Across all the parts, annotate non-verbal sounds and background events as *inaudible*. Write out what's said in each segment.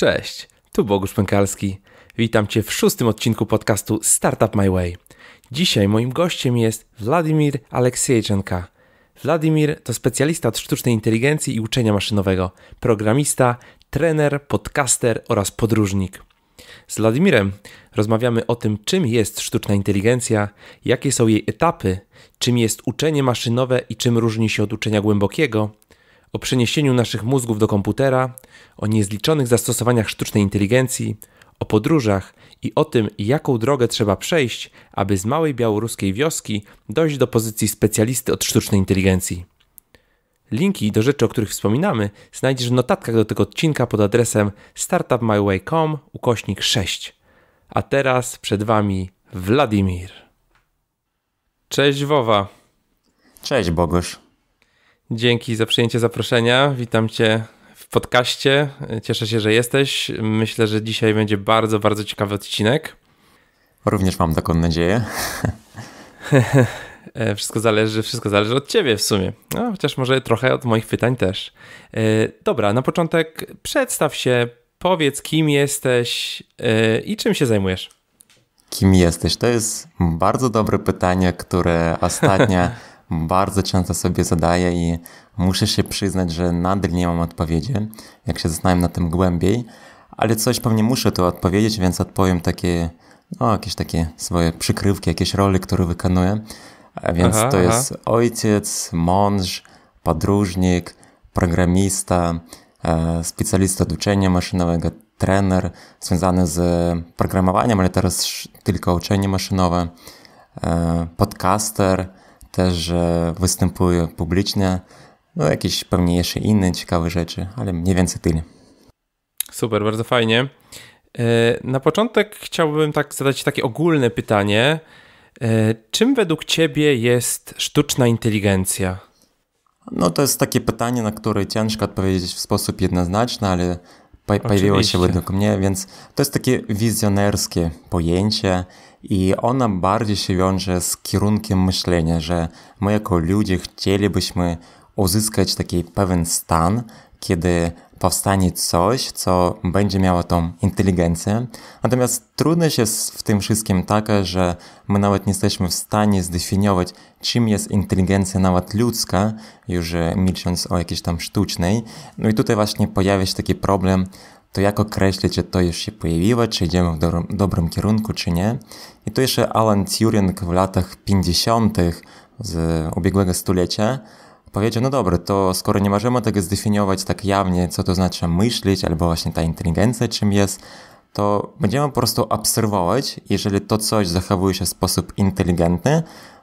Cześć, tu Bogusz Pękalski. Witam Cię w szóstym odcinku podcastu Startup My Way. Dzisiaj moim gościem jest Władimir Aleksiejczenka. Władimir to specjalista od sztucznej inteligencji i uczenia maszynowego, programista, trener, podcaster oraz podróżnik. Z Wladimirem rozmawiamy o tym, czym jest sztuczna inteligencja, jakie są jej etapy, czym jest uczenie maszynowe i czym różni się od uczenia głębokiego – o przeniesieniu naszych mózgów do komputera, o niezliczonych zastosowaniach sztucznej inteligencji, o podróżach i o tym, jaką drogę trzeba przejść, aby z małej białoruskiej wioski dojść do pozycji specjalisty od sztucznej inteligencji. Linki do rzeczy, o których wspominamy, znajdziesz w notatkach do tego odcinka pod adresem startupmyway.com ukośnik 6. A teraz przed Wami Wladimir. Cześć Wowa. Cześć Bogosz. Dzięki za przyjęcie zaproszenia. Witam Cię w podcaście. Cieszę się, że jesteś. Myślę, że dzisiaj będzie bardzo, bardzo ciekawy odcinek. Również mam taką nadzieję. *laughs* E, wszystko zależy, wszystko zależy od ciebie w sumie. No, chociaż może trochę od moich pytań też. E, dobra, na początek przedstaw się, powiedz kim jesteś e, i czym się zajmujesz. Kim jesteś? To jest bardzo dobre pytanie, które ostatnio *laughs* bardzo często sobie zadaję i muszę się przyznać, że nadal nie mam odpowiedzi, jak się zastanawiam na tym głębiej, ale coś pewnie muszę tu odpowiedzieć, więc odpowiem takie, no jakieś takie swoje przykrywki, jakieś role, które wykonuję. Więc aha, to aha. jest ojciec, mąż, podróżnik, programista, e, specjalista od uczenia maszynowego, trener związany z programowaniem, ale teraz tylko uczenie maszynowe, e, podcaster, też występuję publicznie, no jakieś pewnie jeszcze inne ciekawe rzeczy, ale mniej więcej tyle. Super, bardzo fajnie. E, na początek chciałbym tak zadać takie ogólne pytanie. E, czym według Ciebie jest sztuczna inteligencja? No to jest takie pytanie, na które ciężko odpowiedzieć w sposób jednoznaczny, ale pojawiło się według mnie, więc to jest takie wizjonerskie pojęcie i ona bardziej się wiąże z kierunkiem myślenia, że my jako ludzie chcielibyśmy uzyskać taki pewien stan, kiedy powstanie coś, co będzie miało tą inteligencję. Natomiast trudność jest w tym wszystkim taka, że my nawet nie jesteśmy w stanie zdefiniować, czym jest inteligencja nawet ludzka, już e, milcząc o jakiejś tam sztucznej. No i tutaj właśnie pojawia się taki problem to jak określić, czy to już się pojawiło, czy idziemy w dobrym, kierunku, czy nie. I tu jeszcze Alan Turing w latach 50. z ubiegłego stulecia powiedział, no dobrze, to skoro nie możemy tego zdefiniować tak jawnie, co to znaczy myśleć, albo właśnie ta inteligencja czym jest, to będziemy po prostu obserwować, jeżeli to coś zachowuje się w sposób inteligentny,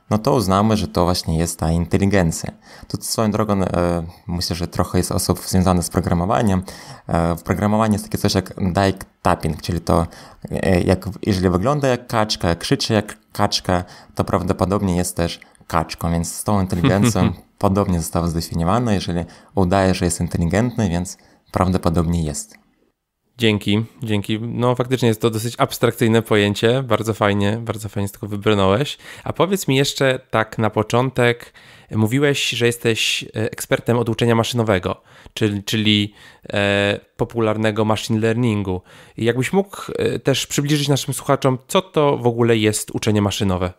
no to uznamy, że to właśnie jest ta inteligencja. Tu swoją drogą e, myślę, że trochę jest osób związanych z programowaniem. E, programowaniu jest takie coś jak dike tapping, czyli to e, jak, jeżeli wygląda jak kaczka, krzyczy jak kaczka, to prawdopodobnie jest też kaczką, więc z tą inteligencją *laughs* podobnie zostało zdefiniowane. Jeżeli udaje, że jest inteligentny, więc prawdopodobnie jest. Dzięki, dzięki. No faktycznie jest to dosyć abstrakcyjne pojęcie. Bardzo fajnie, bardzo fajnie tylko wybrnąłeś. A powiedz mi jeszcze tak na początek, mówiłeś, że jesteś e, ekspertem od uczenia maszynowego, czyli, czyli e, popularnego machine learningu. Jakbyś mógł e, też przybliżyć naszym słuchaczom, co to w ogóle jest uczenie maszynowe?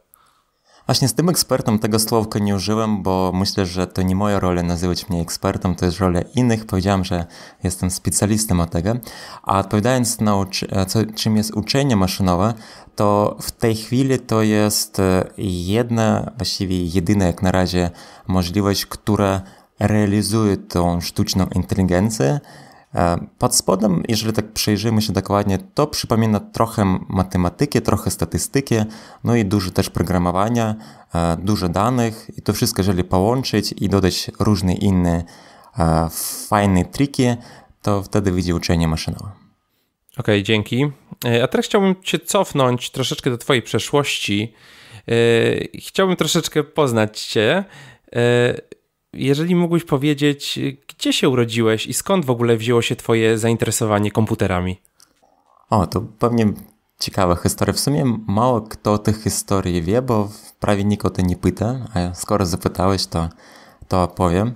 Właśnie z tym ekspertem tego słowka nie użyłem, bo myślę, że to nie moja rola nazywać mnie ekspertem, to jest rola innych. Powiedziałem, że jestem specjalistą od tego. A odpowiadając na e, co, czym jest uczenie maszynowe, to w tej chwili to jest e, jedna, właściwie jedyna jak na razie możliwość, która realizuje tą sztuczną inteligencję E, pod spodem, jeżeli tak przyjrzymy się dokładnie, to przypomina trochę matematyki, trochę statystyki, no i dużo też programowania, e, dużo danych i to wszystko, jeżeli połączyć i dodać różne inne e, fajne triki, to wtedy wyjdzie uczenie maszynowe. Okej, okay, dzięki. A teraz chciałbym Cię cofnąć troszeczkę do Twojej przeszłości. Chciałbym troszeczkę poznać Cię jeżeli mógłbyś powiedzieć, gdzie się urodziłeś i skąd w ogóle wzięło się twoje zainteresowanie komputerami? O, to pewnie ciekawa historia. W sumie mało kto o tych historii wie, bo prawie nikt o to nie pyta, a skoro zapytałeś, to, to opowiem.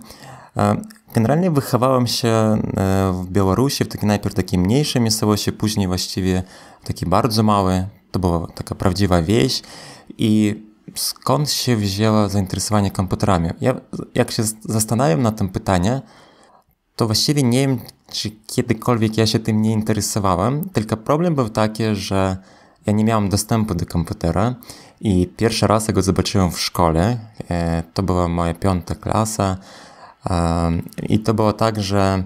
E, generalnie wychowałem się e, w Białorusi, w takiej najpierw takiej mniejszej miejscowości, później właściwie takiej bardzo małej. To była taka prawdziwa wieś i skąd się wzięło zainteresowanie komputerami? Ja, jak się zastanawiam na tym pytanie, to właściwie nie wiem, czy kiedykolwiek ja się tym nie interesowałem, tylko problem był taki, że ja nie miałem dostępu do komputera i pierwszy raz go zobaczyłem w szkole. E, to była moja piąta klasa e, i to było tak, że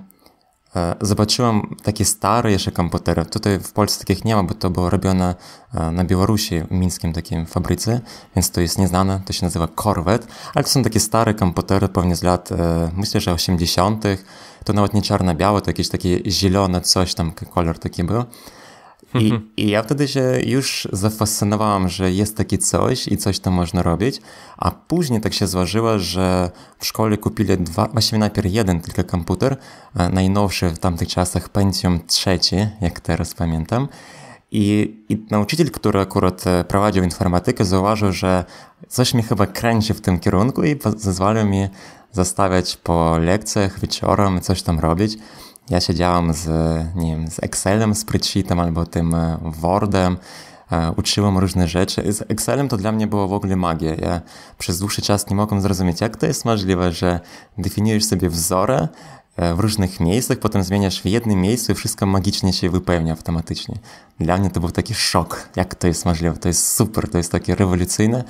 E, zobaczyłam takie stare jeszcze komputery. Tutaj w Polsce takich nie ma, bo to było robione e, na Białorusi, w mińskim takim fabryce, więc to jest nieznane, to się nazywa Corvette, ale to są takie stare komputery, pewnie z lat, e, myślę, że 80. To nawet nie czarno-białe, to jakieś takie zielone coś tam, kolor taki był. I, mhm. I, ja wtedy się już zafascynowałam, że jest takie coś i coś tam można robić, a później tak się zważyło, że w szkole kupili dwa, właściwie najpierw jeden tylko komputer, najnowszy w tamtych czasach Pentium trzeci, jak teraz pamiętam. I, I, nauczyciel, który akurat e, prowadził informatykę, zauważył, że coś mi chyba kręci w tym kierunku i zezwolił mi zostawiać po lekcjach wieczorem, coś tam robić. Ja siedziałam z, nie wiem, z Excelem, spreadsheetem albo tym e, Wordem, e, uczyłem różne rzeczy. Z Excelem to dla mnie było w ogóle magia. Ja przez dłuższy czas nie mogłem zrozumieć, jak to jest możliwe, że definiujesz sobie wzory e, w różnych miejscach, potem zmieniasz w jednym miejscu i wszystko magicznie się wypełnia automatycznie. Dla mnie to był taki szok, jak to jest możliwe. To jest super, to jest takie rewolucyjne.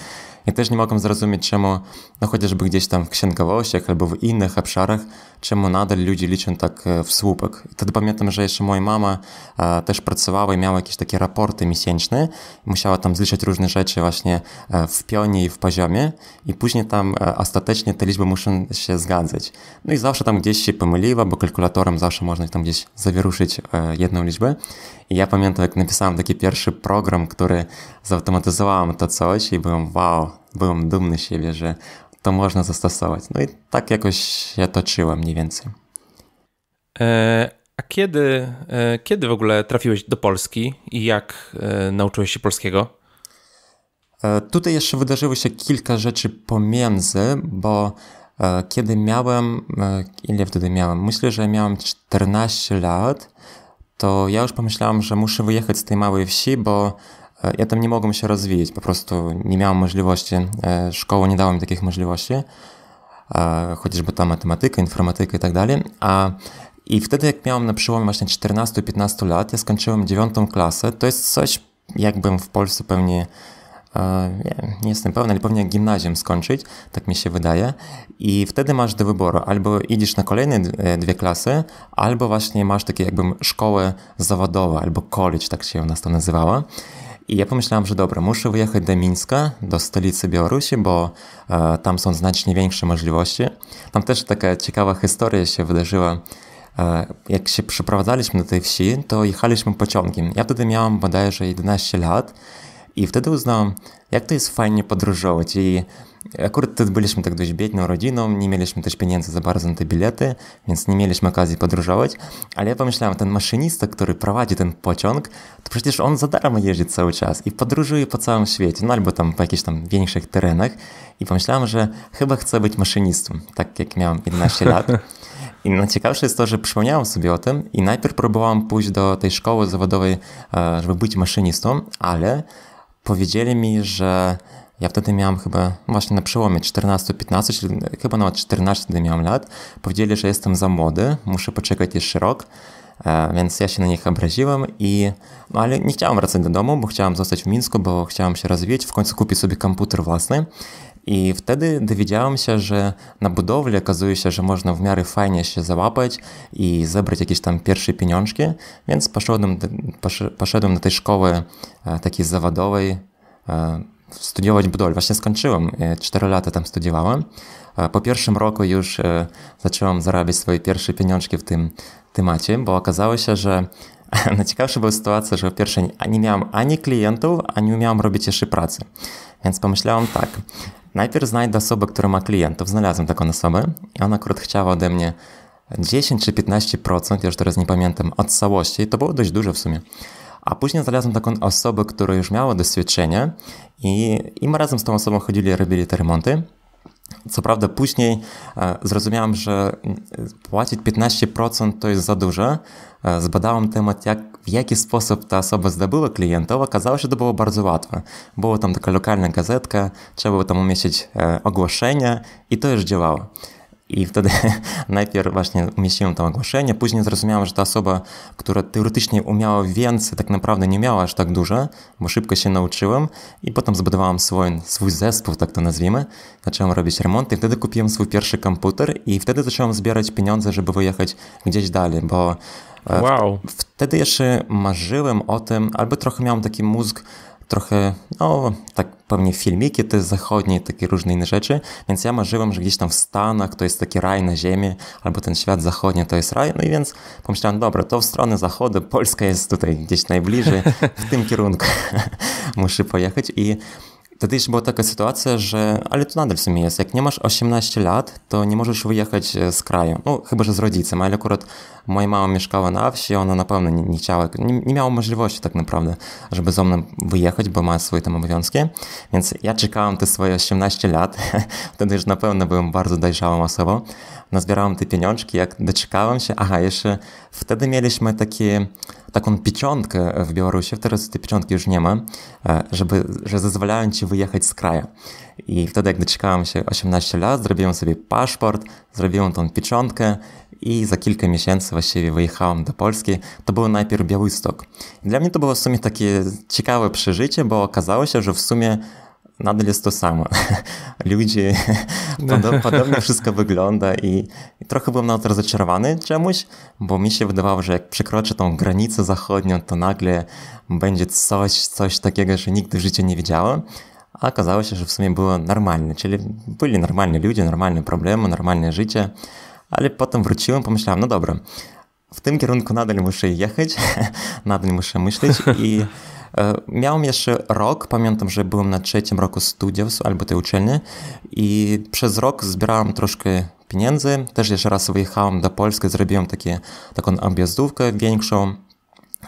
Ja też nie mogę zrozumieć, czemu, no chociażby gdzieś tam w księgowościach albo w innych obszarach, czemu nadal ludzie liczą tak e, w słupek. I wtedy pamiętam, że jeszcze moja mama e, też pracowała i miała jakieś takie raporty miesięczne. Musiała tam zliczać różne rzeczy właśnie e, w pionie i w poziomie i później tam e, ostatecznie te liczby muszą się zgadzać. No i zawsze tam gdzieś się pomyliła, bo kalkulatorem zawsze można tam gdzieś zawieruszyć jedną liczbę. I ja pamiętam, jak napisałem taki pierwszy program, który zautomatyzowałem to coś i byłem wow, byłem dumny siebie, że to można zastosować. No i tak jakoś ja toczyłem mniej więcej. E, a kiedy, e, kiedy w ogóle trafiłeś do Polski i jak e, nauczyłeś się polskiego? E, tutaj jeszcze wydarzyło się kilka rzeczy pomiędzy, bo e, kiedy miałem, e, ile wtedy miałem? Myślę, że miałem 14 lat to ja już pomyślałam, że muszę wyjechać z tej małej wsi, bo e, ja tam nie mogłem się rozwijać, po prostu nie miałam możliwości, e, szkoła nie dała mi takich możliwości, e, chociażby ta matematyka, informatyka i tak dalej. A i wtedy, jak miałem na przełomie właśnie 14-15 lat, ja skończyłem dziewiątą klasę, to jest coś, jakbym w Polsce pewnie nie, nie jestem pewny, ale pewnie gimnazjum skończyć, tak mi się wydaje. I wtedy masz do wyboru, albo idziesz na kolejne e, dwie klasy, albo właśnie masz takie jakby szkołę zawodową, albo college, tak się u nas to nazywało, I ja pomyślałem, że dobra, muszę wyjechać do Mińska, do stolicy Białorusi, bo e, tam są znacznie większe możliwości. Tam też taka ciekawa historia się wydarzyła. E, jak się przeprowadzaliśmy do tej wsi, to jechaliśmy pociągiem. Ja wtedy miałam bodajże 11 lat i wtedy uznałem, jak to jest fajnie podróżować i Akurat wtedy byliśmy tak dość biedną rodziną, nie mieliśmy też pieniędzy za bardzo na te bilety, więc nie mieliśmy okazji podróżować, ale ja pomyślałem, ten maszynista, który prowadzi ten pociąg, to przecież on za darmo jeździ cały czas i podróżuje po całym świecie, no albo tam po jakichś tam większych terenach i pomyślałem, że chyba chcę być maszynistą, tak jak miałem 11 *laughs* lat. I najciekawsze no, jest to, że przypomniałem sobie o tym i najpierw próbowałem pójść do tej szkoły zawodowej, e, żeby być maszynistą, ale powiedzieli mi, że ja wtedy miałem chyba właśnie na przełomie 14-15, czyli chyba nawet 14 wtedy miałem lat. Powiedzieli, że jestem za młody, muszę poczekać jeszcze rok, e, więc ja się na nich obraziłem i... No ale nie chciałem wracać do domu, bo chciałem zostać w Mińsku, bo chciałem się rozwijać, w końcu kupić sobie komputer własny i wtedy dowiedziałem się, że na budowli okazuje się, że można w miarę fajnie się załapać i zebrać jakieś tam pierwsze pieniążki, więc poszedłem, poszedłem do tej szkoły e, takiej zawodowej e, studiować budowlę. Właśnie skończyłem, 4 e, lata tam studiowałem. Po pierwszym roku już zacząłem zarabiać swoje pierwsze pieniążki w tym temacie, bo okazało się, że *laughs* najciekawsza była sytuacja, że po pierwsze nie miałem ani klientów, ani umiałem robić jeszcze pracy. Więc pomyślałem tak, Najpierw znajdę osobę, która ma klientów. Znalazłem taką osobę i ona akurat chciała ode mnie 10 czy 15%, procent, już teraz nie pamiętam, od całości. I to było dość dużo w sumie. A później znalazłem taką osobę, która już miała doświadczenie i, i my razem z tą osobą chodzili, robili te remonty. Co prawda później e, zrozumiałem, że mm, e, płacić 15% to jest za dużo. E, zbadałem temat, jak, w jaki sposób ta osoba zdobyła klientów. Okazało się, że to było bardzo łatwe. Była tam taka lokalna gazetka, trzeba było tam umieścić ogłoszenie i to już działało. I wtedy *laughs* najpierw właśnie umieściłem tam ogłoszenie, później zrozumiałem, że ta osoba, która teoretycznie umiała więcej, tak naprawdę nie miała aż tak dużo, bo szybko się nauczyłem i potem zbudowałem swój, swój zespół, tak to nazwijmy. Zacząłem robić remont i wtedy kupiłem swój pierwszy komputer i wtedy zacząłem zbierać pieniądze, żeby wyjechać gdzieś dalej, bo e, Wow. Wtedy jeszcze marzyłem o tym, albo trochę miałem taki mózg trochę, no tak pewnie filmiki te zachodnie, takie różne inne rzeczy, więc ja marzyłem, że gdzieś tam w Stanach to jest taki raj na ziemi, albo ten świat zachodni to jest raj, no i więc pomyślałem, dobra, to w stronę zachodu, Polska jest tutaj gdzieś najbliżej, w tym kierunku *laughs* muszę pojechać i Wtedy jeszcze była taka sytuacja, że, ale to nadal w sumie jest, jak nie masz 18 lat, to nie możesz wyjechać e, z kraju. No, chyba, że z rodzicem, ale akurat moja mama mieszkała na wsi, ona na pewno nie, nie chciała, nie, nie, miała możliwości tak naprawdę, żeby ze mną wyjechać, bo ma swoje tam obowiązki. Więc ja czekałem te swoje 18 lat, *laughs* wtedy już na pewno byłem bardzo dojrzałą osobą, nazbierałem te pieniążki, jak doczekałem się, aha, jeszcze wtedy mieliśmy takie, taką pieczątkę w Białorusi, teraz tej pieczątki już nie ma, e, żeby, że zezwalają ci wyjechać z kraju. I wtedy jak doczekałem się 18 lat, zrobiłem sobie paszport, zrobiłem tą pieczątkę i za kilka miesięcy właściwie wyjechałem do Polski. To był najpierw Białystok. Dla mnie to było w sumie takie ciekawe przeżycie, bo okazało się, że w sumie nadal jest to samo. *laughs* Ludzie, *laughs* podobnie wszystko wygląda i, i, trochę byłem nawet rozczarowany czemuś, bo mi się wydawało, że jak przekroczę tą granicę zachodnią, to nagle będzie coś, coś takiego, że nigdy w życiu nie widziałem. A okazało się, że w sumie było normalne, czyli byli normalni ludzie, normalne problemy, normalne życie, ale potem wróciłem, pomyślałem, no dobra, w tym kierunku nadal muszę jechać, *laughs* nadal muszę myśleć i E, miałem jeszcze rok, pamiętam, że byłem na trzecim roku studiów albo tej uczelni i przez rok zbierałem troszkę pieniędzy. Też jeszcze raz wyjechałem do Polski, zrobiłem takie, taką objazdówkę większą,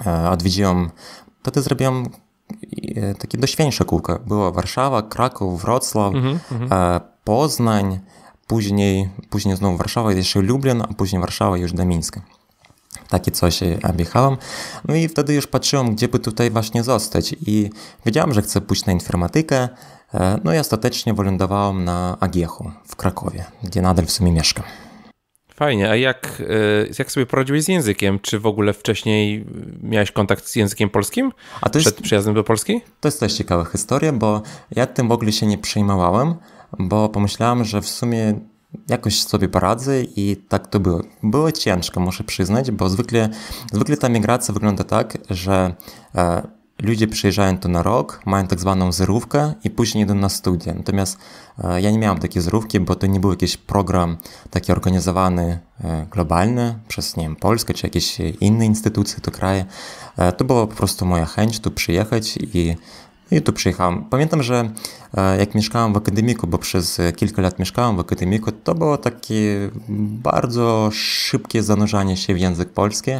e, odwiedziłem, wtedy zrobiłem e, takie dość większe kółko. Była Warszawa, Kraków, Wrocław, mm -hmm, Poznań, później, później znowu Warszawa, jeszcze Lublin, a później Warszawa już do Mińska takie coś objechałam. E, no i wtedy już patrzyłam, gdzie by tutaj właśnie zostać i wiedziałam, że chcę pójść na informatykę, e, no i ostatecznie wylądowałam na Agiechu w Krakowie, gdzie nadal w sumie mieszkam. Fajnie, a jak, e, jak sobie poradziłeś z językiem? Czy w ogóle wcześniej miałeś kontakt z językiem polskim a to jest, przed przyjazdem do Polski? To jest też ciekawa historia, bo ja tym w ogóle się nie przejmowałem, bo pomyślałem, że w sumie jakoś sobie poradzę i tak to było. Było ciężko, muszę przyznać, bo zwykle, zwykle ta migracja wygląda tak, że e, ludzie przyjeżdżają tu na rok, mają tak zwaną zerówkę i później idą na studia. Natomiast e, ja nie miałem takiej zerówki, bo to nie był jakiś program taki organizowany e, globalny przez, nie wiem, Polskę czy jakieś inne instytucje, to kraje. E, to była po prostu moja chęć tu przyjechać i no I tu przyjechałem. Pamiętam, że e, jak mieszkałem w akademiku, bo przez e, kilka lat mieszkałem w akademiku, to było takie bardzo szybkie zanurzanie się w język polski.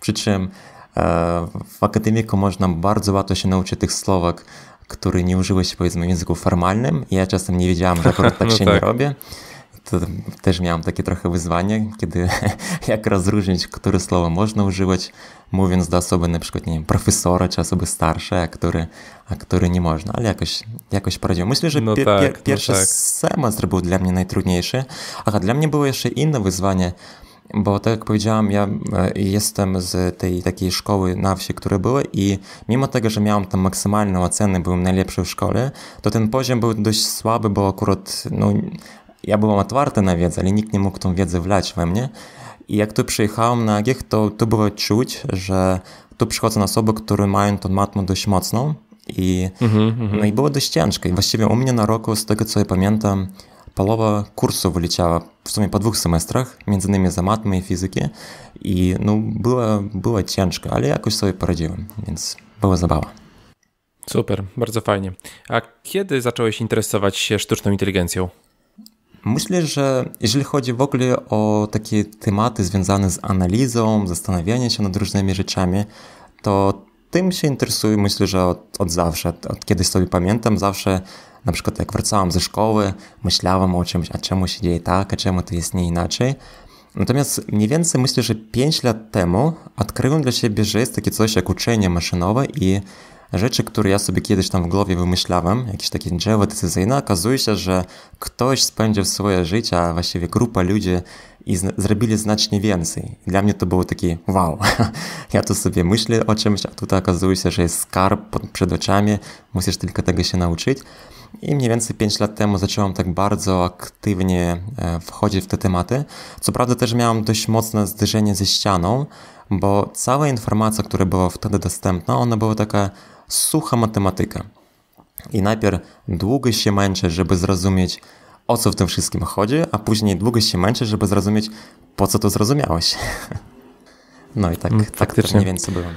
Przy czym e, w akademiku można bardzo łatwo się nauczyć tych słowek, które nie użyły się powiedzmy w języku formalnym. Ja czasem nie wiedziałem, że akurat tak *laughs* się no tak. nie robię to też miałem takie trochę wyzwanie, kiedy *laughs* jak rozróżnić, które słowo można używać, mówiąc do osoby na przykład, nie wiem, profesora czy osoby starszej, a które a który nie można, ale jakoś, jakoś poradziłem. Myślę, że no pier, tak, pier, no pierwszy no tak. semestr był dla mnie najtrudniejszy. Aha, dla mnie było jeszcze inne wyzwanie, bo tak jak powiedziałam, ja e, jestem z tej takiej szkoły na wsi, które były i mimo tego, że miałem tam maksymalną ocenę, byłem najlepszy w szkole, to ten poziom był dość słaby, bo akurat no, ja byłam otwarta na wiedzę, ale nikt nie mógł tą wiedzę wlać we mnie. I jak tu przyjechałem na Giech, to, to było czuć, że tu przychodzą osoby, które mają tą matmę dość mocną i, mm-hmm, mm-hmm. no i było dość ciężkie. I właściwie u mnie na roku, z tego co ja pamiętam, połowa kursu wyleciała w sumie po dwóch semestrach, między innymi za matmy i fizyki i no było, było ciężko, ale jakoś sobie poradziłem, więc była zabawa. Super, bardzo fajnie. A kiedy zacząłeś interesować się sztuczną inteligencją? Myślę, że jeżeli chodzi w ogóle o takie tematy związane z analizą, zastanawianiem się nad różnymi rzeczami, to tym się interesuję, myślę, że od, od zawsze. Od kiedyś sobie pamiętam, zawsze na przykład jak wracałam ze szkoły, myślałem o czymś, a czemu się dzieje tak, a czemu to jest nie inaczej. Natomiast mniej więcej myślę, że 5 lat temu odkryłem dla siebie, że jest takie coś jak uczenie maszynowe i rzeczy, które ja sobie kiedyś tam w głowie wymyślałem, jakieś takie drzewo decyzyjne, okazuje się, że ktoś spędził swoje życie, a właściwie grupa ludzi i zna zrobili znacznie więcej. Dla mnie to było takie wow. *laughs* ja tu sobie myślę o czymś, a tutaj okazuje się, że jest skarb przed oczami, musisz tylko tego się nauczyć. I mniej więcej 5 lat temu zacząłem tak bardzo aktywnie e, wchodzić w te tematy. Co prawda też miałem dość mocne zderzenie ze ścianą, bo cała informacja, która była wtedy dostępna, ona była taka sucha matematyka. I najpierw długo się męczę, żeby zrozumieć, o co w tym wszystkim chodzi, a później długo się męczę, żeby zrozumieć, po co to zrozumiałeś. *laughs* No i tak, mm, tak to mniej więcej byłem.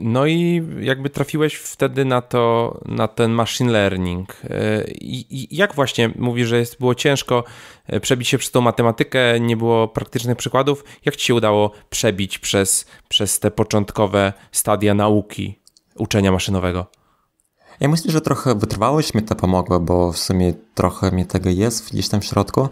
No i jakby trafiłeś wtedy na to, na ten machine learning. E, I, i jak właśnie mówisz, że jest, było ciężko e, przebić się przez tą matematykę, nie było praktycznych przykładów. Jak ci się udało przebić przez, przez te początkowe stadia nauki? uczenia maszynowego? Ja myślę, że trochę wytrwałość mi to pomogła, bo w sumie trochę mi tego jest gdzieś tam w środku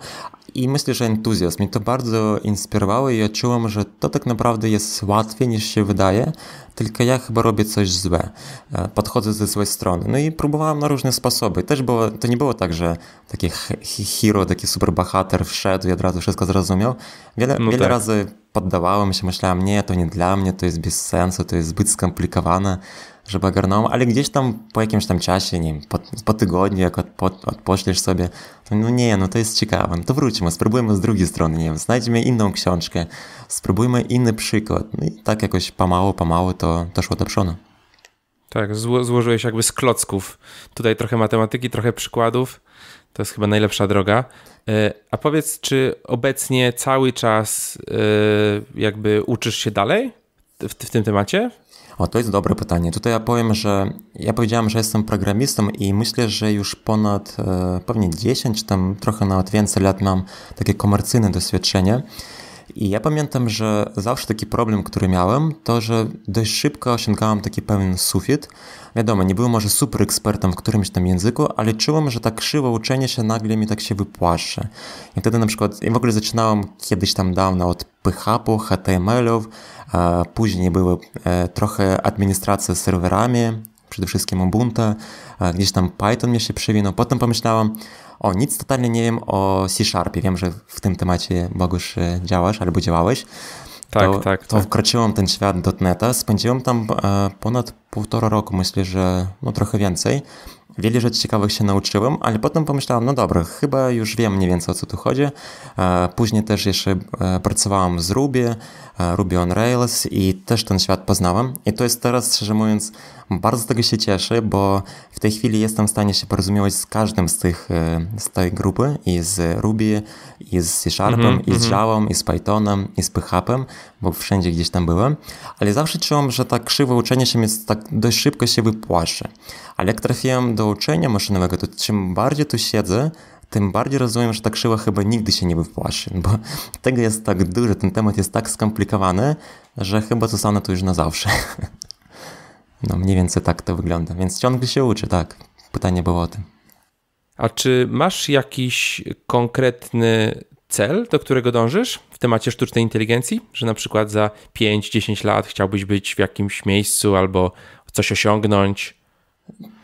i myślę, że entuzjazm. Mnie to bardzo inspirowało i ja czułem, że to tak naprawdę jest łatwiej niż się wydaje, tylko ja chyba robię coś złe. E, podchodzę ze złej strony. No i próbowałem na różne sposoby. Też było, to nie było tak, że taki hero, taki bohater wszedł i od razu wszystko zrozumiał. Wiele, no wiele tak. razy poddawałem się, myślałem, nie, to nie dla mnie, to jest bez sensu, to jest zbyt skomplikowane że bagarną, ale gdzieś tam po jakimś tam czasie, nie wiem, po, po tygodniu, jak odpo, sobie, to no nie, no to jest ciekawe, no to wróćmy, spróbujmy z drugiej strony, nie wiem, znajdźmy inną książkę, spróbujmy inny przykład. No i tak jakoś pomału, pomału to, to szło do przodu. Tak, zło, złożyłeś jakby z klocków. Tutaj trochę matematyki, trochę przykładów. To jest chyba najlepsza droga. E, a powiedz, czy obecnie cały czas e, jakby uczysz się dalej w, w tym temacie? O, to jest dobre pytanie. Tutaj ja powiem, że ja powiedziałem, że jestem programistą i myślę, że już ponad e, pewnie 10, tam trochę nawet więcej lat mam takie komercyjne doświadczenie. I ja pamiętam, że zawsze taki problem, który miałem, to że dość szybko osiągałem taki pewien sufit. Wiadomo, nie byłem może super ekspertem w którymś tam języku, ale czułem, że tak krzywa uczenie się nagle mi tak się wypłaszczy. I wtedy na przykład, i w ogóle zaczynałem kiedyś tam dawno od PHP-u, HTML-ów, Później były e, trochę administracja z serwerami, przede wszystkim Ubuntu, gdzieś tam Python mnie się przywinął. Potem pomyślałam, o nic totalnie nie wiem o C-Sharpie, wiem, że w tym temacie, Bogusz, e, działasz albo działałeś. Tak, to, tak. To tak. wkroczyłem ten świat dotneta, spędziłem tam e, ponad półtora roku, myślę, że no trochę więcej. Wiele rzeczy ciekawych się nauczyłem, ale potem pomyślałem, no dobra, chyba już wiem mniej więcej o co tu chodzi. E, później też jeszcze e, pracowałem z Ruby, e, Ruby on Rails i też ten świat poznałem. I to jest teraz, szczerze mówiąc, bardzo z tego się cieszę, bo w tej chwili jestem w stanie się porozumiewać z każdym z tych, z tej grupy i z Ruby, i z C Sharpem, mm -hmm, i z Java, mm -hmm. i z Pythonem, i z PHP, bo wszędzie gdzieś tam byłem. Ale zawsze czułem, że tak krzywe uczenie się mnie tak dość szybko się wypłaszy. Ale jak trafiłem do uczenia maszynowego, to czym bardziej tu siedzę, tym bardziej rozumiem, że ta krzywa chyba nigdy się nie wypłaszy, *laughs* bo tego jest tak dużo, ten temat jest tak skomplikowany, że chyba zostanę tu już na zawsze. *laughs* No mniej więcej tak to wygląda, więc ciągle się uczy, tak. Pytanie było o tym. A czy masz jakiś konkretny cel, do którego dążysz w temacie sztucznej inteligencji? Że na przykład za 5-10 lat chciałbyś być w jakimś miejscu albo coś osiągnąć?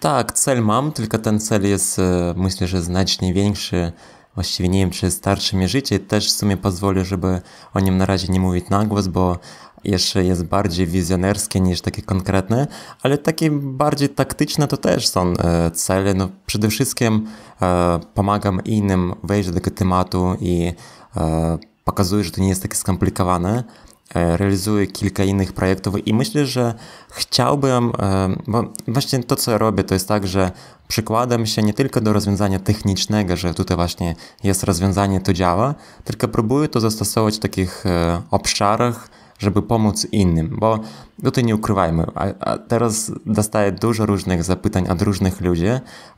Tak, cel mam, tylko ten cel jest e, myślę, że znacznie większy. Właściwie nie wiem, czy starszy mi życie. Też w sumie pozwolę, żeby o nim na razie nie mówić na głos, bo jeszcze jest bardziej wizjonerskie niż takie konkretne, ale takie bardziej taktyczne to też są e, cele. No, przede wszystkim e, pomagam innym wejść do tego tematu i e, pokazuję, że to nie jest takie skomplikowane. E, realizuję kilka innych projektów i myślę, że chciałbym, e, bo właśnie to, co ja robię, to jest tak, że przykładam się nie tylko do rozwiązania technicznego, że tutaj właśnie jest rozwiązanie, to działa, tylko próbuję to zastosować w takich e, obszarach, żeby pomóc innym, bo tutaj nie ukrywajmy, a, a teraz dostaję dużo różnych zapytań od różnych ludzi,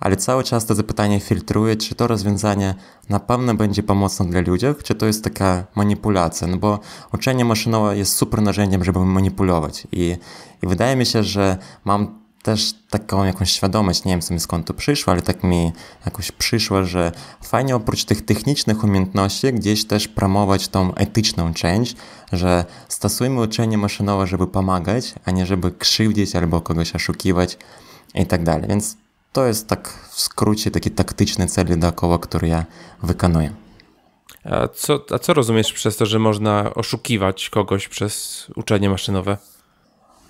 ale cały czas to zapytanie filtruję, czy to rozwiązanie na pewno będzie pomocne dla ludzi, czy to jest taka manipulacja, no bo uczenie maszynowe jest super narzędziem, żeby manipulować i, i wydaje mi się, że mam też taką jakąś świadomość, nie wiem sobie skąd to przyszło, ale tak mi jakoś przyszło, że fajnie oprócz tych technicznych umiejętności gdzieś też promować tą etyczną część, że stosujmy uczenie maszynowe, żeby pomagać, a nie żeby krzywdzić albo kogoś oszukiwać i tak dalej. Więc to jest tak w skrócie taki taktyczny cel dookoła, który ja wykonuję. A co, a co rozumiesz przez to, że można oszukiwać kogoś przez uczenie maszynowe?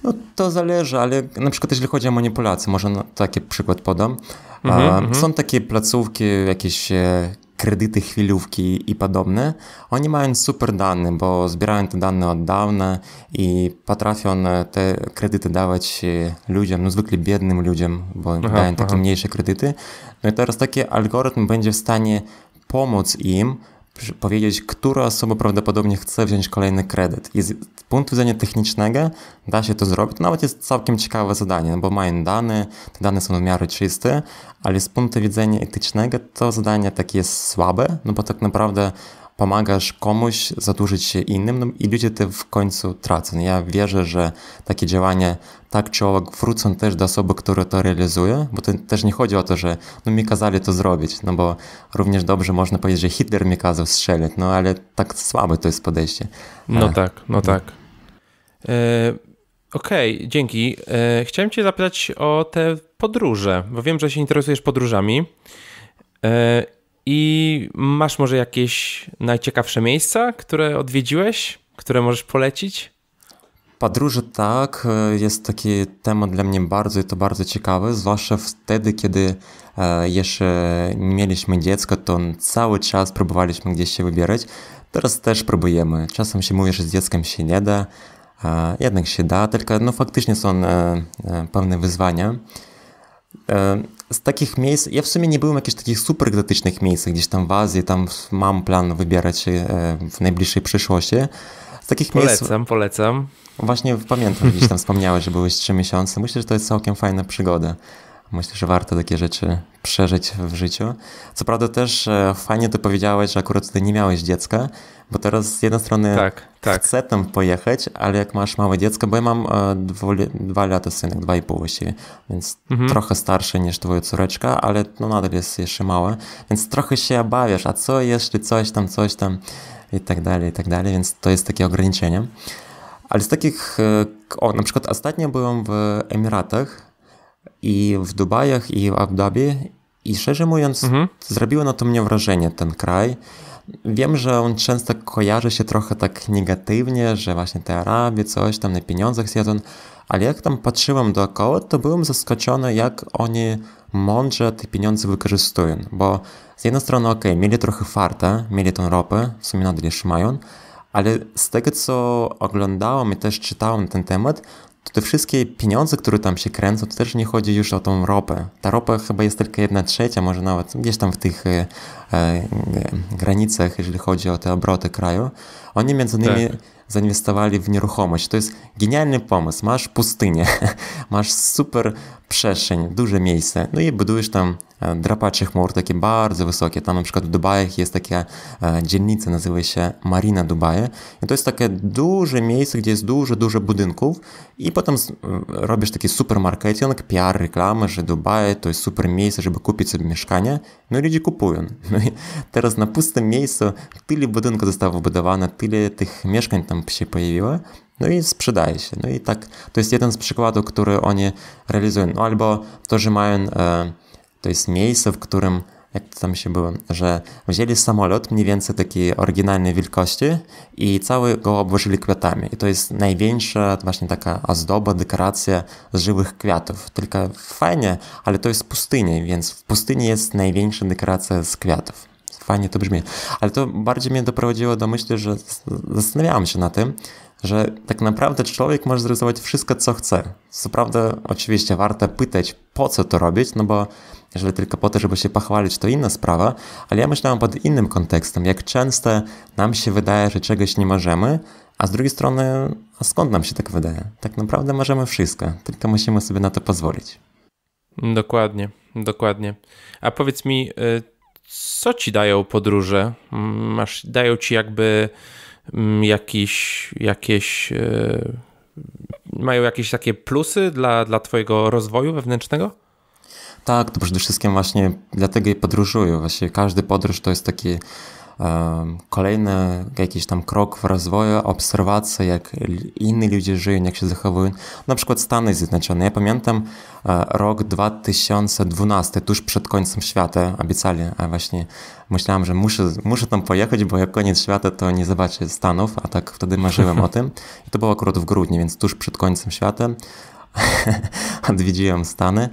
No to zależy, ale na przykład jeśli chodzi o manipulację, może no, taki przykład podam. Mhm, mhm, są takie placówki, jakieś e, kredyty, chwilówki i podobne. Oni mają super dane, bo zbierają te dane od dawna i potrafią e, te kredyty dawać e, ludziom, no zwykle biednym ludziom, bo aha, dają takie aha. mniejsze kredyty. No i teraz taki algorytm będzie w stanie pomóc im powiedzieć, która osoba prawdopodobnie chce wziąć kolejny kredyt. I z punktu widzenia technicznego da się to zrobić. To nawet jest całkiem ciekawe zadanie, bo mają dane, te dane są w miarę czyste, ale z punktu widzenia etycznego to zadanie takie jest słabe, no bo tak naprawdę pomagasz komuś zadłużyć się innym no i ludzie te w końcu tracą. No ja wierzę, że takie działania tak czy owak wrócą też do osoby, która to realizuje, bo to też nie chodzi o to, że no mi kazali to zrobić, no bo również dobrze można powiedzieć, że Hitler mi kazał strzelać, no ale tak słabe to jest podejście. No tak, no, no tak. E, Okej, okay, dzięki. E, chciałem cię zapytać o te podróże, bo wiem, że się interesujesz podróżami. E, i masz może jakieś najciekawsze miejsca, które odwiedziłeś, które możesz polecić? Podróże tak, e, jest taki temat dla mnie bardzo i to bardzo ciekawy, zwłaszcza wtedy, kiedy e, jeszcze nie mieliśmy dziecka, to cały czas próbowaliśmy gdzieś się wybierać. Teraz też próbujemy. Czasem się mówi, że z dzieckiem się nie da, e, jednak się da, tylko no faktycznie są pewne wyzwania z takich miejsc, ja w sumie nie byłem w jakichś takich super egzotycznych miejscach, gdzieś tam w Azji, tam mam plan wybierać się e, w najbliższej przyszłości. Z takich polecam, miejsc... polecam. Właśnie pamiętam, gdzieś tam wspomniałeś, że byłeś trzy miesiące. Myślę, że to jest całkiem fajna przygoda. Myślę, że warto takie rzeczy przeżyć w życiu. Co prawda też e, fajnie to powiedziałeś, że akurat ty nie miałeś dziecka, bo teraz z jednej strony tak, tak. chcę tam pojechać, ale jak masz małe dziecko, bo ja mam e, dwoli, dwa lata synek, dwa i pół właściwie, więc mhm. trochę starszy niż twoja córeczka, ale no nadal jest jeszcze małe, więc trochę się obawiasz, a co jeszcze, coś tam, coś tam i tak dalej, i tak dalej, więc to jest takie ograniczenie. Ale z takich, e, o na przykład ostatnio byłem w Emiratach, i w Dubajach, i w Abu Dhabi. I szczerze mówiąc, mhm. zrobiło na to mnie wrażenie ten kraj. Wiem, że on często kojarzy się trochę tak negatywnie, że właśnie te Arabii coś tam na pieniądzach zjedzą, ale jak tam patrzyłem dookoła, to byłem zaskoczony, jak oni mądrze te pieniądze wykorzystują, bo z jednej strony, ok, mieli trochę farta, mieli tą ropę, w sumie nadal jeszcze mają, ale z tego, co oglądałem i też czytałem ten temat, to te wszystkie pieniądze, które tam się kręcą, to też nie chodzi już o tą ropę. Ta ropa chyba jest tylko jedna trzecia, może nawet gdzieś tam w tych e, e, granicach, jeżeli chodzi o te obroty kraju. Oni między tak. innymi tak. zainwestowali w nieruchomość. To jest genialny pomysł. Masz pustynię, *laughs* masz super przestrzeń, duże miejsce, no i budujesz tam E, drapacze chmur, takie bardzo wysokie. Tam na przykład w Dubajach jest taka e, dzielnica, nazywa się Marina Dubaje. I to jest takie duże miejsce, gdzie jest dużo, dużo budynków i potem e, robisz taki super PR, reklamy, że Dubaje to jest super miejsce, żeby kupić sobie mieszkanie. No i ludzie kupują. *laughs* No i teraz na pustym miejscu tyle budynków zostało wybudowane, tyle tych mieszkań tam się pojawiło, no i sprzedaje się. No i tak, to jest jeden z przykładów, który oni realizują. No albo to, że mają... E, to jest miejsce, w którym jak to tam się było, że wzięli samolot mniej więcej takiej oryginalnej wielkości i cały go obłożyli kwiatami. I to jest największa właśnie taka ozdoba, dekoracja z żywych kwiatów. Tylko fajnie, ale to jest pustynia, więc w pustyni jest największa dekoracja z kwiatów. Fajnie to brzmi. Ale to bardziej mnie doprowadziło do myśli, że zastanawiałem się na tym, że tak naprawdę człowiek może zrealizować wszystko, co chce. Co prawda, oczywiście warto pytać, po co to robić, no bo jeżeli tylko po to, żeby się pochwalić, to inna sprawa, ale ja myślałem pod innym kontekstem, jak często nam się wydaje, że czegoś nie możemy, a z drugiej strony, a skąd nam się tak wydaje? Tak naprawdę możemy wszystko, tylko musimy sobie na to pozwolić. Dokładnie, dokładnie. A powiedz mi, y, co ci dają podróże? Mm, masz, dają ci jakby mm, jakiś, jakieś, y, mają jakieś takie plusy dla, dla twojego rozwoju wewnętrznego? Tak, to przede wszystkim właśnie dlatego i podróżuję. Właśnie każdy podróż to jest taki um, kolejny jakiś tam krok w rozwoju, obserwacja, jak inni ludzie żyją, jak się zachowują. Na przykład Stany Zjednoczone. Ja pamiętam e, rok 2012, tuż przed końcem świata obiecali, a właśnie myślałem, że muszę, muszę tam pojechać, bo jak koniec świata to nie zobaczę Stanów, a tak wtedy marzyłem o tym. I to było akurat w grudniu, więc tuż przed końcem świata *laughs* odwiedziłem Stany.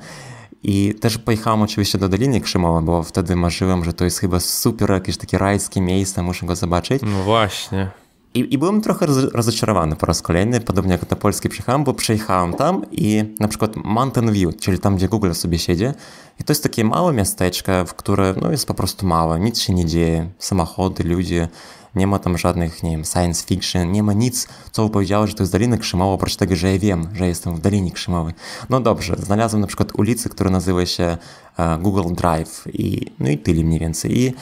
I też pojechałem oczywiście do Doliny Krzemowej, bo wtedy marzyłem, że to jest chyba super, jakieś takie rajskie miejsce, muszę go zobaczyć. No właśnie. I, I, byłem trochę rozczarowany po raz kolejny, podobnie jak do Polski przyjechałem, bo przyjechałem tam i na przykład Mountain View, czyli tam, gdzie Google sobie siedzi, i to jest takie małe miasteczko, w które no, jest po prostu małe, nic się nie dzieje, samochody, ludzie, nie ma tam żadnych, nie wiem, science fiction, nie ma nic, co by powiedziało, że to jest Dolina Krzymowa, oprócz tego, że ja wiem, że jestem w Dolinie Krzymowej. No dobrze, znalazłem na przykład ulicy, która nazywa się e, Google Drive i no i tyle mniej więcej. I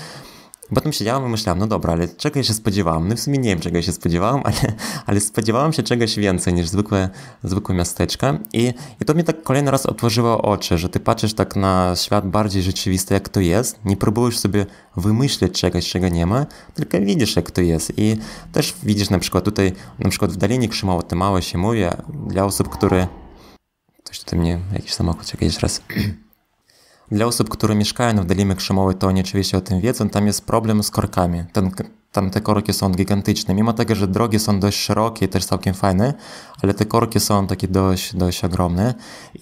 Potem siedziałam i myślałam, no dobra, ale czego ja się spodziewałam? No w sumie nie wiem, czego ja się spodziewałam, *laughs* ale, ale spodziewałam się czegoś więcej niż zwykłe, zwykłe miasteczka. I, I to mnie tak kolejny raz otworzyło oczy, że ty patrzysz tak na świat bardziej rzeczywisty, jak to jest. Nie próbujesz sobie wymyśleć czegoś, czego nie ma, tylko widzisz, jak to jest. I też widzisz na przykład tutaj, na przykład w Dalinie Krzymowo te małe się mówi, dla osób, które... Ktoś tutaj mnie, jakiś samochód, czekaj jeszcze raz. *clears throat* Dla osób, które mieszkają w Dolinie Krzemowej, to oni oczywiście o tym wiedzą, tam jest problem z korkami. Ten tam te korki są gigantyczne. Mimo tego, że drogi są dość szerokie, też całkiem fajne, ale te korki są takie dość, dość ogromne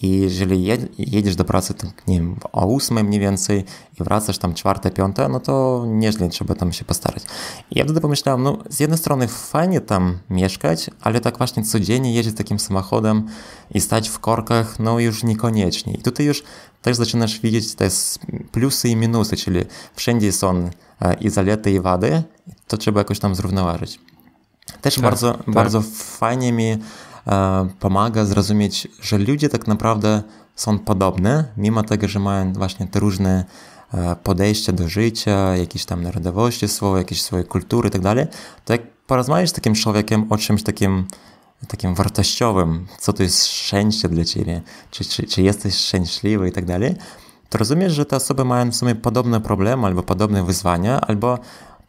i jeżeli jedziesz do pracy, tam, nie wiem, o 8 mniej więcej i wracasz tam czwarte, piąte, no to nieźle trzeba tam się postarać. I ja wtedy pomyślałem, no z jednej strony fajnie tam mieszkać, ale tak właśnie codziennie jeździć takim samochodem i stać w korkach, no już niekoniecznie. I tutaj już też zaczynasz widzieć te plusy i minusy, czyli wszędzie są E, i zalety, i wady, to trzeba jakoś tam zrównoważyć. Też tak, bardzo, tak. bardzo fajnie mi e, pomaga zrozumieć, że ludzie tak naprawdę są podobne, mimo tego, że mają właśnie te różne e, podejścia do życia, jakieś tam narodowości swoje, jakieś swoje kultury i tak dalej, to jak porozmawiasz z takim człowiekiem o czymś takim takim wartościowym, co to jest szczęście dla ciebie, czy, czy, czy jesteś szczęśliwy i tak dalej, to rozumiesz, że te osoby mają w sumie podobne problemy albo podobne wyzwania, albo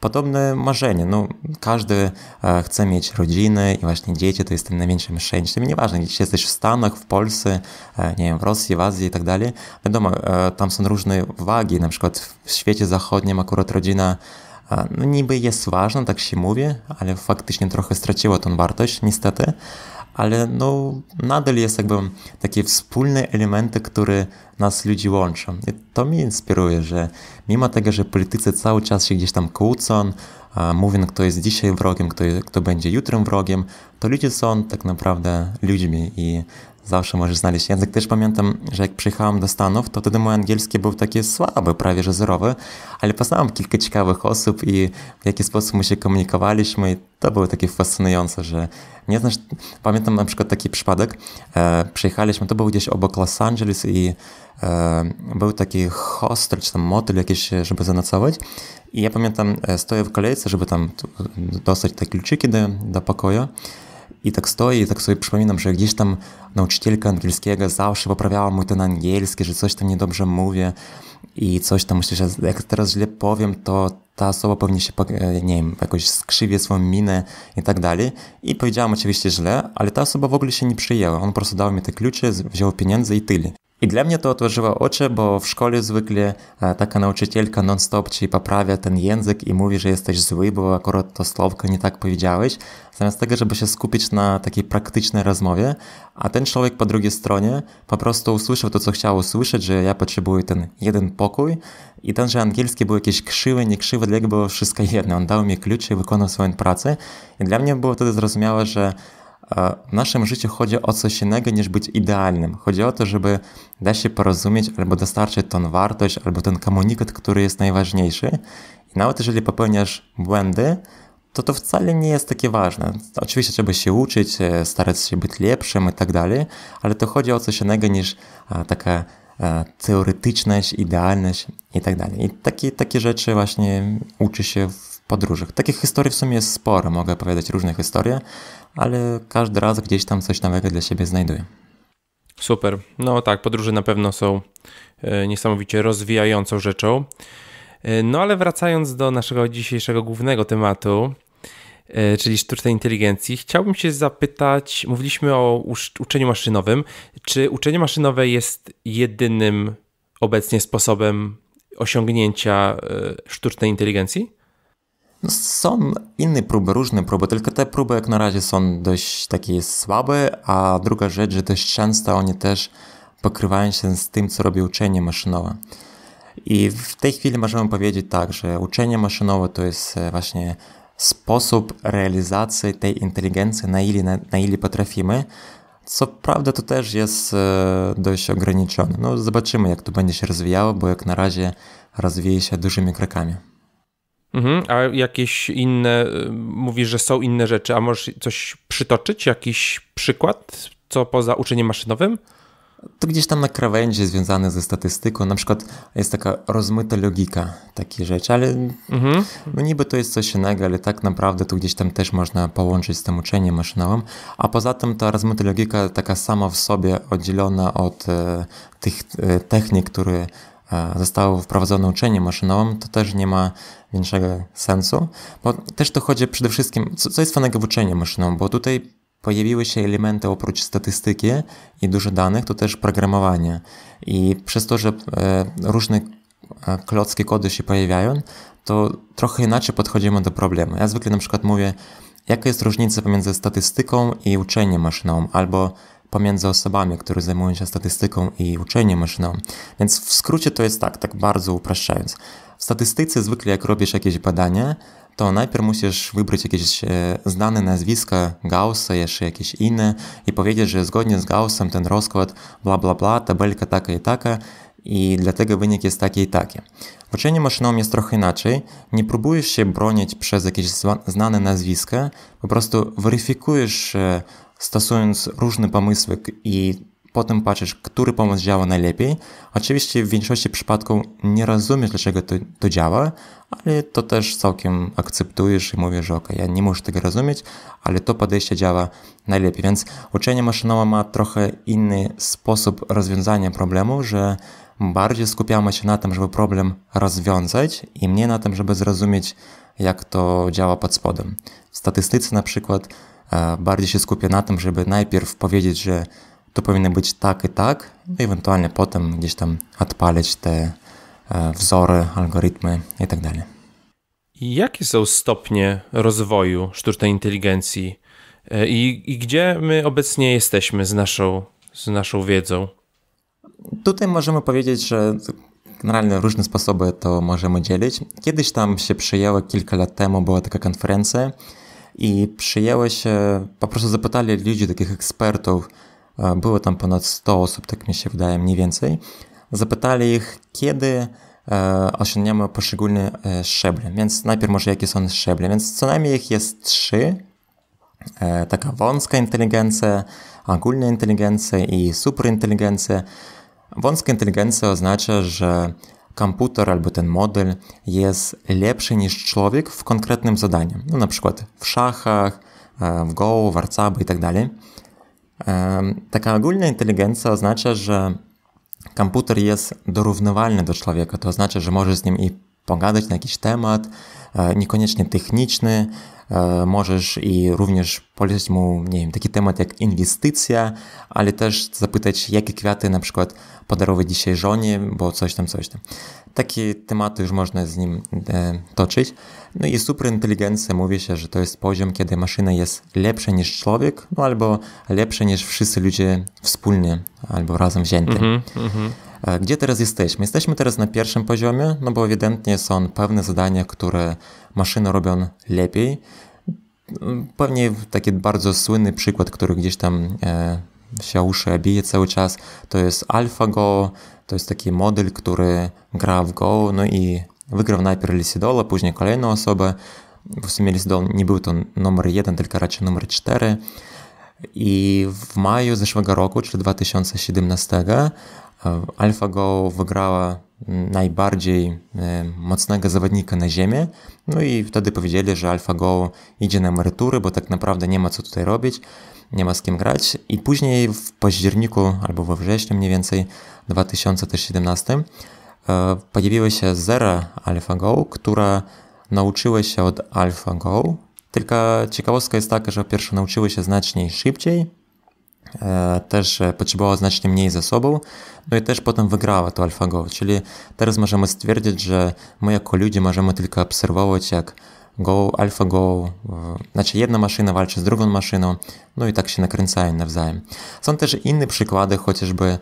podobne marzenie. No, każdy e, chce mieć rodziny i właśnie dzieci to jest ten największym szczęściem. Nieważne, gdzie jesteś w Stanach, w Polsce, e, nie wiem, w Rosji, w Azji i tak dalej. Wiadomo, e, tam są różne wagi, na przykład w świecie zachodnim akurat rodzina e, no niby jest ważna, tak się mówi, ale faktycznie trochę straciła tą wartość niestety ale no, nadal jest jakby takie wspólne elementy, które nas ludzi łączą. I to mnie inspiruje, że mimo tego, że politycy cały czas się gdzieś tam kłócą, mówią, kto jest dzisiaj wrogiem, kto, kto będzie jutrem wrogiem, to ludzie są tak naprawdę ludźmi i Zawsze możesz znaleźć język. Też pamiętam, że jak przyjechałem do Stanów, to wtedy mój angielski był taki słaby, prawie że zerowy, ale poznałem kilka ciekawych osób i w jaki sposób my się komunikowaliśmy i to było takie fascynujące, że nie znasz, pamiętam na przykład taki przypadek, e, przyjechaliśmy, to był gdzieś obok Los Angeles i e, był taki hostel czy tam motel jakiś, żeby zanocować i ja pamiętam, e, stoję w kolejce, żeby tam e, dostać te kluczyki do, do pokoju i tak stoję i tak sobie przypominam, że gdzieś tam nauczycielka angielskiego zawsze poprawiała mój ten angielski, że coś tam niedobrze mówię i coś tam myślę, że jak teraz źle powiem, to ta osoba pewnie się, e, nie wiem, jakoś skrzywie swoją minę i tak dalej. I powiedziałam oczywiście źle, ale ta osoba w ogóle się nie przyjęła. On po prostu dał mi te klucze, wziął pieniądze i tyle. I dla mnie to otworzyło oczy, bo w szkole zwykle e, taka nauczycielka non-stop ci poprawia ten język i mówi, że jesteś zły, bo akurat to słowko nie tak powiedziałeś, zamiast tego, żeby się skupić na takiej praktycznej rozmowie, a ten człowiek po drugiej stronie po prostu usłyszał to, co chciał usłyszeć, że ja potrzebuję ten jeden pokój i ten, że angielski był jakieś krzywy, nie krzywy, dla niego było wszystko jedno. On dał mi klucz i wykonał swoją pracę i dla mnie było wtedy zrozumiałe, że w naszym życiu chodzi o coś innego niż być idealnym. Chodzi o to, żeby dać się porozumieć albo dostarczyć tą wartość, albo ten komunikat, który jest najważniejszy. I nawet jeżeli popełniasz błędy, to to wcale nie jest takie ważne. Oczywiście trzeba się uczyć, e, starać się być lepszym i tak dalej, ale to chodzi o coś innego niż taka e, teoretyczność, idealność i tak dalej. I takie, takie rzeczy właśnie uczy się w podróżach. Takich historii w sumie jest sporo, mogę opowiadać różne historie, ale każdy raz gdzieś tam coś nowego dla siebie znajduję. Super. No tak, podróże na pewno są e, niesamowicie rozwijającą rzeczą. E, no ale wracając do naszego dzisiejszego głównego tematu, e, czyli sztucznej inteligencji, chciałbym się zapytać, mówiliśmy o uczeniu maszynowym, czy uczenie maszynowe jest jedynym obecnie sposobem osiągnięcia sztucznej inteligencji? No, są inne próby, różne próby, tylko te próby jak na razie są dość takie słabe, a druga rzecz, że dość często oni też pokrywają się z tym, co robi uczenie maszynowe. I w tej chwili możemy powiedzieć tak, że uczenie maszynowe to jest e, właśnie sposób realizacji tej inteligencji, na ile, na, na ile potrafimy. Co prawda to też jest e, dość ograniczone. No zobaczymy, jak to będzie się rozwijało, bo jak na razie rozwija się dużymi krokami. Mhm, a jakieś inne, y, mówisz, że są inne rzeczy, a możesz coś przytoczyć, jakiś przykład, co poza uczeniem maszynowym? To gdzieś tam na krawędzi związane ze statystyką, na przykład jest taka rozmyta logika takiej rzeczy, ale mhm. no niby to jest coś innego, ale tak naprawdę to gdzieś tam też można połączyć z tym uczeniem maszynowym, a poza tym ta rozmyta logika taka sama w sobie oddzielona od e, tych e, technik, które zostało wprowadzone uczenie maszynowe, to też nie ma większego sensu, bo też to chodzi przede wszystkim, co, co jest fajnego w uczeniu maszynowym, bo tutaj pojawiły się elementy oprócz statystyki i dużo danych, to też programowanie. I przez to, że e, różne e, klocki kody się pojawiają, to trochę inaczej podchodzimy do problemu. Ja zwykle na przykład mówię, jaka jest różnica pomiędzy statystyką i uczeniem maszynowym, albo pomiędzy osobami, które zajmują się statystyką i uczeniem maszyną. Więc w skrócie to jest tak, tak bardzo upraszczając. W statystyce zwykle jak robisz jakieś badanie, to najpierw musisz wybrać jakieś e, znane nazwiska Gaussa, jeszcze jakieś inne i powiedzieć, że zgodnie z Gaussem ten rozkład bla bla bla, tabelka taka i taka i dlatego wynik jest taki i taki. W uczeniu maszynowym jest trochę inaczej. Nie próbujesz się bronić przez jakieś znane nazwiska, po prostu weryfikujesz e, stosując różne pomysły i potem patrzysz, który pomysł działa najlepiej. Oczywiście w większości przypadków nie rozumiesz, dlaczego to, to działa, ale to też całkiem akceptujesz i mówisz, że ok, ja nie muszę tego rozumieć, ale to podejście działa najlepiej. Więc uczenie maszynowe ma trochę inny sposób rozwiązania problemu, że bardziej skupiamy się na tym, żeby problem rozwiązać i mniej na tym, żeby zrozumieć, jak to działa pod spodem. W statystyce na przykład bardziej się skupię na tym, żeby najpierw powiedzieć, że to powinno być tak i tak, no i ewentualnie potem gdzieś tam odpalić te e, wzory, algorytmy itd. Tak Jakie są stopnie rozwoju sztucznej inteligencji e, i, i gdzie my obecnie jesteśmy z naszą, z naszą wiedzą? Tutaj możemy powiedzieć, że generalnie różne sposoby to możemy dzielić. Kiedyś tam się przyjęło, kilka lat temu była taka konferencja, i przyjęły się, po prostu zapytali ludzi, takich ekspertów, e, było tam ponad 100 osób, tak mi się wydaje, mniej więcej. Zapytali ich, kiedy e, osiągniemy poszczególne szczeble, więc najpierw może jakie są szczeble, więc co najmniej ich jest trzy, e, taka wąska inteligencja, ogólna inteligencja i superinteligencja. Wąska inteligencja oznacza, że komputer albo ten model jest lepszy niż człowiek w konkretnym zadaniu, no, na przykład w szachach, e, w Go, w Arcabu itd. Tak e, taka ogólna inteligencja oznacza, że komputer jest dorównywalny do człowieka, to oznacza, że może z nim i pogadać na jakiś temat, e, niekoniecznie techniczny, E, możesz i również polecić mu, nie wiem, taki temat jak inwestycja, ale też zapytać, jakie kwiaty na przykład podarować dzisiaj żonie, bo coś tam, coś tam. Takie tematy już można z nim e, toczyć. No i superinteligencja mówi się, że to jest poziom, kiedy maszyna jest lepsza niż człowiek, no albo lepsza niż wszyscy ludzie wspólnie albo razem wzięty. Mm -hmm, mm -hmm. E, gdzie teraz jesteśmy? Jesteśmy teraz na pierwszym poziomie, no bo ewidentnie są pewne zadania, które maszyny robią lepiej. Mm, pewnie taki bardzo słynny przykład, który gdzieś tam e, się uszy bije cały czas, to jest AlphaGo, to jest taki model, który gra w Go, no i wygrał najpierw Lisidola, później kolejną osobę. W sumie Lisidol nie był to numer jeden, tylko raczej numer cztery. I w maju zeszłego roku, czyli 2017, AlphaGo wygrała mm, najbardziej e, mocnego zawodnika na ziemię. No i wtedy powiedzieli, że AlphaGo idzie na emerytury, bo tak naprawdę nie ma co tutaj robić, nie ma z kim grać. I później w październiku albo we wrześniu mniej więcej 2017 e, pojawiła się Zera AlphaGo, która nauczyła się od AlphaGo. Tylko ciekawostka jest taka, że pierwsze nauczyły się znacznie szybciej, E, też e, potrzebowała znacznie mniej zasobów, no i też potem wygrała to AlphaGo. Czyli teraz możemy stwierdzić, że my jako ludzie możemy tylko obserwować, jak Go, AlphaGo, e, znaczy jedna maszyna walczy z drugą maszyną, no i tak się nakręcają nawzajem. Są też inne przykłady, chociażby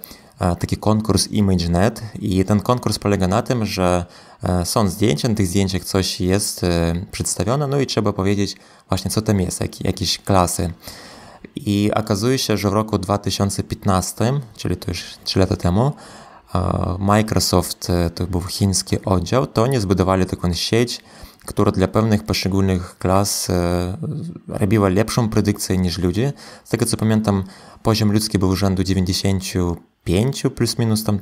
taki konkurs ImageNet i ten konkurs polega na tym, że są zdjęcia, na tych zdjęciach coś jest przedstawione, no i trzeba powiedzieć właśnie co tam jest, jak, jakieś klasy. I okazuje się, że w roku 2015, czyli to już 3 lata temu, e, Microsoft, e, to był chiński oddział, to oni zbudowali taką sieć, która dla pewnych poszczególnych klas e, robiła lepszą predykcję niż ludzie. Z tego co pamiętam, poziom ludzki był rzędu 95 plus minus tam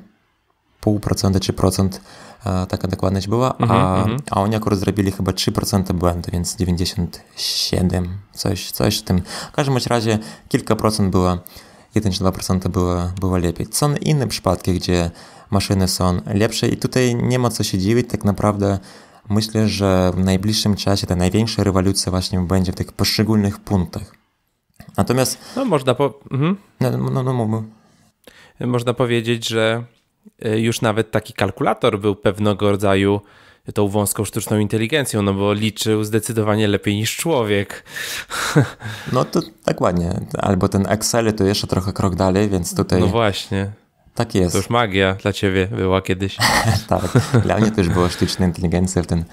pół procenta czy procent taka dokładność była, mm -hmm, a, mm -hmm. a oni akurat zrobili chyba 3% błędu, więc 97, coś, coś w tym. W każdym razie kilka procent było, 1 czy 2% było, było lepiej. Są inne przypadki, gdzie maszyny są lepsze i tutaj nie ma co się dziwić, tak naprawdę myślę, że w najbliższym czasie ta największa rewolucja właśnie będzie w tych poszczególnych punktach. Natomiast... No można po... Mhm. No, no, no, no można powiedzieć, że E, już nawet taki kalkulator był pewnego rodzaju tą wąską sztuczną inteligencją, no bo liczył zdecydowanie lepiej niż człowiek. *laughs* No to tak ładnie. Albo ten Excel to jeszcze trochę krok dalej, więc tutaj. No właśnie. Tak jest. To już magia dla ciebie była kiedyś. *laughs* tak. Dla mnie też była sztuczna inteligencja w ten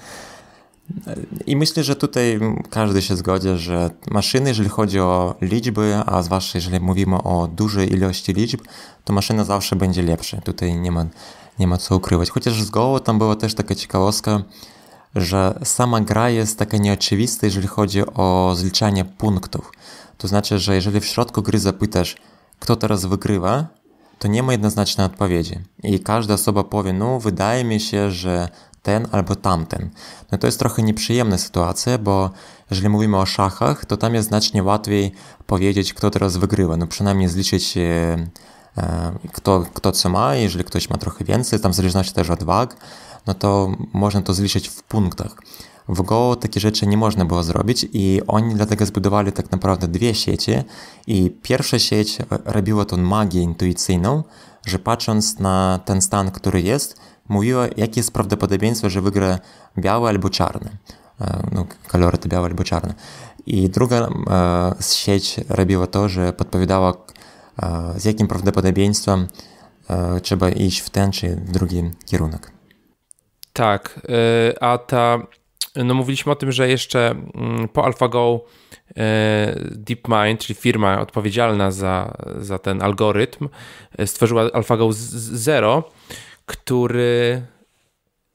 i myślę, że tutaj każdy się zgodzi, że maszyny, jeżeli chodzi o liczby, a zwłaszcza jeżeli mówimy o dużej ilości liczb, to maszyna zawsze będzie lepsza. Tutaj nie ma, nie ma co ukrywać. Chociaż z tam była też taka ciekawostka, że sama gra jest taka nieoczywista, jeżeli chodzi o zliczanie punktów. To znaczy, że jeżeli w środku gry zapytasz, kto teraz wygrywa, to nie ma jednoznacznej odpowiedzi. I każda osoba powie, no wydaje mi się, że ten albo tamten. No to jest trochę nieprzyjemna sytuacja, bo jeżeli mówimy o szachach, to tam jest znacznie łatwiej powiedzieć, kto teraz wygrywa. No przynajmniej zliczyć e, e, kto, kto co ma, jeżeli ktoś ma trochę więcej, tam w zależności też od wag, no to można to zliczyć w punktach. W Go takie rzeczy nie można było zrobić i oni dlatego zbudowali tak naprawdę dwie sieci i pierwsza sieć robiła tą magię intuicyjną, że patrząc na ten stan, który jest, mówiła, jakie jest prawdopodobieństwo, że wygra biały albo czarny. E, no, kolory to białe albo czarne. I druga e, sieć robiła to, że podpowiadała, e, z jakim prawdopodobieństwem trzeba iść w ten czy w drugi kierunek. Tak, a ta no mówiliśmy o tym, że jeszcze mm, po AlphaGo DeepMind, czyli firma odpowiedzialna za, za ten algorytm, stworzyła AlphaGo Zero, który,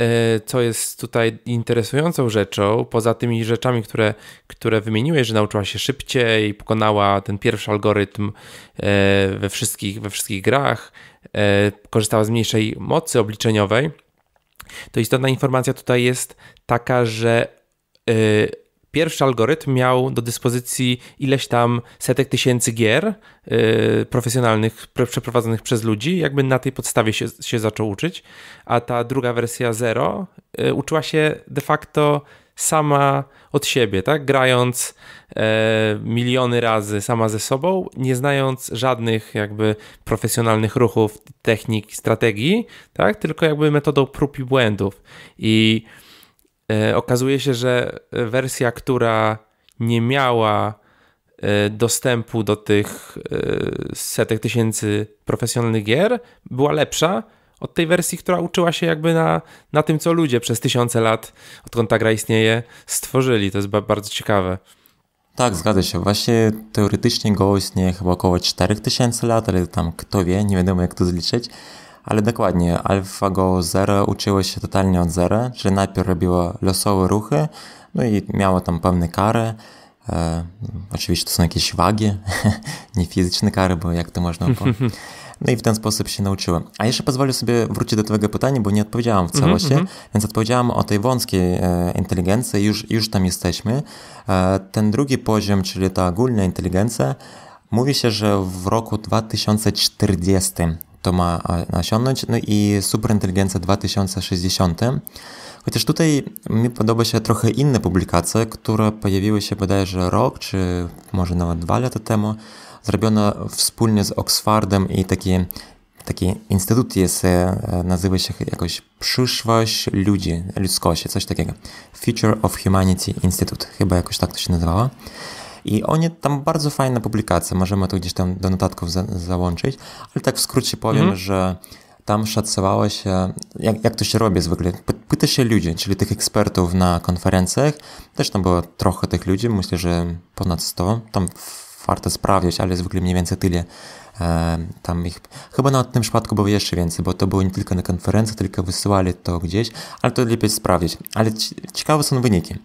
e, co jest tutaj interesującą rzeczą, poza tymi rzeczami, które, które wymieniłeś, że nauczyła się szybciej i pokonała ten pierwszy algorytm e, we wszystkich, we wszystkich grach, e, korzystała z mniejszej mocy obliczeniowej, to istotna informacja tutaj jest taka, że pierwszy algorytm miał do dyspozycji ileś tam setek tysięcy gier yy, profesjonalnych pre- przeprowadzonych przez ludzi, jakby na tej podstawie się, się zaczął uczyć, a ta druga wersja Zero yy, uczyła się de facto sama od siebie, tak? Grając e, miliony razy sama ze sobą, nie znając żadnych jakby profesjonalnych ruchów, technik, strategii, tak? Tylko jakby metodą prób i błędów. I E, okazuje się, że e, wersja, która nie miała e, dostępu do tych setek tysięcy profesjonalnych gier, była lepsza od tej wersji, która uczyła się jakby na, na tym, co ludzie przez tysiące lat, odkąd ta gra istnieje, stworzyli. To jest bardzo ciekawe. Tak, zgadza się. Właśnie teoretycznie go istnieje chyba około 4000 lat, ale tam kto wie, nie wiadomo jak to zliczyć. Ale dokładnie, AlphaGo Zero uczyło się totalnie od zera, czyli najpierw robiło losowe ruchy, no i miało tam pewne kary. E, oczywiście to są jakieś wagi, *laughs* nie fizyczne kary, bo jak to można... powiedzieć. *laughs* No i w ten sposób się nauczyłem. A jeszcze pozwolę sobie wrócić do Twojego pytania, bo nie odpowiedziałam w mhm, całości, mhm. więc odpowiedziałam o tej wąskiej e, inteligencji, już, już tam jesteśmy. E, ten drugi poziom, czyli ta ogólna inteligencja, mówi się, że w roku 2040 to ma osiągnąć, no i Superinteligencja 2060. Chociaż tutaj mi podoba się trochę inne publikacje, które pojawiły się bodajże rok, czy może nawet dwa lata temu, zrobione wspólnie z Oxfordem i taki, taki instytut jest, e, nazywa się jakoś Przyszłość Ludzi, Ludzkości, coś takiego. Future of Humanity Institute, chyba jakoś tak to się nazywało. I oni tam bardzo fajne publikacje, możemy to gdzieś tam do notatków za załączyć, ale tak w skrócie powiem, mm że tam szacowało się, jak, jak to się robi zwykle. Pyta się ludzi, czyli tych ekspertów na konferencjach. Też tam było trochę tych ludzi, myślę, że ponad 100. Tam warto sprawdzić, ale zwykle mniej więcej tyle e, tam ich. Chyba na tym przypadku było jeszcze więcej, bo to było nie tylko na konferencjach, tylko wysyłali to gdzieś, ale to lepiej sprawdzić. Ale ciekawe są wyniki.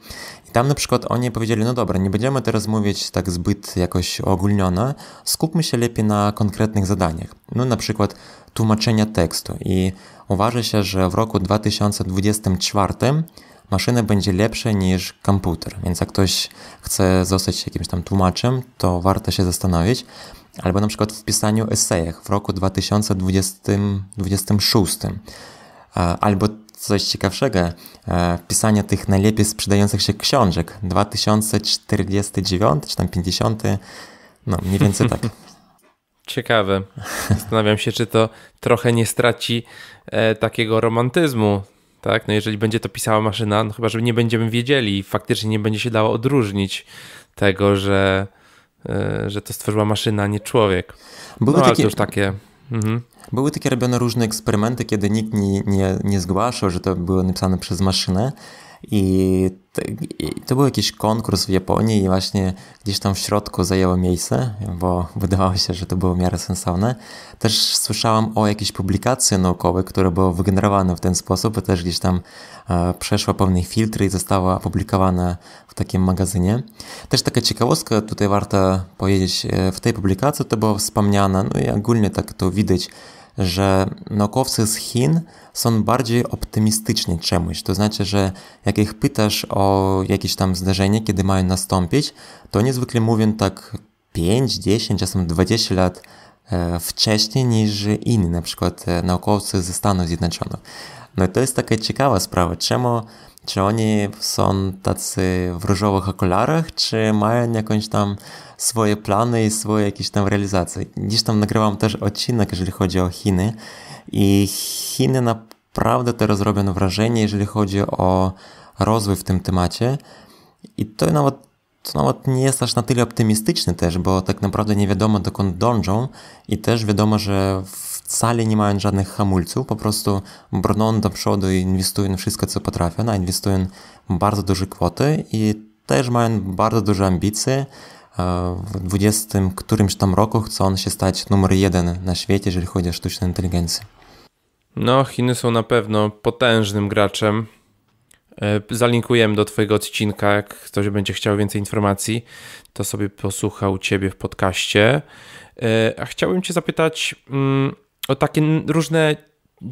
Tam na przykład oni powiedzieli, no dobra, nie będziemy teraz mówić tak zbyt jakoś ogólnione, skupmy się lepiej na konkretnych zadaniach. No na przykład tłumaczenia tekstu i uważa się, że w roku 2024 maszyna będzie lepsza niż komputer, więc jak ktoś chce zostać jakimś tam tłumaczem, to warto się zastanowić. Albo na przykład w pisaniu esejach w roku 2026. Albo coś ciekawszego, e, pisania tych najlepiej sprzedających się książek 2049 czy tam 50, no mniej więcej tak. *laughs* Ciekawe. Zastanawiam się, czy to trochę nie straci e, takiego romantyzmu, tak? No jeżeli będzie to pisała maszyna, no chyba, że nie będziemy wiedzieli i faktycznie nie będzie się dało odróżnić tego, że, e, że to stworzyła maszyna, nie człowiek. Były no, takie... ale to już takie Mhm. Były takie robione różne eksperymenty, kiedy nikt nie, nie, nie zgłaszał, że to było napisane przez maszynę, i to był jakiś konkurs w Japonii i właśnie gdzieś tam w środku zajęło miejsce, bo *laughs* wydawało się, że to było w miarę sensowne. Też słyszałam o jakiejś publikacji naukowej, która była wygenerowana w ten sposób, też gdzieś tam e, przeszła pewne filtry i została opublikowana w takim magazynie. Też taka ciekawostka tutaj warto powiedzieć, e, w tej publikacji to było wspomniane, no i ogólnie tak to widać, że naukowcy z Chin są bardziej optymistyczni czemuś. To znaczy, że jak ich pytasz o jakieś tam zdarzenie, kiedy mają nastąpić, to oni zwykle mówią tak 5, 10, czasem 20 lat e, wcześniej niż inni, na przykład e, naukowcy ze Stanów Zjednoczonych. No i to jest taka ciekawa sprawa, czemu czy oni są tacy w różowych okularach, czy mają jakąś tam swoje plany i swoje jakieś tam realizacje? Dziś tam nagrywam też odcinek, jeżeli chodzi o Chiny i Chiny naprawdę teraz robią wrażenie, jeżeli chodzi o rozwój w tym temacie i to nawet to nawet nie jest aż na tyle optymistyczny też, bo tak naprawdę nie wiadomo dokąd dążą i też wiadomo, że w wcale nie mają żadnych hamulców, po prostu brną do przodu i inwestują wszystko, co potrafią, a no, inwestują bardzo duże kwoty i też mają bardzo duże ambicje. E, w 20 którymś tam roku chcą on się stać numer jeden na świecie, jeżeli chodzi o sztuczną inteligencję. No, Chiny są na pewno potężnym graczem. E, zalinkujemy do Twojego odcinka, jak ktoś będzie chciał więcej informacji, to sobie posłuchał Ciebie w podcaście. E, a chciałbym Cię zapytać, mm, o takie różne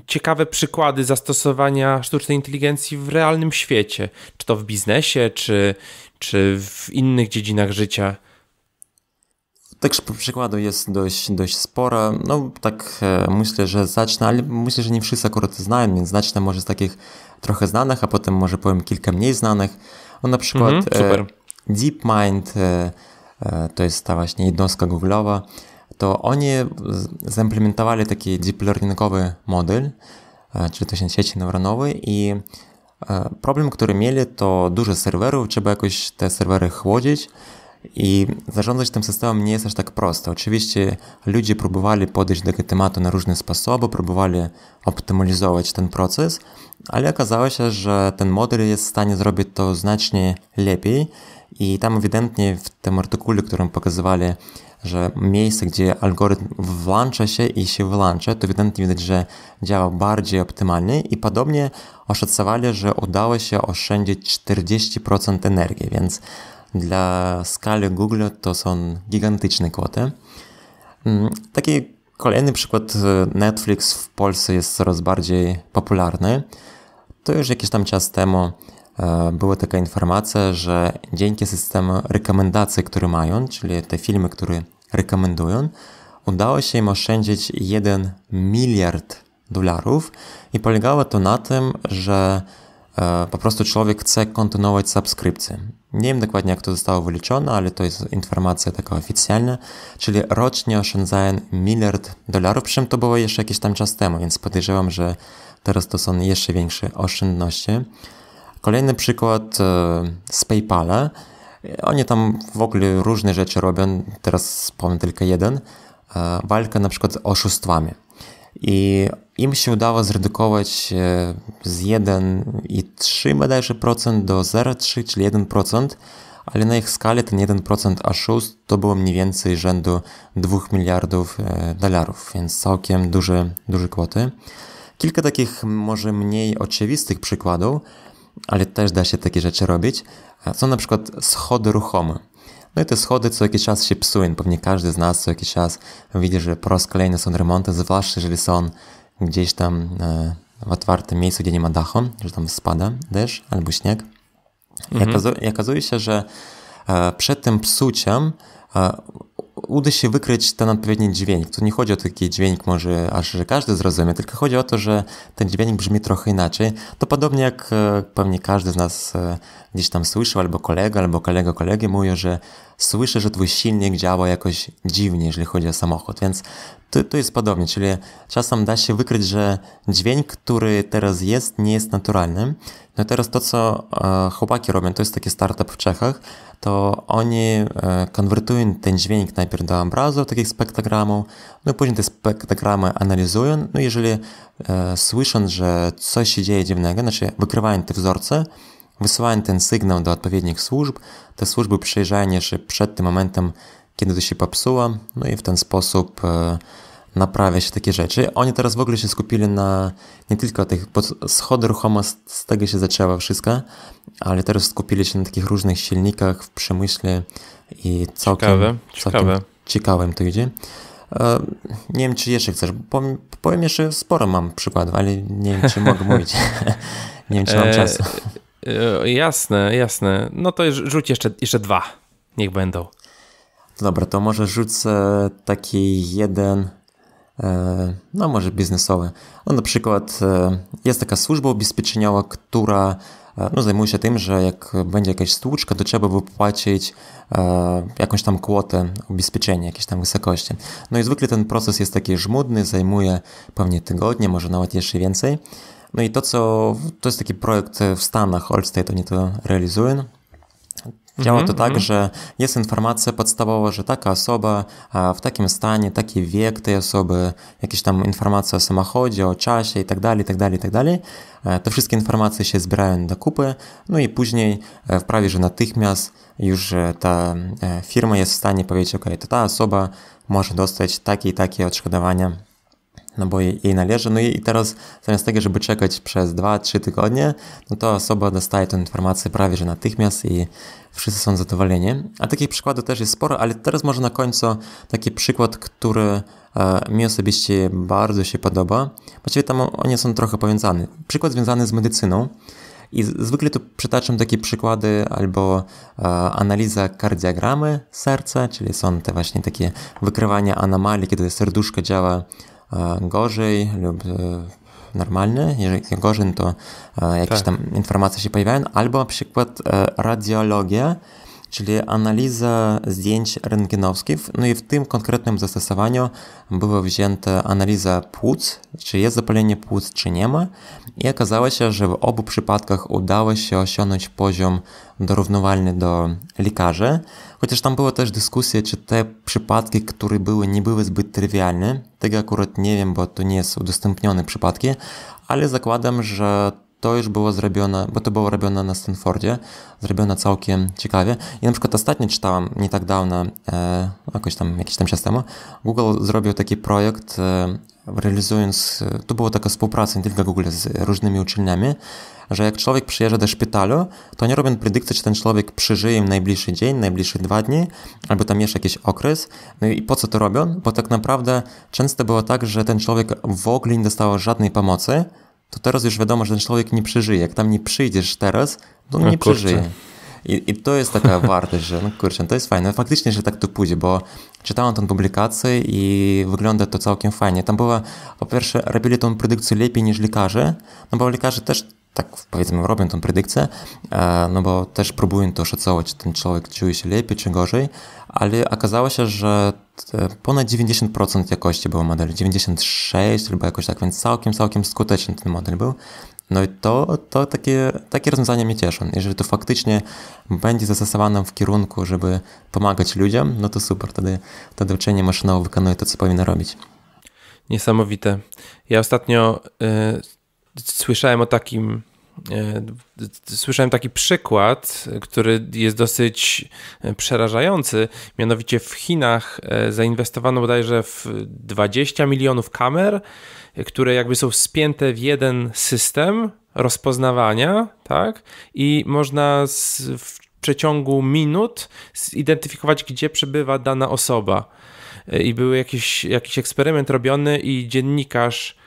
ciekawe przykłady zastosowania sztucznej inteligencji w realnym świecie, czy to w biznesie, czy, czy w innych dziedzinach życia. Także przykładów jest dość, dość sporo. No tak e, myślę, że zacznę, ale myślę, że nie wszyscy akurat znają, więc zacznę może z takich trochę znanych, a potem może powiem kilka mniej znanych. No na przykład mhm, e, DeepMind, e, e, to jest ta właśnie jednostka Google'owa, to oni zaimplementowali taki deep learningowy model, e, czyli to się sieci neuronowej i e, problem, który mieli, to dużo serwerów, trzeba jakoś te serwery chłodzić i zarządzać tym systemem nie jest aż tak proste. Oczywiście ludzie próbowali podejść do tego tematu na różne sposoby, próbowali optymalizować ten proces, ale okazało się, że ten model jest w stanie zrobić to znacznie lepiej i tam ewidentnie w tym artykule, którym pokazywali, że miejsce, gdzie algorytm włącza się i się wyłącza, to ewidentnie widać, że działa bardziej optymalnie i podobnie oszacowali, że udało się oszczędzić 40% energii, więc dla skali Google to są gigantyczne kwoty. Mm, taki kolejny przykład e, Netflix w Polsce jest coraz bardziej popularny. To już jakiś tam czas temu E, Była taka informacja, że dzięki systemowi rekomendacji, który mają, czyli te filmy, które rekomendują, udało się im oszczędzić 1 miliard dolarów i polegało to na tym, że e, po prostu człowiek chce kontynuować subskrypcję. Nie wiem dokładnie, jak to zostało wyliczone, ale to jest informacja taka oficjalna, czyli rocznie oszczędzają miliard dolarów, przy czym to było jeszcze jakiś tam czas temu, więc podejrzewam, że teraz to są jeszcze większe oszczędności. Kolejny przykład e, z PayPala. Oni tam w ogóle różne rzeczy robią, teraz powiem tylko jeden. E, walka na przykład z oszustwami. I im się udało zredukować e, z 1,3 bodajże procent do 0,3, czyli 1%, ale na ich skalę ten 1% oszust to było mniej więcej rzędu 2 miliardów dolarów, więc całkiem duże, duże kwoty. Kilka takich może mniej oczywistych przykładów ale też da się takie rzeczy robić. Są na przykład schody ruchome. No i te schody co jakiś czas się psują. Pewnie każdy z nas co jakiś czas widzi, że kolejny są remonty, zwłaszcza jeżeli są gdzieś tam e, w otwartym miejscu, gdzie nie ma dachu, że tam spada deszcz albo śnieg. I, mhm. okazuje, I okazuje się, że e, przed tym psuciem e, uda się wykryć ten odpowiedni dźwięk. Tu nie chodzi o taki dźwięk może aż, że każdy zrozumie, tylko chodzi o to, że ten dźwięk brzmi trochę inaczej. To podobnie jak e, pewnie każdy z nas e, gdzieś tam słyszał, albo kolega, albo kolega kolegi mówił, że słyszę, że twój silnik działa jakoś dziwnie, jeżeli chodzi o samochód, więc tu, jest podobnie, czyli czasem da się wykryć, że dźwięk, który teraz jest, nie jest naturalny. No teraz to, co e, chłopaki robią, to jest taki startup w Czechach, to oni e, konwertują ten dźwięk najpierw do obrazu, takich spektagramów, no i później te spektrogramy analizują, no jeżeli e, słyszą, że coś się dzieje dziwnego, znaczy wykrywają te wzorce, Wysyłałem ten sygnał do odpowiednich służb, te służby przyjeżdżają jeszcze przed tym momentem, kiedy to się popsuło, no i w ten sposób e, naprawia się takie rzeczy. Oni teraz w ogóle się skupili na nie tylko tych, bo schody ruchomo, z tego się zaczęło wszystko, ale teraz skupili się na takich różnych silnikach w przemyśle i całkiem ciekawe, całkiem ciekawe. ciekawym to idzie. E, nie wiem, czy jeszcze chcesz. Powiem, jeszcze, sporo mam przykładów, ale nie wiem, czy mogę *laughs* mówić. *laughs* nie wiem, czy mam e, czasu. *laughs* E, jasne, jasne. No to rzuć jeszcze, jeszcze dwa. Niech będą. Dobra, to może rzucę taki jeden, e, no może biznesowy. No na przykład e, jest taka służba ubezpieczeniowa, która no, zajmuje się tym, że jak będzie jakaś stłuczka, to trzeba wypłacić jakąś tam kwotę ubezpieczenia, jakieś tam wysokości. No i zwykle ten proces jest taki żmudny, zajmuje pewnie tygodnie, może nawet jeszcze więcej. No i to, co to jest taki projekt e, w Stanach, Allstate oni to realizują. Działa to mm -hmm. tak, mhm. że jest informacja podstawowa, że taka osoba w takim stanie, taki wiek tej osoby, jakieś tam informacje o samochodzie, o czasie itd., itd., itd. Te wszystkie informacje się zbierają do kupy, no i później e, prawie że natychmiast już e, ta firma jest w stanie powiedzieć, ok, to ta osoba może dostać takie i takie odszkodowania no bo jej, jej należy. No i teraz zamiast tego, żeby czekać przez 2-3 tygodnie, no to osoba dostaje tę informację prawie że natychmiast i wszyscy są zadowoleni. A takich przykładów też jest sporo, ale teraz może na końcu taki przykład, który e, mi osobiście bardzo się podoba. Właściwie tam one są trochę powiązane. Przykład związany z medycyną. I zwykle tu przytaczam takie przykłady albo e, analiza kardiogramy serca, czyli są te właśnie takie wykrywania anomalii, kiedy serduszko działa E, gorzej lub e, normalny, jeżeli gorzej, to e, jakieś tak. tam informacje się pojawiają, albo na przykład radiologia, czyli analiza zdjęć rentgenowskich. No i w tym konkretnym zastosowaniu była wzięta analiza płuc, czy jest zapalenie płuc, czy nie ma. I okazało się, że w obu przypadkach udało się osiągnąć poziom dorównowalny do lekarzy. Chociaż tam była też dyskusja, czy te przypadki, które były, nie były zbyt trywialne. Tego akurat nie wiem, bo to nie są udostępnione przypadki, ale zakładam, że to już było zrobione, bo to było robione na Stanfordzie, zrobione całkiem ciekawie. I na przykład ostatnio czytałem, nie tak dawno, e, jakoś tam, jakiś tam czas temu, Google zrobił taki projekt, e, realizując, e, to była taka współpraca nie tylko Google z różnymi uczelniami, że jak człowiek przyjeżdża do szpitalu, to nie robią predykcji, czy ten człowiek przeżyje im najbliższy dzień, najbliższe dwa dni, albo tam jeszcze jakiś okres. No i po co to robią? Bo tak naprawdę często było tak, że ten człowiek w ogóle nie dostał żadnej pomocy, to teraz już wiadomo, że ten człowiek nie przeżyje. Jak tam nie przyjdziesz teraz, to on no nie kurczę. przeżyje. I, I, to jest taka *laughs* wartość, że no kurczę, to jest fajne. Faktycznie, że tak to pójdzie, bo czytałem tę publikację i wygląda to całkiem fajnie. Tam była, po pierwsze, robili tą predykcję lepiej niż lekarze, no bo lekarze też tak powiedzmy robią tą predykcję, e, no bo też próbują to oszacować, czy ten człowiek czuje się lepiej czy gorzej, ale okazało się, że e, ponad 90% jakości było modelu, 96 albo jakoś tak, więc całkiem, całkiem skuteczny ten model był. No i to, to takie, takie rozwiązania mnie cieszy. Jeżeli to faktycznie będzie zastosowane w kierunku, żeby pomagać ludziom, no to super, wtedy, wtedy uczenie maszynowe wykonuje to, co powinno robić. Niesamowite. Ja ostatnio y, słyszałem o takim e, słyszałem taki przykład, który jest dosyć przerażający. Mianowicie w Chinach e, zainwestowano bodajże w 20 milionów kamer, które jakby są spięte w jeden system rozpoznawania, tak? I można z, w przeciągu minut zidentyfikować, gdzie przebywa dana osoba. E, I był jakiś, jakiś eksperyment robiony i dziennikarz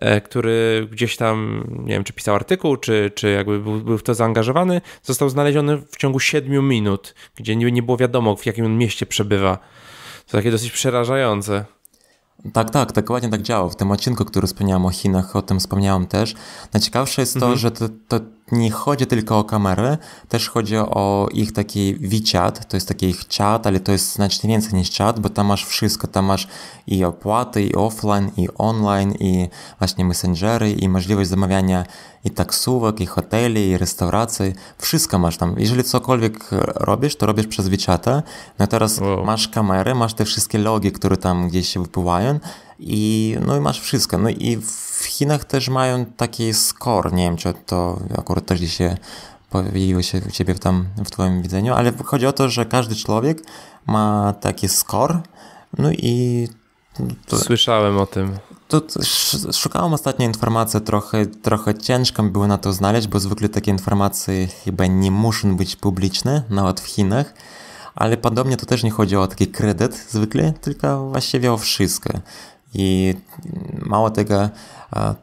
E, który gdzieś tam, nie wiem, czy pisał artykuł, czy, czy jakby był, był w to zaangażowany, został znaleziony w ciągu 7 minut, gdzie nie, nie było wiadomo, w jakim on mieście przebywa. To takie dosyć przerażające. Tak, tak, dokładnie tak, tak działa. W tym odcinku, który wspomniałem o Chinach, o tym wspomniałem też. Najciekawsze jest to, mhm. że to nie chodzi tylko o kamery, też chodzi o ich taki WeChat, to jest taki ich chat, ale to jest znacznie więcej niż chat, bo tam masz wszystko, tam masz i opłaty, i offline, i online, i właśnie messengery, i możliwość zamawiania i taksówek, i hoteli, i restauracji, wszystko masz tam. Jeżeli cokolwiek robisz, to robisz przez WeChata, no teraz wow. masz kamery, masz te wszystkie logi, które tam gdzieś się wypływają, i, no i masz wszystko. No i w Chinach też mają taki score, nie wiem czy to akurat też się pojawiło się u Ciebie tam w Twoim widzeniu, ale chodzi o to, że każdy człowiek ma taki score, no i... To, Słyszałem o tym. To, to, szukałem ostatnio informacji, trochę, trochę ciężko mi było na to znaleźć, bo zwykle takie informacje chyba nie muszą być publiczne, nawet w Chinach, ale podobnie to też nie chodziło o taki kredyt zwykle, tylko właściwie o wszystko. I mało tego,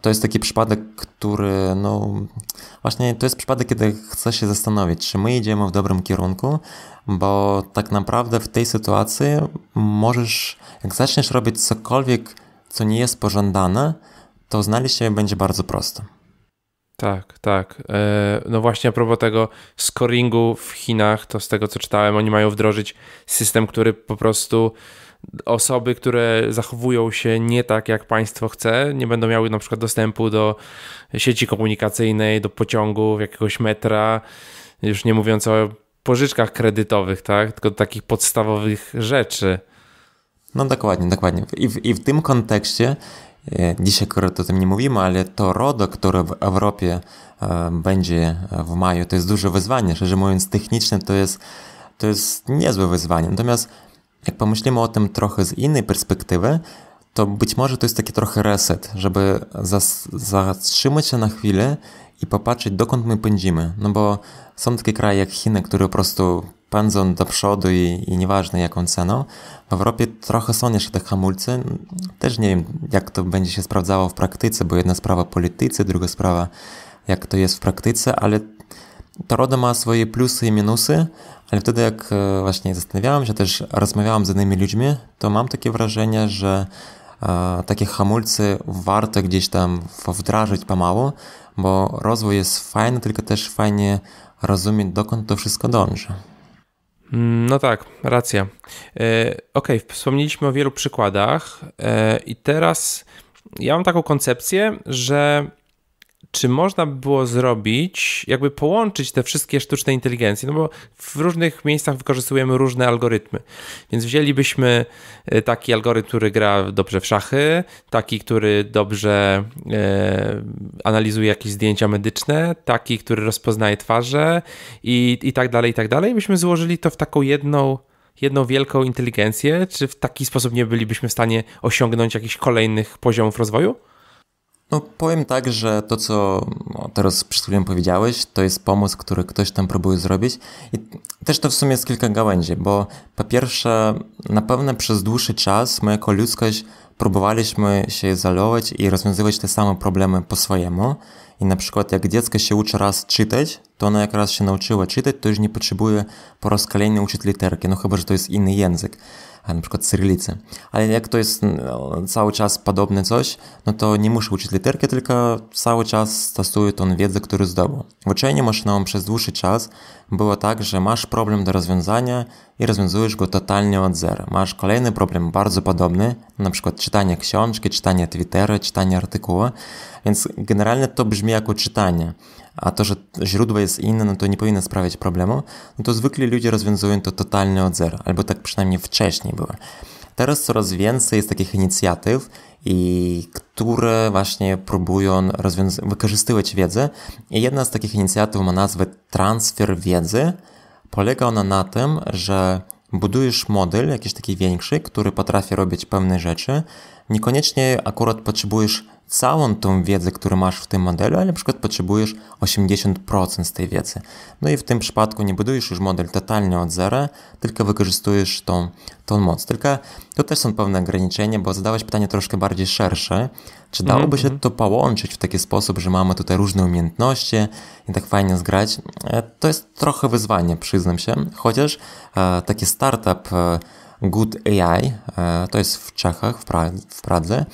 to jest taki przypadek, który, no właśnie, to jest przypadek, kiedy chcę się zastanowić, czy my idziemy w dobrym kierunku, bo tak naprawdę w tej sytuacji możesz, jak zaczniesz robić cokolwiek, co nie jest pożądane, to znaleźć się będzie bardzo prosto. Tak, tak. E, no właśnie a propos tego scoringu w Chinach, to z tego co czytałem, oni mają wdrożyć system, który po prostu osoby, które zachowują się nie tak, jak państwo chce, nie będą miały na przykład dostępu do sieci komunikacyjnej, do pociągów, jakiegoś metra, już nie mówiąc o pożyczkach kredytowych, tak? Tylko do takich podstawowych rzeczy. No dokładnie, dokładnie. I w, i w tym kontekście e, Dzisiaj akurat o tym nie mówimy, ale to RODO, które w Europie e, będzie e, w maju, to jest duże wyzwanie. Szczerze mówiąc, techniczne to jest, to jest niezłe wyzwanie. Natomiast jak pomyślimy o tym trochę z innej perspektywy, to być może to jest taki trochę reset, żeby zatrzymać się na chwilę i popatrzeć, dokąd my pędzimy. No bo są takie kraje jak Chiny, które po prostu pędzą do przodu i, i nieważne jaką ceną. W Europie trochę są jeszcze te hamulce. Też nie wiem, jak to będzie się sprawdzało w praktyce, bo jedna sprawa politycy, druga sprawa jak to jest w praktyce, ale to RODO ma swoje plusy i minusy, ale wtedy, jak e, właśnie zastanawiałem się, też rozmawiałam z innymi ludźmi, to mam takie wrażenie, że e, takie hamulce warto gdzieś tam wdrażać pomału, bo rozwój jest fajny, tylko też fajnie rozumieć, dokąd to wszystko dąży. Mm, no tak, racja. E, okej, okay, wspomnieliśmy o wielu przykładach, i teraz ja mam taką koncepcję, że czy można by było zrobić, jakby połączyć te wszystkie sztuczne inteligencje, no bo w różnych miejscach wykorzystujemy różne algorytmy. Więc wzięlibyśmy e, taki algorytm, który gra dobrze w szachy, taki, który dobrze e, analizuje jakieś zdjęcia medyczne, taki, który rozpoznaje twarze i, i tak dalej, i tak dalej. I byśmy złożyli to w taką jedną jedną wielką inteligencję, czy w taki sposób nie bylibyśmy w stanie osiągnąć jakichś kolejnych poziomów rozwoju? No, powiem tak, że to, co no, teraz przed chwilą powiedziałeś, to jest pomysł, który ktoś tam próbuje zrobić. I też to w sumie jest kilka gałęzi, bo po pierwsze, na pewno przez dłuższy czas my jako ludzkość próbowaliśmy się izolować i rozwiązywać te same problemy po swojemu. I na przykład jak dziecko się uczy raz czytać, to ono jak raz się nauczyło czytać, to już nie potrzebuje po raz kolejny uczyć literki, no chyba, że to jest inny język na przykład cyrylicy. Ale jak to jest no, cały czas podobne coś, no to nie muszę uczyć literki, tylko cały czas stosuję tą wiedzę, którą zdobył. W uczeniu maszynowym przez dłuższy czas było tak, że masz problem do rozwiązania i rozwiązujesz go totalnie od zera. Masz kolejny problem bardzo podobny, na przykład czytanie książki, czytanie Twittera, czytanie artykułu, więc generalnie to brzmi jako czytanie a to, że źródło jest inne, no to nie powinno sprawiać problemu, no to zwykli ludzie rozwiązują to totalnie od zera, albo tak przynajmniej wcześniej było. Teraz coraz więcej jest takich inicjatyw, i które właśnie próbują wykorzystywać wiedzę. I jedna z takich inicjatyw ma nazwę transfer wiedzy. Polega ona na tym, że budujesz model jakiś taki większy, który potrafi robić pewne rzeczy. Niekoniecznie akurat potrzebujesz całą tą wiedzę, którą masz w tym modelu, ale na przykład potrzebujesz 80% z tej wiedzy. No i w tym przypadku nie budujesz już model totalnie od zera, tylko wykorzystujesz tą, tą moc. Tylko tu też są pewne ograniczenia, bo zadałeś pytanie troszkę bardziej szersze. Czy mhm, dałoby się mhm. to połączyć w taki sposób, że mamy tutaj różne umiejętności i tak fajnie zgrać? E, to jest trochę wyzwanie, przyznam się, chociaż e, taki startup e, Good AI, to jest w Czechach, w, pra w Pradze,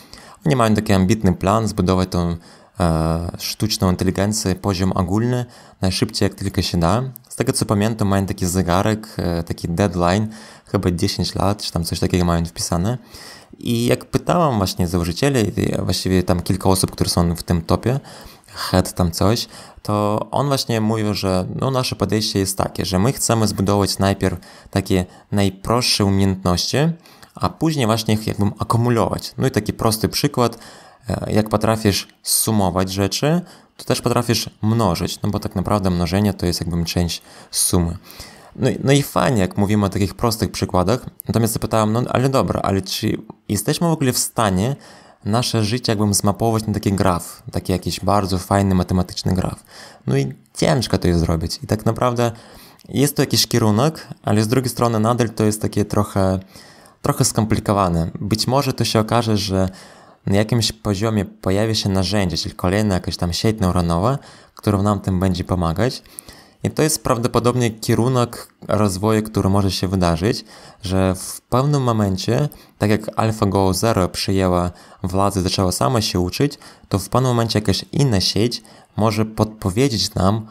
oni mają taki ambitny plan zbudować tą e, sztuczną inteligencję poziom ogólny najszybciej jak tylko się da. Z tego co pamiętam mają taki zegarek, e, taki deadline, chyba 10 lat czy tam coś takiego mają wpisane. I jak pytałam właśnie założycieli, właściwie tam kilka osób, które są w tym topie, head tam coś, to on właśnie mówił, że no, nasze podejście jest takie, że my chcemy zbudować najpierw takie najprostsze umiejętności, a później właśnie ich jakbym akumulować. No i taki prosty przykład, e, jak potrafisz sumować rzeczy, to też potrafisz mnożyć, no bo tak naprawdę mnożenie to jest jakby część sumy. No, no, i fajnie, jak mówimy o takich prostych przykładach, natomiast zapytałem, no ale dobra, ale czy jesteśmy w ogóle w stanie nasze życie jakbym zmapować na taki graf, taki jakiś bardzo fajny matematyczny graf. No i ciężko to jest zrobić i tak naprawdę jest to jakiś kierunek, ale z drugiej strony nadal to jest takie trochę trochę skomplikowane. Być może to się okaże, że na jakimś poziomie pojawi się narzędzie, czyli kolejna jakaś tam sieć neuronowa, którą nam tym będzie pomagać. I to jest prawdopodobnie kierunek rozwoju, który może się wydarzyć, że w pewnym momencie, tak jak AlphaGo Zero przyjęła władzę, zaczęła sama się uczyć, to w pewnym momencie jakaś inna sieć może podpowiedzieć nam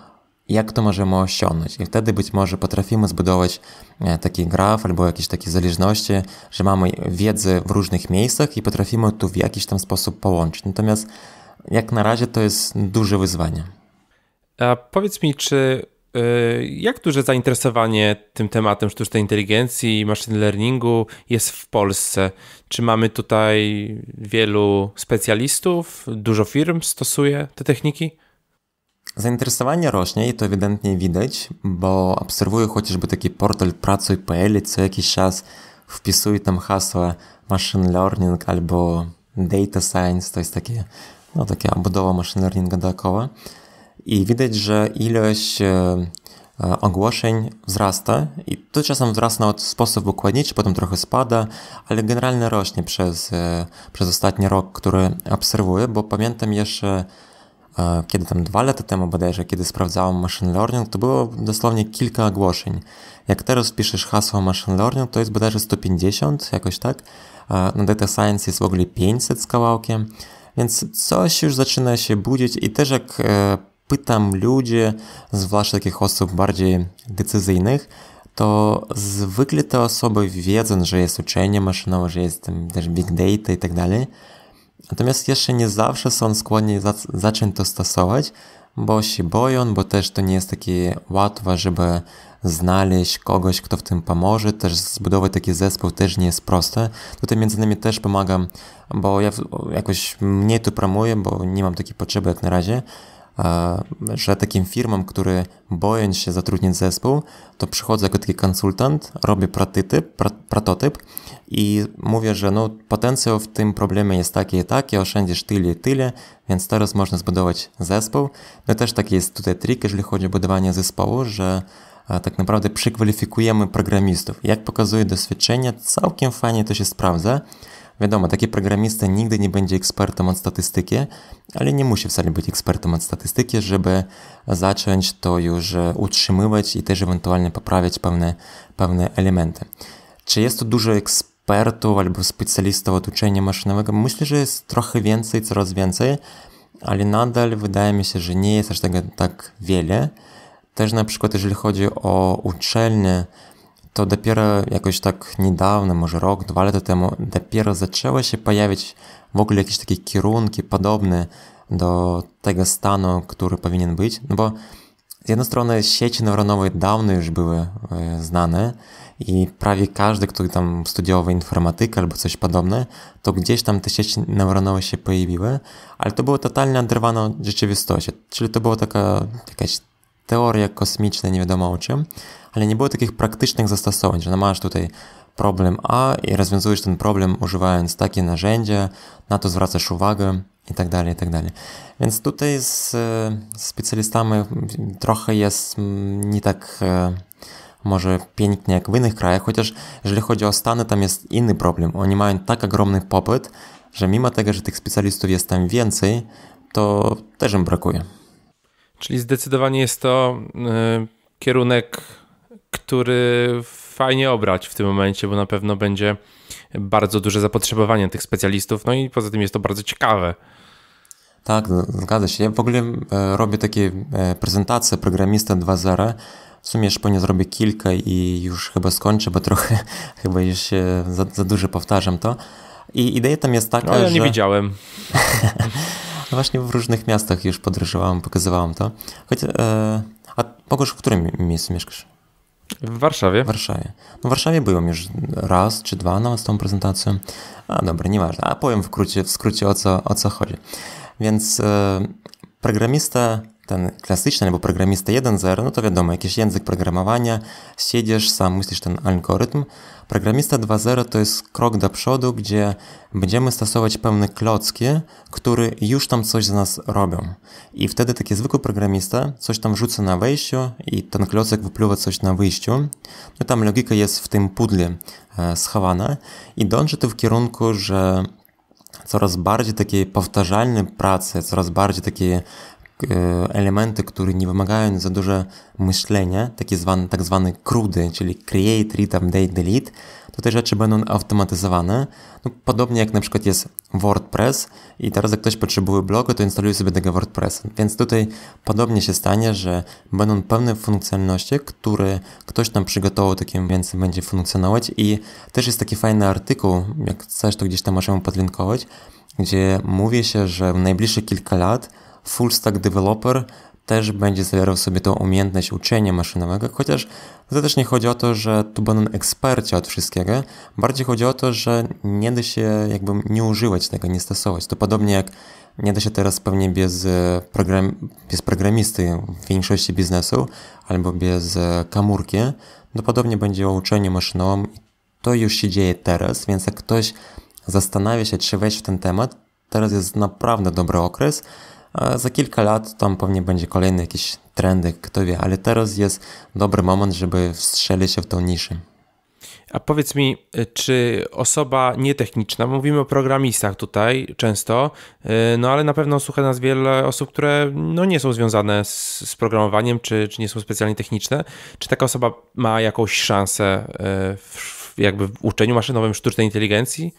jak to możemy osiągnąć. I wtedy być może potrafimy zbudować e, taki graf albo jakieś takie zależności, że mamy wiedzę w różnych miejscach i potrafimy to w jakiś tam sposób połączyć. Natomiast jak na razie to jest duże wyzwanie. A powiedz mi, czy e, jak duże zainteresowanie tym tematem sztucznej inteligencji i machine learningu jest w Polsce? Czy mamy tutaj wielu specjalistów, dużo firm stosuje te techniki? Zainteresowanie rośnie i to ewidentnie widać, bo obserwuję chociażby taki portal pracuj.pl co jakiś czas wpisuję tam hasło machine learning albo data science, to jest takie, no, taka budowa machine learninga dookoła i widać, że ilość e, e, ogłoszeń wzrasta i to czasem wzrasta od sposób układniczy, potem trochę spada, ale generalnie rośnie przez, e, przez ostatni rok, który obserwuję, bo pamiętam jeszcze kiedy tam dwa lata temu bodajże, kiedy sprawdzałem machine learning, to było dosłownie kilka ogłoszeń. Jak teraz piszesz hasło machine learning, to jest bodajże 150, jakoś tak. Na data science jest w ogóle 500 z kawałkiem, więc coś już zaczyna się budzić i też jak e, pytam ludzi, zwłaszcza takich osób bardziej decyzyjnych, to zwykle te osoby wiedzą, że jest uczenie maszynowe, że jest też big data i tak dalej, Natomiast jeszcze nie zawsze są skłonni za, zacząć to stosować, bo się boją, bo też to nie jest takie łatwe, żeby znaleźć kogoś, kto w tym pomoże. Też zbudować taki zespół też nie jest proste. Tutaj między innymi też pomagam, bo ja jakoś mnie tu promuję, bo nie mam takiej potrzeby jak na razie, e, że takim firmom, które boją się zatrudnić zespół, to przychodzę jako taki konsultant, robię prototyp, prototyp i mówię, że no, potencjał w tym problemie jest taki i taki, oszczędzisz tyle i tyle, więc teraz można zbudować zespół. No też taki jest tutaj trik, jeżeli chodzi o budowanie zespołu, że e, tak naprawdę przekwalifikujemy programistów. Jak pokazuje doświadczenie, całkiem fajnie to się sprawdza. Wiadomo, taki programista nigdy nie będzie ekspertem od statystyki, ale nie musi wcale być ekspertem od statystyki, żeby zacząć to już e, utrzymywać i też ewentualnie poprawiać pewne, pewne elementy. Czy jest to dużo ekspertów? ekspertów albo specjalistów od uczenia maszynowego. Myślę, że jest trochę więcej, coraz więcej, ale nadal wydaje mi się, że nie jest aż tego tak, tak wiele. Też na przykład, jeżeli chodzi o uczelnie, to dopiero jakoś tak niedawno, może rok, dwa lata temu, dopiero zaczęły się pojawiać w ogóle jakieś takie kierunki podobne do tego stanu, który powinien być. No bo z jednej strony sieci neuronowe dawno już były e, znane, i prawie każdy, kto tam studiował informatykę albo coś podobne, to gdzieś tam te sieci neuronowe się pojawiły, ale to było totalnie oderwane od rzeczywistości, czyli to była taka jakaś teoria kosmiczna, nie wiadomo o czym, ale nie było takich praktycznych zastosowań, że no masz tutaj problem A i rozwiązujesz ten problem używając takie narzędzie, na to zwracasz uwagę i tak dalej, i tak dalej. Więc tutaj z, e, z specjalistami trochę jest mm, nie tak e, może pięknie jak w innych krajach, chociaż jeżeli chodzi o Stany, tam jest inny problem. Oni mają tak ogromny popyt, że mimo tego, że tych specjalistów jest tam więcej, to też im brakuje. Czyli zdecydowanie jest to y, kierunek, który fajnie obrać w tym momencie, bo na pewno będzie bardzo duże zapotrzebowanie tych specjalistów, no i poza tym jest to bardzo ciekawe. Tak, zgadza się. Ja w ogóle e, robię takie e, prezentacje programista 2.0 w sumie nie zrobię kilka i już chyba skończę, bo trochę *laughs* chyba już się za, za dużo powtarzam to. I idea tam jest taka, no, ja że... nie widziałem. no *laughs* właśnie w różnych miastach już podróżowałem, pokazywałem to. Choć, e... A Bogusz, w którym miejscu mieszkasz? W Warszawie. W Warszawie. No w Warszawie byłem już raz czy dwa no, z tą prezentacją. A dobra, nieważne. A powiem w, krócie, w skrócie o co, o co chodzi. Więc e, programista ten klasyczny albo programista 1.0, no to wiadomo, jakiś język programowania, siedzisz, sam myślisz ten algorytm. Programista 2.0 to jest krok do przodu, gdzie będziemy stosować pewne klocki, które już tam coś z nas robią. I wtedy taki zwykły programista coś tam rzuca na wejściu i ten klocek wypluwa coś na wyjściu. No tam logika jest w tym pudle e, schowana i dąży to w kierunku, że coraz bardziej takiej powtarzalnej pracy, coraz bardziej takiej E, elementy, które nie wymagają za dużo myślenia, takie zwane, tak zwane krudy, czyli Create, Read, Update, Delete, to te rzeczy będą automatyzowane. No, podobnie jak na przykład jest WordPress i teraz jak ktoś potrzebuje blogu, to instaluje sobie tego WordPressa. Więc tutaj podobnie się stanie, że będą pewne funkcjonalności, które ktoś tam przygotował, takim więcej będzie funkcjonować i też jest taki fajny artykuł, jak chcesz to gdzieś tam możemy podlinkować, gdzie mówi się, że w najbliższych kilka lat full stack developer też będzie zawierał sobie tą umiejętność uczenia maszynowego, chociaż to też nie chodzi o to, że tu będą eksperci od wszystkiego, bardziej chodzi o to, że nie da się jakby nie używać tego, nie stosować. To podobnie jak nie da się teraz pewnie bez, e, program, bez programisty w większości biznesu albo bez e, kamurki, no podobnie będzie o uczeniu maszynowym i to już się dzieje teraz, więc jak ktoś zastanawia się, czy wejść w ten temat, teraz jest naprawdę dobry okres, a za kilka lat tam pewnie będzie kolejny jakiś trendy, kto wie, ale teraz jest dobry moment, żeby wstrzelić się w tą niszę. A powiedz mi, y, czy osoba nietechniczna, mówimy o programistach tutaj często, y, no ale na pewno słucha nas wiele osób, które no nie są związane z, z programowaniem, czy, czy nie są specjalnie techniczne. Czy taka osoba ma jakąś szansę y, w, jakby w uczeniu maszynowym sztucznej inteligencji,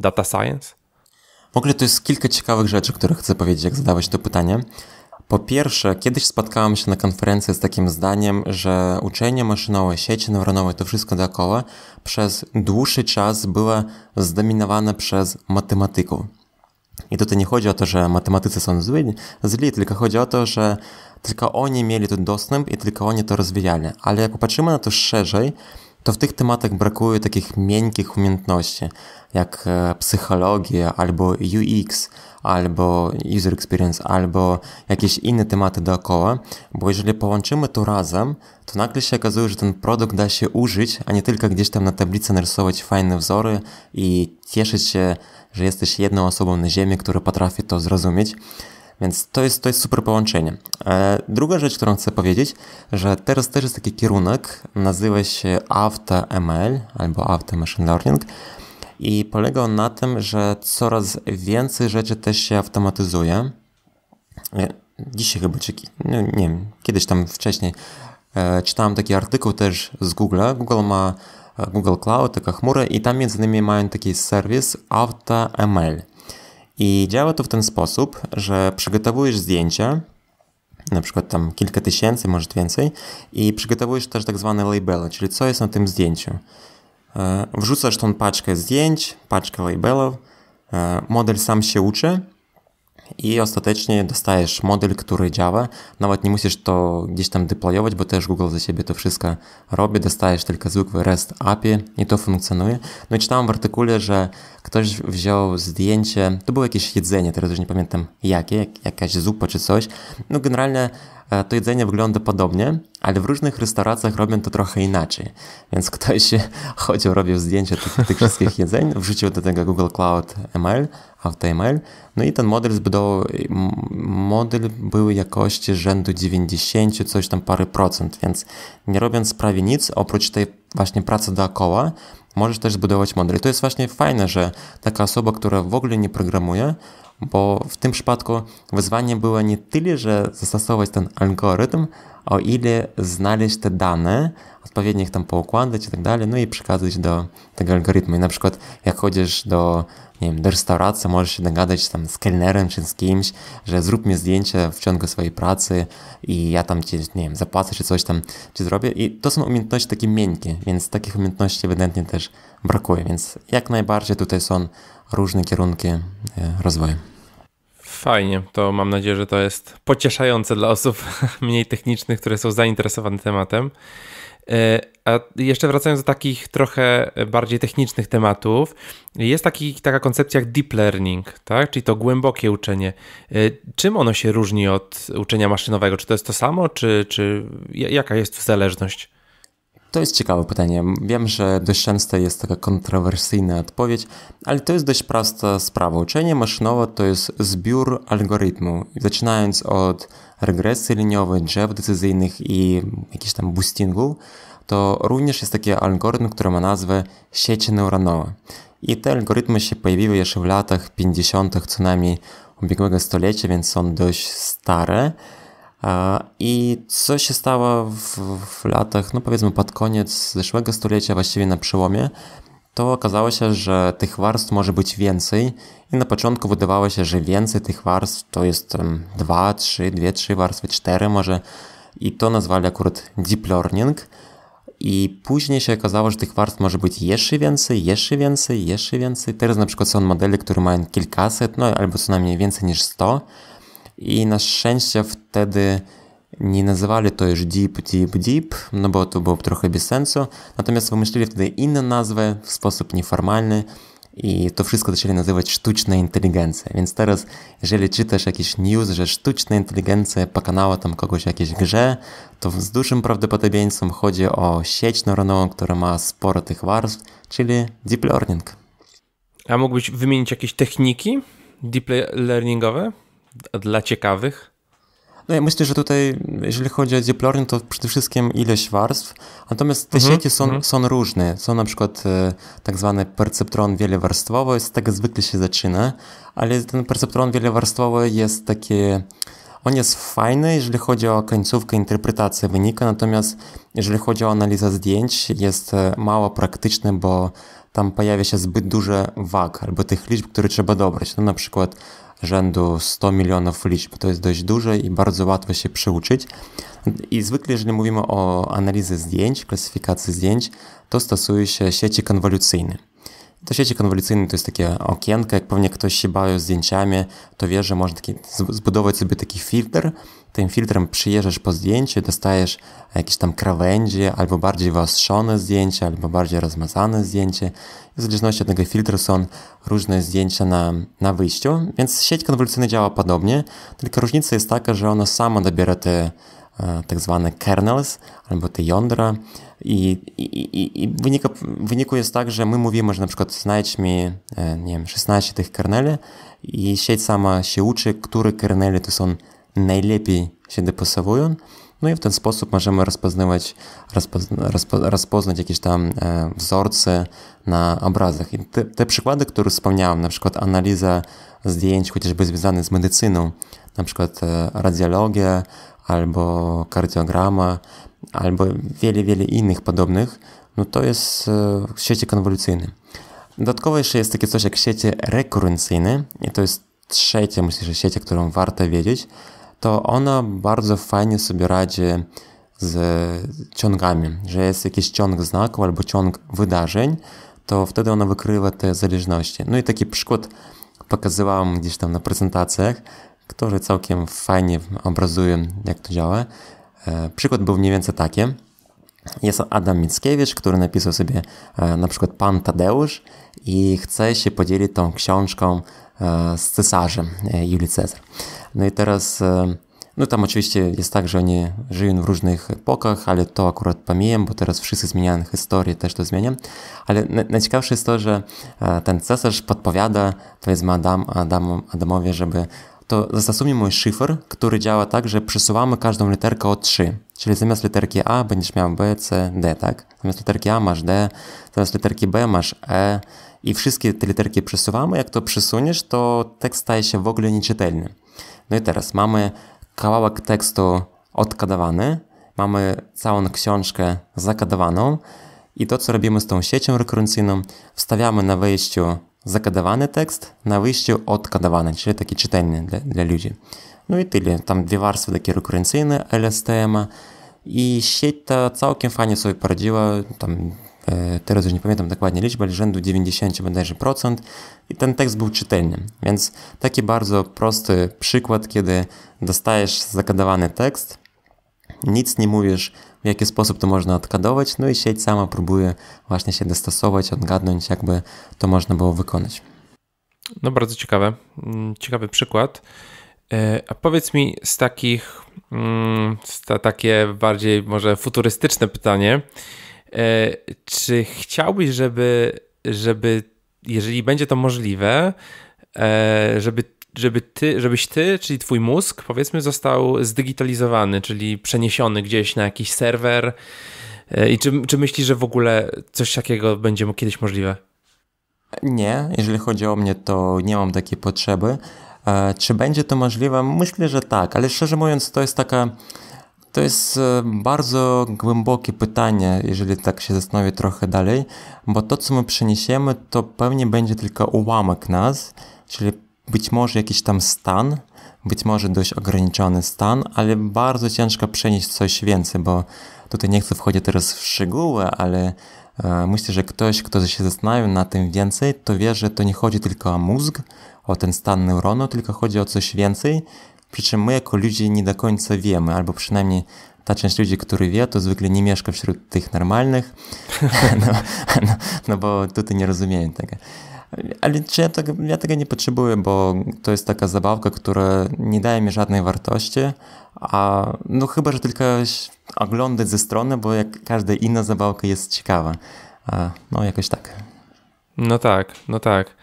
data science? W ogóle to jest kilka ciekawych rzeczy, które chcę powiedzieć, jak zadałeś to pytanie. Po pierwsze, kiedyś spotkałem się na konferencji z takim zdaniem, że uczenie maszynowe, sieci neuronowe, to wszystko dookoła przez dłuższy czas było zdominowane przez matematyków. I tutaj nie chodzi o to, że matematycy są zli, zli, tylko chodzi o to, że tylko oni mieli tu dostęp i tylko oni to rozwijali. Ale jak popatrzymy na to szerzej, to w tych tematach brakuje takich miękkich umiejętności, jak e, psychologia, albo UX, albo user experience, albo jakieś inne tematy dookoła, bo jeżeli połączymy to razem, to nagle się okazuje, że ten produkt da się użyć, a nie tylko gdzieś tam na tablicy narysować fajne wzory i cieszyć się, że jesteś jedną osobą na ziemi, która potrafi to zrozumieć. Więc to jest, to jest super połączenie. E, druga rzecz, którą chcę powiedzieć, że teraz też jest taki kierunek, nazywa się ML albo Auto Machine Learning i polega on na tym, że coraz więcej rzeczy też się automatyzuje. E, dzisiaj chyba, czy no, nie wiem, kiedyś tam wcześniej e, czytałem taki artykuł też z Google. Google ma Google Cloud, taka chmurę i tam między innymi mają taki serwis ML. I działa to w ten sposób, że przygotowujesz zdjęcia, na przykład tam kilka tysięcy, może więcej, i przygotowujesz też tak zwane labele, czyli co jest na tym zdjęciu. E, wrzucasz tą paczkę zdjęć, paczkę labelów, e, model sam się uczy i ostatecznie dostajesz model, który działa. Nawet nie musisz to gdzieś tam deployować, bo też Google za siebie to wszystko robi. Dostajesz tylko zwykły REST API i to funkcjonuje. No i czytałem w artykule, że ktoś wziął zdjęcie, to było jakieś jedzenie, teraz już nie pamiętam jakie, jakaś zupa czy coś. No generalnie E, to jedzenie wygląda podobnie, ale w różnych restauracjach robią to trochę inaczej. Więc ktoś *laughs* chodził, robił zdjęcia tych, tych wszystkich jedzeń, wrzucił do tego Google Cloud ML, AutoML, no i ten model zbudował, model był jakości rzędu 90, coś tam parę procent, więc nie robiąc prawie nic, oprócz tej właśnie pracy dookoła, możesz też zbudować model. I to jest właśnie fajne, że taka osoba, która w ogóle nie programuje, bo w tym przypadku wyzwanie było nie tyle, że zastosować ten algorytm, o ile znaleźć te dane, odpowiednich tam poukładać i tak dalej, no i przekazać do tego algorytmu. I na przykład jak chodzisz do, nie wiem, do restauracji, możesz się dogadać tam z kelnerem czy z kimś, że zrób mi zdjęcie w ciągu swojej pracy i ja tam ci, nie wiem, zapłacę czy coś tam ci zrobię. I to są umiejętności takie miękkie, więc takich umiejętności ewidentnie też brakuje, więc jak najbardziej tutaj są różne kierunki e, rozwoju. Fajnie, to mam nadzieję, że to jest pocieszające dla osób *laughs* mniej technicznych, które są zainteresowane tematem. E, a jeszcze wracając do takich trochę bardziej technicznych tematów, jest taki, taka koncepcja jak deep learning, tak? czyli to głębokie uczenie. E, czym ono się różni od uczenia maszynowego? Czy to jest to samo, czy, czy jaka jest tu zależność? To jest ciekawe pytanie. Wiem, że dość często jest taka kontrowersyjna odpowiedź, ale to jest dość prosta sprawa. Uczenie maszynowe to jest zbiór algorytmu, zaczynając od regresji liniowej, drzew decyzyjnych i jakichś tam boostingu, to również jest taki algorytm, który ma nazwę sieci neuronowe. I te algorytmy się pojawiły jeszcze w latach 50. co najmniej ubiegłego stulecia, więc są dość stare. I co się stało w, w, latach, no powiedzmy pod koniec zeszłego stulecia, właściwie na przełomie, to okazało się, że tych warstw może być więcej i na początku wydawało się, że więcej tych warstw to jest um, 2, 3, 2, 3 warstwy, 4 może i to nazwali akurat deep learning i później się okazało, że tych warstw może być jeszcze więcej, jeszcze więcej, jeszcze więcej. Teraz na przykład są modele, które mają kilkaset, no albo co najmniej więcej niż 100 i na szczęście wtedy nie nazywali to już Deep, Deep, Deep, no bo to było trochę bez sensu. Natomiast wymyślili wtedy inną nazwę w sposób nieformalny i to wszystko zaczęli nazywać sztuczna inteligencja. Więc teraz, jeżeli czytasz jakiś news, że sztuczna inteligencja pokonała tam kogoś w jakiejś grze, to z dużym prawdopodobieństwem chodzi o sieć neuronową, która ma sporo tych warstw, czyli deep learning. A mógłbyś wymienić jakieś techniki deep learningowe? dla ciekawych? No ja myślę, że tutaj, jeżeli chodzi o Deplorin, to przede wszystkim ilość warstw, natomiast te mhm, sieci są, mhm. są różne. Są na przykład e, tak zwany perceptron wielowarstwowy, z tego zwykle się zaczyna, ale ten perceptron wielowarstwowy jest taki, on jest fajny, jeżeli chodzi o końcówkę interpretacji wynika, natomiast jeżeli chodzi o analizę zdjęć, jest e, mało praktyczny, bo tam pojawia się zbyt duże wag albo tych liczb, które trzeba dobrać. No, na przykład rzędu 100 milionów liczb. To jest dość duże i bardzo łatwo się przyuczyć. I zwykle, jeżeli mówimy o analizie zdjęć, klasyfikacji zdjęć, to stosuje się sieci konwolucyjne. Do sieci konwolucyjnej to jest takie okienko, jak pewnie ktoś się bawił zdjęciami, to wie, że można taki, zbudować sobie taki filtr. Tym filtrem przyjeżdżasz po zdjęcie, dostajesz jakieś tam krawędzie, albo bardziej wyostrzone zdjęcie, albo bardziej rozmazane zdjęcie. W zależności od tego filtru są różne zdjęcia na, na wyjściu, więc sieć konwolucyjna działa podobnie, tylko różnica jest taka, że ona sama dobiera te e, tak zwane kernels, albo te jądra, i, i, i wyniku jest tak, że my mówimy, że na przykład znajdź mi, e, nie wiem, 16 tych kerneli i sieć sama się uczy, które kernele to są najlepiej się dopasowują. No i w ten sposób możemy rozpoznawać, rozpozna, rozpo, rozpoznać jakieś tam e, wzorce na obrazach. I te, te przykłady, które wspomniałem, na przykład analiza zdjęć chociażby związanych z medycyną, na przykład e, radiologia albo kardiograma, albo wiele, wiele innych podobnych, no to jest e, w sieci konwolucyjne. Dodatkowo jeszcze jest takie coś jak siecie rekurencyjne i to jest trzecia, myślę, że sieć, którą warto wiedzieć, to ona bardzo fajnie sobie radzi z ciągami, że jest jakiś ciąg znaków albo ciąg wydarzeń, to wtedy ona wykrywa te zależności. No i taki przykład pokazywałem gdzieś tam na prezentacjach, który całkiem fajnie obrazuje, jak to działa. E, przykład był mniej więcej taki. Jest Adam Mickiewicz, który napisał sobie e, na przykład Pan Tadeusz i chce się podzielić tą książką e, z cesarzem Julii Cezar. No i teraz, no tam oczywiście jest tak, że oni żyją w różnych epokach, ale to akurat pamiętam, bo teraz wszyscy zmieniają historię, też to zmieniam. Ale najciekawsze jest to, że ten cesarz podpowiada, powiedzmy Adam, Adam, Adamowi, żeby to zastosujmy mój szyfr, który działa tak, że przesuwamy każdą literkę o 3. Czyli zamiast literki A będziesz miał B, C, D, tak? Zamiast literki A masz D, zamiast literki B masz E i wszystkie te literki przesuwamy. Jak to przesuniesz, to tekst staje się w ogóle nieczytelny. No i teraz mamy kawałek tekstu odkadowany, mamy całą książkę zakadowaną i to, co robimy z tą siecią rekurencyjną, wstawiamy na wejściu Закодований tekst na вище откодований, czyli taki czytelny dla, dla ludzi. No i tyle. Tam dwie warstwy takie rekurencyjne, LSTM-a i sieć ta całkiem fajnie sobie poradziła, tam teraz już nie pamiętam dokładnie liczbę, ale rzędu 90 bodajże procent i ten tekst był czytelny. Więc taki bardzo prosty przykład, kiedy dostajesz zakadowany tekst, nic nie mówisz w jaki sposób to można odkodować, no i sieć sama próbuje właśnie się dostosować, odgadnąć, jakby to można było wykonać. No bardzo ciekawe, mm, ciekawy przykład. E, a powiedz mi z takich, mm, z ta, takie bardziej może futurystyczne pytanie, e, czy chciałbyś, żeby, żeby jeżeli będzie to możliwe, e, żeby żeby ty, żebyś ty, czyli twój mózg, powiedzmy, został zdigitalizowany, czyli przeniesiony gdzieś na jakiś serwer. E, I czy, czy myślisz, że w ogóle coś takiego będzie kiedyś możliwe? Nie, jeżeli chodzi o mnie, to nie mam takiej potrzeby. E, czy będzie to możliwe? Myślę, że tak, ale szczerze mówiąc, to jest taka. To jest e, bardzo głębokie pytanie, jeżeli tak się zastanowię trochę dalej, bo to, co my przeniesiemy, to pewnie będzie tylko ułamek nas, czyli być może jakiś tam stan, być może dość ograniczony stan, ale bardzo ciężko przenieść coś więcej, bo tutaj nie chcę wchodzić teraz w szczegóły, ale e, myślę, że ktoś, kto się zastanawia na tym więcej, to wie, że to nie chodzi tylko o mózg, o ten stan neuronu, tylko chodzi o coś więcej, przy czym my jako ludzie nie do końca wiemy, albo przynajmniej ta część ludzi, który wie, to zwykle nie mieszka wśród tych normalnych, *laughs* no, no, no bo tutaj nie rozumieją tego. Ale czy ja tego, ja tego nie potrzebuję, bo to jest taka zabawka, która nie daje mi żadnej wartości, a no chyba, że tylko oglądać ze strony, bo jak każda inna zabawka jest ciekawa. A, no jakoś tak. No tak, no tak.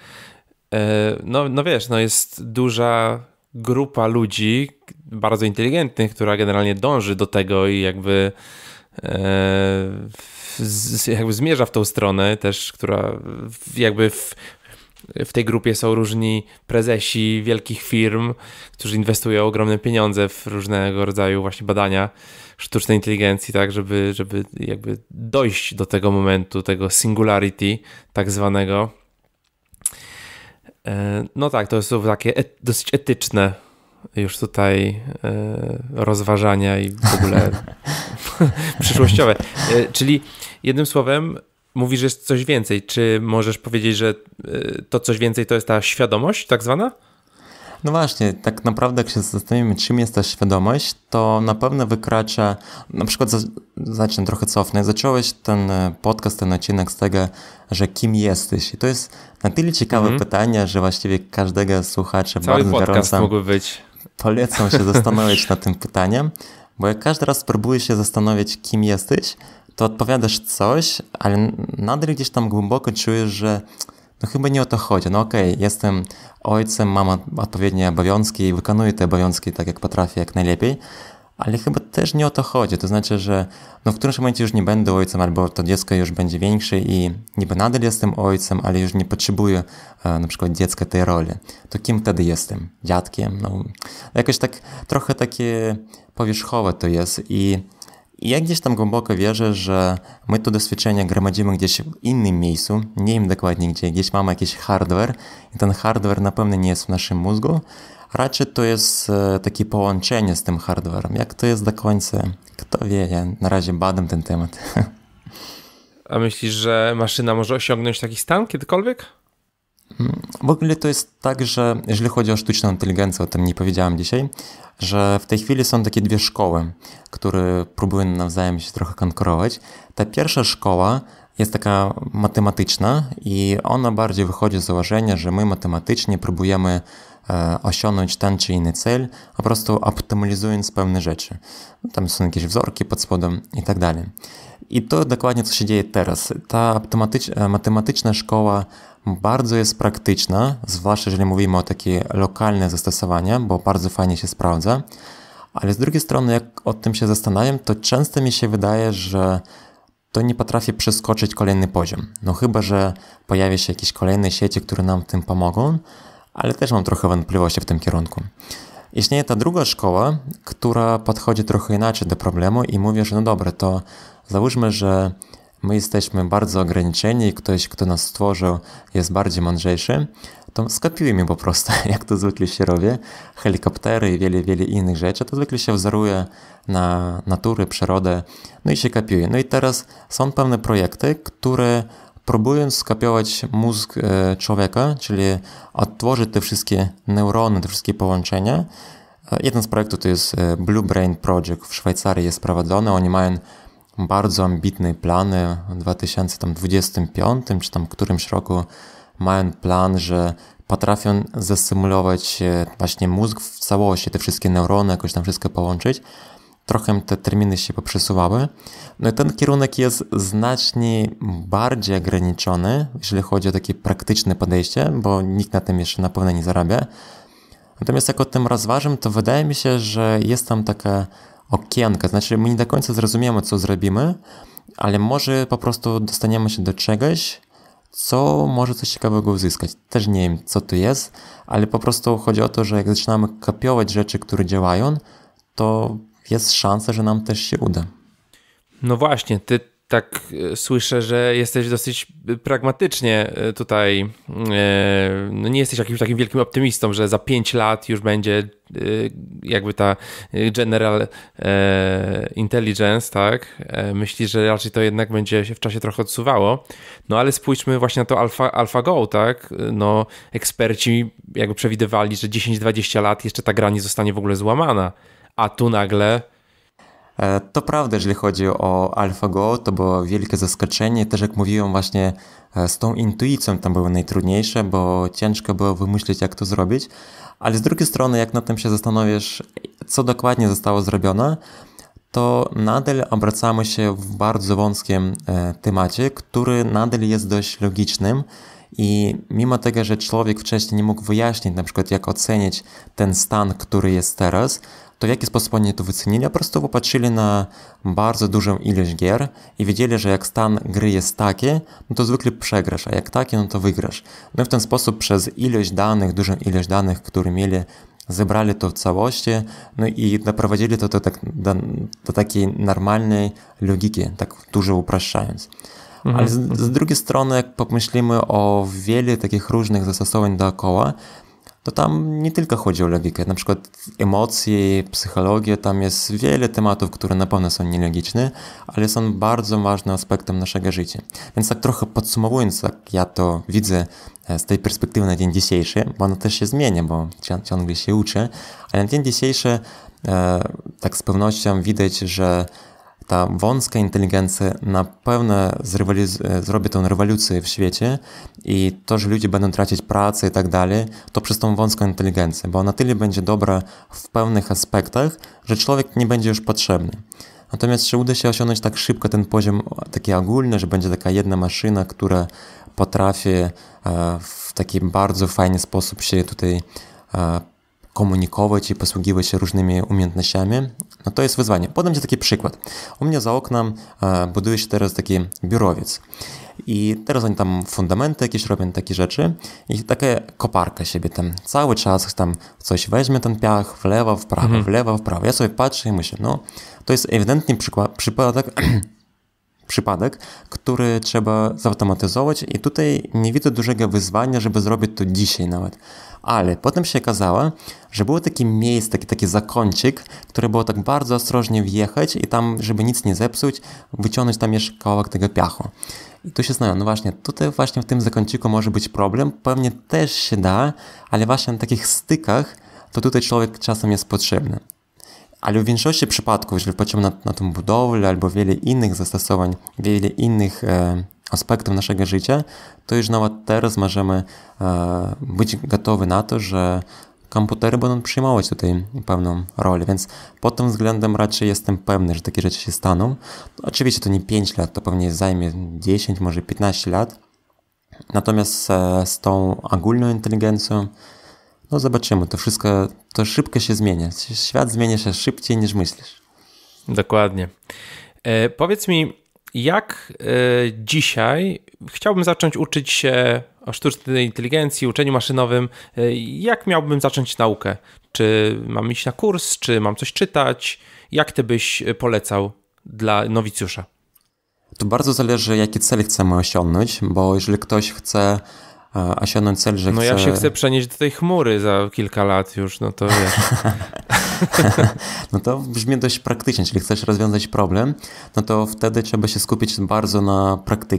E, no, no wiesz, no jest duża grupa ludzi bardzo inteligentnych, która generalnie dąży do tego i jakby e, jakby zmierza w tą stronę też, która jakby w, w tej grupie są różni prezesi wielkich firm, którzy inwestują ogromne pieniądze w różnego rodzaju właśnie badania sztucznej inteligencji, tak, żeby, żeby jakby dojść do tego momentu, tego singularity tak zwanego. E, no tak, to są takie et, dosyć etyczne już tutaj e, rozważania i w ogóle *laughs* przyszłościowe. E, czyli jednym słowem, mówisz, że jest coś więcej. Czy możesz powiedzieć, że y, to coś więcej to jest ta świadomość tak zwana? No właśnie, tak naprawdę jak się zastanowimy, czym jest ta świadomość, to na pewno wykracza, na przykład zacznę trochę cofnąć. zacząłeś ten e, podcast, ten odcinek z tego, że kim jesteś. I to jest na tyle ciekawe mm -hmm. pytanie, że właściwie każdego słuchacza Cały bardzo gorąco mogły być. polecam się *laughs* zastanowić nad tym pytaniem, bo jak każdy raz próbuję się zastanowić, kim jesteś, to odpowiadasz coś, ale nadal gdzieś tam głęboko czujesz, że no chyba nie o to chodzi. No okej, okay, jestem ojcem, mam odpowiednie obowiązki i wykonuję te obowiązki tak, jak potrafię, jak najlepiej, ale chyba też nie o to chodzi. To znaczy, że no w którymś momencie już nie będę ojcem, albo to dziecko już będzie większe i niby nadal jestem ojcem, ale już nie potrzebuję e, na przykład dziecka tej roli. To kim wtedy jestem? Dziadkiem? No, jakoś tak trochę takie powierzchowe to jest i i ja gdzieś tam głęboko wierzę, że my to doświadczenie gromadzimy gdzieś w innym miejscu, nie wiem dokładnie gdzie, gdzieś mamy jakiś hardware i ten hardware na pewno nie jest w naszym mózgu, raczej to jest e, takie połączenie z tym hardwarem. Jak to jest do końca, kto wie, ja na razie badam ten temat. *laughs* A myślisz, że maszyna może osiągnąć taki stan kiedykolwiek? W ogóle to jest tak, że jeżeli chodzi o sztuczną inteligencję, o tym nie powiedziałem dzisiaj, że w tej chwili są takie dwie szkoły, które próbują nawzajem się trochę konkurować. Ta pierwsza szkoła jest taka matematyczna i ona bardziej wychodzi z założenia, że my matematycznie próbujemy e, osiągnąć ten czy inny cel, a po prostu optymalizując pewne rzeczy. Tam są jakieś wzorki pod spodem i tak dalej. I to dokładnie co się dzieje teraz. Ta e, matematyczna szkoła bardzo jest praktyczna, zwłaszcza jeżeli mówimy o takie lokalne zastosowania, bo bardzo fajnie się sprawdza. Ale z drugiej strony, jak o tym się zastanawiam, to często mi się wydaje, że to nie potrafię przeskoczyć kolejny poziom. No chyba, że pojawi się jakieś kolejne sieci, które nam w tym pomogą, ale też mam trochę wątpliwości w tym kierunku. Istnieje ta druga szkoła, która podchodzi trochę inaczej do problemu i mówi, że no dobra, to załóżmy, że my jesteśmy bardzo ograniczeni i ktoś, kto nas stworzył, jest bardziej mądrzejszy, to skopiuj mi po prostu, *laughs* jak to zwykle się robię. Helikoptery i wiele, wiele innych rzeczy. To zwykle się wzoruje na naturę, przyrodę, no i się kopiuje. No i teraz są pewne projekty, które próbują skopiować mózg e, człowieka, czyli odtworzyć te wszystkie neurony, te wszystkie połączenia. E, jeden z projektów to jest e, Blue Brain Project w Szwajcarii jest prowadzony. Oni mają bardzo ambitne plany w 2025 czy tam którymś roku mają plan, że potrafią zasymulować e, właśnie mózg w całości, te wszystkie neurony, jakoś tam wszystko połączyć. Trochę te terminy się poprzesuwały. No i ten kierunek jest znacznie bardziej ograniczony, jeżeli chodzi o takie praktyczne podejście, bo nikt na tym jeszcze na pewno nie zarabia. Natomiast jak o tym rozważam, to wydaje mi się, że jest tam taka okienka, znaczy my nie do końca zrozumiemy, co zrobimy, ale może po prostu dostaniemy się do czegoś, co może coś ciekawego uzyskać. Też nie wiem, co to jest, ale po prostu chodzi o to, że jak zaczynamy kopiować rzeczy, które działają, to jest szansa, że nam też się uda. No właśnie, ty tak e, słyszę, że jesteś dosyć pragmatycznie e, tutaj. E, no nie jesteś jakimś takim wielkim optymistą, że za 5 lat już będzie jakby ta general intelligence, tak? Myślisz, że raczej to jednak będzie się w czasie trochę odsuwało. No ale spójrzmy właśnie na to Alpha, AlphaGo, tak? No eksperci jakby przewidywali, że 10-20 lat jeszcze ta gra nie zostanie w ogóle złamana, a tu nagle E, to prawda, jeżeli chodzi o AlphaGo, to było wielkie zaskoczenie. Też jak mówiłem, właśnie e, z tą intuicją tam było najtrudniejsze, bo ciężko było wymyślić, jak to zrobić. Ale z drugiej strony, jak na tym się zastanowisz, co dokładnie zostało zrobione, to nadal obracamy się w bardzo wąskim e, temacie, który nadal jest dość logicznym. I mimo tego, że człowiek wcześniej nie mógł wyjaśnić, na przykład jak ocenić ten stan, który jest teraz, to w jaki sposób oni to wycenili? Po prostu popatrzyli na bardzo dużą ilość gier i wiedzieli, że jak stan gry jest taki, no to zwykle przegrasz, a jak taki, no to wygrasz. No i w ten sposób przez ilość danych, dużą ilość danych, które mieli, zebrali to w całości, no i doprowadzili to do, tak, do, do takiej normalnej logiki, tak dużo upraszczając. Mhm. Ale z, z drugiej strony, jak pomyślimy o wielu takich różnych zastosowań dookoła, to tam nie tylko chodzi o logikę, na przykład emocje, psychologię, tam jest wiele tematów, które na pewno są nielogiczne, ale są bardzo ważnym aspektem naszego życia. Więc tak trochę podsumowując, jak ja to widzę e, z tej perspektywy na dzień dzisiejszy, bo ono też się zmienia, bo ciągle się uczy, ale na dzień dzisiejszy e, tak z pewnością widać, że ta wąska inteligencja na pewno zrobi tę rewolucję w świecie i to, że ludzie będą tracić pracę i tak dalej, to przez tą wąską inteligencję, bo na tyle będzie dobra w pewnych aspektach, że człowiek nie będzie już potrzebny. Natomiast czy uda się osiągnąć tak szybko ten poziom taki ogólny, że będzie taka jedna maszyna, która potrafi e, w taki bardzo fajny sposób się tutaj e, komunikować i posługiwać się różnymi umiejętnościami, no to jest wyzwanie. Podam Ci taki przykład. U mnie za oknem e, buduje się teraz taki biurowiec. I teraz oni tam fundamenty jakieś robią, takie rzeczy. I taka koparka siebie tam cały czas tam coś weźmie ten piach w lewo, w prawo, mhm. w lewo, w prawo. Ja sobie patrzę i myślę, no to jest ewidentny przykład, przypadek *clears throat* przypadek, który trzeba zautomatyzować i tutaj nie widzę dużego wyzwania, żeby zrobić to dzisiaj nawet. Ale potem się okazało, że było takie miejsce, taki, taki zakącik, które było tak bardzo ostrożnie wjechać i tam, żeby nic nie zepsuć, wyciągnąć tam jeszcze kawałek tego piachu. I tu się znają, no właśnie, tutaj właśnie w tym zakąciku może być problem, pewnie też się da, ale właśnie na takich stykach to tutaj człowiek czasem jest potrzebny. Ale w większości przypadków, jeżeli patrzymy na, na tą budowlę albo wiele innych zastosowań, wiele innych e, aspektem naszego życia, to już nawet teraz możemy e, być gotowi na to, że komputery będą przyjmować tutaj pewną rolę, więc pod tym względem raczej jestem pewny, że takie rzeczy się staną. Oczywiście to nie 5 lat, to pewnie zajmie 10, może 15 lat. Natomiast e, z tą ogólną inteligencją, no zobaczymy, to wszystko, to szybko się zmienia. Świat zmienia się szybciej niż myślisz. Dokładnie. E, powiedz mi, jak y, dzisiaj chciałbym zacząć uczyć się o sztucznej inteligencji, uczeniu maszynowym, y, jak miałbym zacząć naukę? Czy mam iść na kurs, czy mam coś czytać? Jak ty byś polecał dla nowicjusza? To bardzo zależy, jakie cele chcemy osiągnąć, bo jeżeli ktoś chce a siądąć cel, że No ja się chcę przenieść do tej chmury za kilka lat już, no to wiesz. *laughs* no to brzmi dość praktycznie, czyli chcesz rozwiązać problem, no to wtedy trzeba się skupić bardzo na praktyce.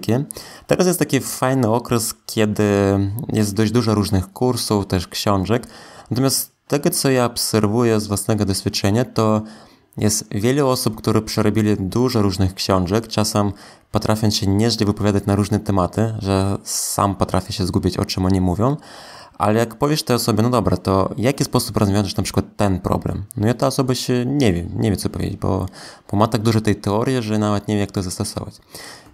Teraz jest taki fajny okres, kiedy jest dość dużo różnych kursów, też książek, natomiast tego, co ja obserwuję z własnego doświadczenia, to jest wiele osób, które przerobili dużo różnych książek, czasem potrafiąc się nieźle wypowiadać na różne tematy, że sam potrafię się zgubić, o czym oni mówią, ale jak powiesz tej osobie, no dobra, to w jaki sposób rozwiążesz na przykład ten problem? No i ta osoba się nie wie, nie wie co powiedzieć, bo bo ma tak dużo tej teorii, że nawet nie wie, jak to zastosować.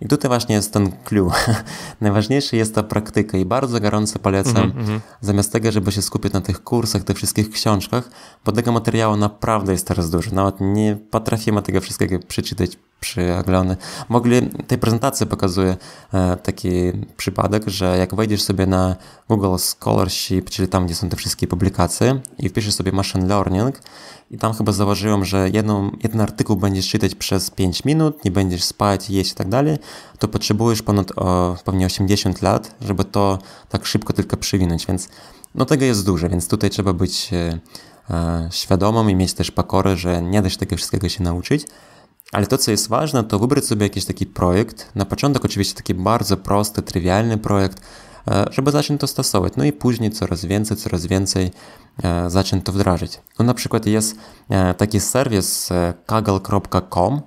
I tutaj właśnie jest ten clue. *laughs* Najważniejsza jest ta praktyka i bardzo gorąco polecam, mm -hmm. zamiast tego, żeby się skupić na tych kursach, tych wszystkich książkach, bo tego materiału naprawdę jest teraz dużo. Nawet nie potrafimy tego wszystkiego przeczytać przy oglądy. Mogli, tej prezentacji pokazuje e, taki przypadek, że jak wejdziesz sobie na Google Scholarship, czyli tam, gdzie są te wszystkie publikacje i wpiszesz sobie machine learning i tam chyba zauważyłem, że jedną, jeden artykuł będziesz czytać przez 5 minut, nie będziesz spać, jeść i tak dalej, to potrzebujesz ponad o, pewnie 80 lat, żeby to tak szybko tylko przywinąć, więc no tego jest dużo, więc tutaj trzeba być e, e, i mieć też pokorę, że nie da się tego wszystkiego się nauczyć. Ale to, co jest ważne, to wybrać sobie jakiś taki projekt. Na początek oczywiście taki bardzo prosty, trywialny projekt, E, żeby zacząć to stosować. No i później coraz więcej, coraz więcej e, zacząć to wdrażać. No na przykład jest e, taki serwis kaggle.com,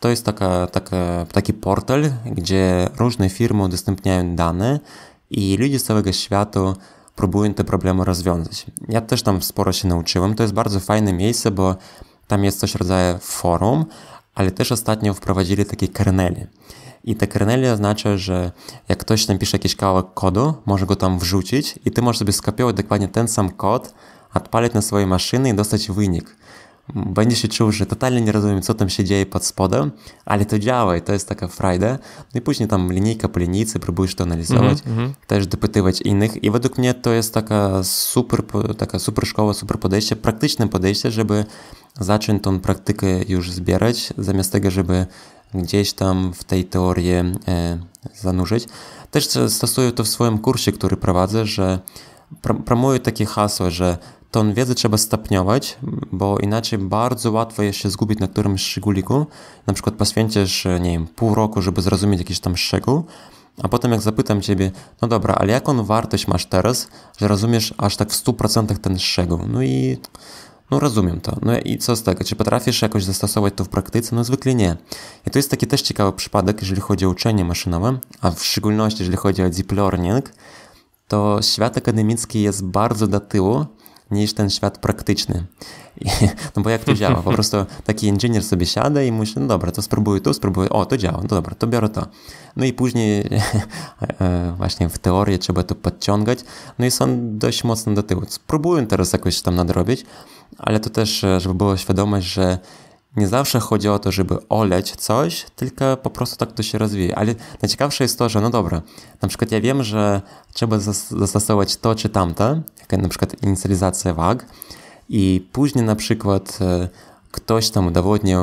to jest taka, taka, taki portal, gdzie różne firmy udostępniają dane i ludzie z całego świata próbują te problemy rozwiązać. Ja też tam sporo się nauczyłem. To jest bardzo fajne miejsce, bo tam jest coś rodzaju forum, ale też ostatnio wprowadzili takie kerneli. I te kerneli oznacza, że jak ktoś napisze jakiś kawałek kodu, może go tam wrzucić i ty możesz sobie skopiować dokładnie ten sam kod, odpalić na swojej maszyny i dostać wynik. Będziesz się czuł, że totalnie nie rozumiem, co tam się dzieje pod spodem, ale to działa i to jest taka frajda. No i później tam linijka po linijce próbujesz to analizować, mm -hmm. też dopytywać innych i według mnie to jest taka super, taka super szkoła, super podejście, praktyczne podejście, żeby zacząć tą praktykę już zbierać, zamiast tego, żeby gdzieś tam w tej teorii e, zanurzyć. Też e, stosuję to w swoim kursie, który prowadzę, że promuję takie hasło, że tą wiedzę trzeba stopniować, bo inaczej bardzo łatwo jest się zgubić na którymś szczególiku. Na przykład poświęcisz, e, nie wiem, pół roku, żeby zrozumieć jakiś tam szczegół, a potem jak zapytam Ciebie, no dobra, ale jaką wartość masz teraz, że rozumiesz aż tak w 100% ten szczegół? No i no rozumiem to. No i co z tego? Czy potrafisz jakoś zastosować to w praktyce? No zwykle nie. I to jest taki też ciekawy przypadek, jeżeli chodzi o uczenie maszynowe, a w szczególności jeżeli chodzi o deep learning, to świat akademicki jest bardzo do tyłu niż ten świat praktyczny. I, *laughs* no bo jak to działa? Po prostu taki inżynier sobie siada i myśli, no dobra, to spróbuję to, spróbuję, o, to działa, no dobra, to biorę to. No i później *laughs* e, właśnie w teorii trzeba to podciągać, no i są dość mocno do tyłu. Spróbuję teraz jakoś tam nadrobić, ale to też, e, żeby było świadomość, że nie zawsze chodzi o to, żeby oleć coś, tylko po prostu tak to się rozwija. Ale najciekawsze jest to, że no dobra, na przykład ja wiem, że trzeba zastosować to czy tamte, jak na przykład inicjalizacja wag i później na przykład e, ktoś tam udowodnił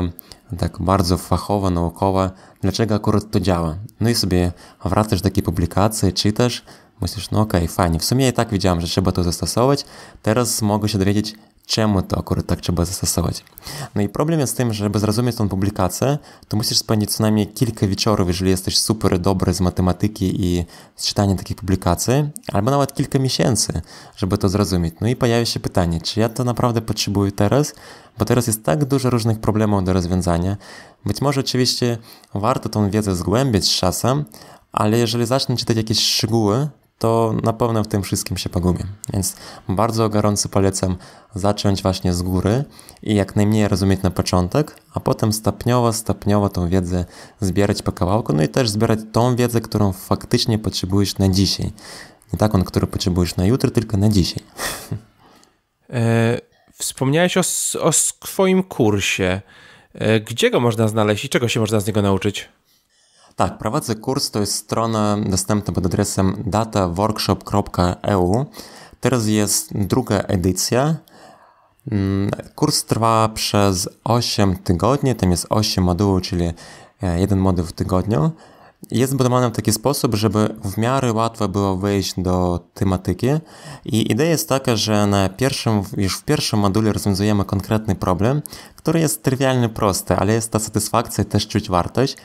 tak bardzo fachowo, naukowo, dlaczego akurat to działa. No i sobie wracasz do takiej publikacji, czytasz, myślisz, no okej, okay, fajnie, w sumie i tak widziałem, że trzeba to zastosować, teraz mogę się dowiedzieć, czemu to akurat tak trzeba zastosować. No i problem jest w tym, żeby zrozumieć tą publikację, to musisz spędzić co najmniej kilka wieczorów, jeżeli jesteś super dobry z matematyki i z czytania takich publikacji, albo nawet kilka miesięcy, żeby to zrozumieć. No i pojawia się pytanie, czy ja to naprawdę potrzebuję teraz, bo teraz jest tak dużo różnych problemów do rozwiązania. Być może oczywiście warto tą wiedzę zgłębić z czasem, ale jeżeli zacznę czytać jakieś szczegóły, to na pewno w tym wszystkim się pogubię. Więc bardzo gorąco polecam zacząć właśnie z góry i jak najmniej rozumieć na początek, a potem stopniowo, stopniowo tą wiedzę zbierać po kawałku, no i też zbierać tą wiedzę, którą faktycznie potrzebujesz na dzisiaj. Nie taką, którą potrzebujesz na jutro, tylko na dzisiaj. E, wspomniałeś o, o swoim kursie. E, gdzie go można znaleźć i czego się można z niego nauczyć? Tak, prowadzę kurs, to jest strona dostępna pod adresem dataworkshop.eu. Teraz jest druga edycja. Mm, kurs trwa przez 8 tygodni, tam jest 8 modułów, czyli e, jeden moduł w tygodniu. Jest zbudowany w taki sposób, żeby w miarę łatwo było wejść do tematyki. I idea jest taka, że na pierwszym, już w pierwszym module rozwiązujemy konkretny problem, który jest trywialnie prosty, ale jest ta satysfakcja i też czuć wartość.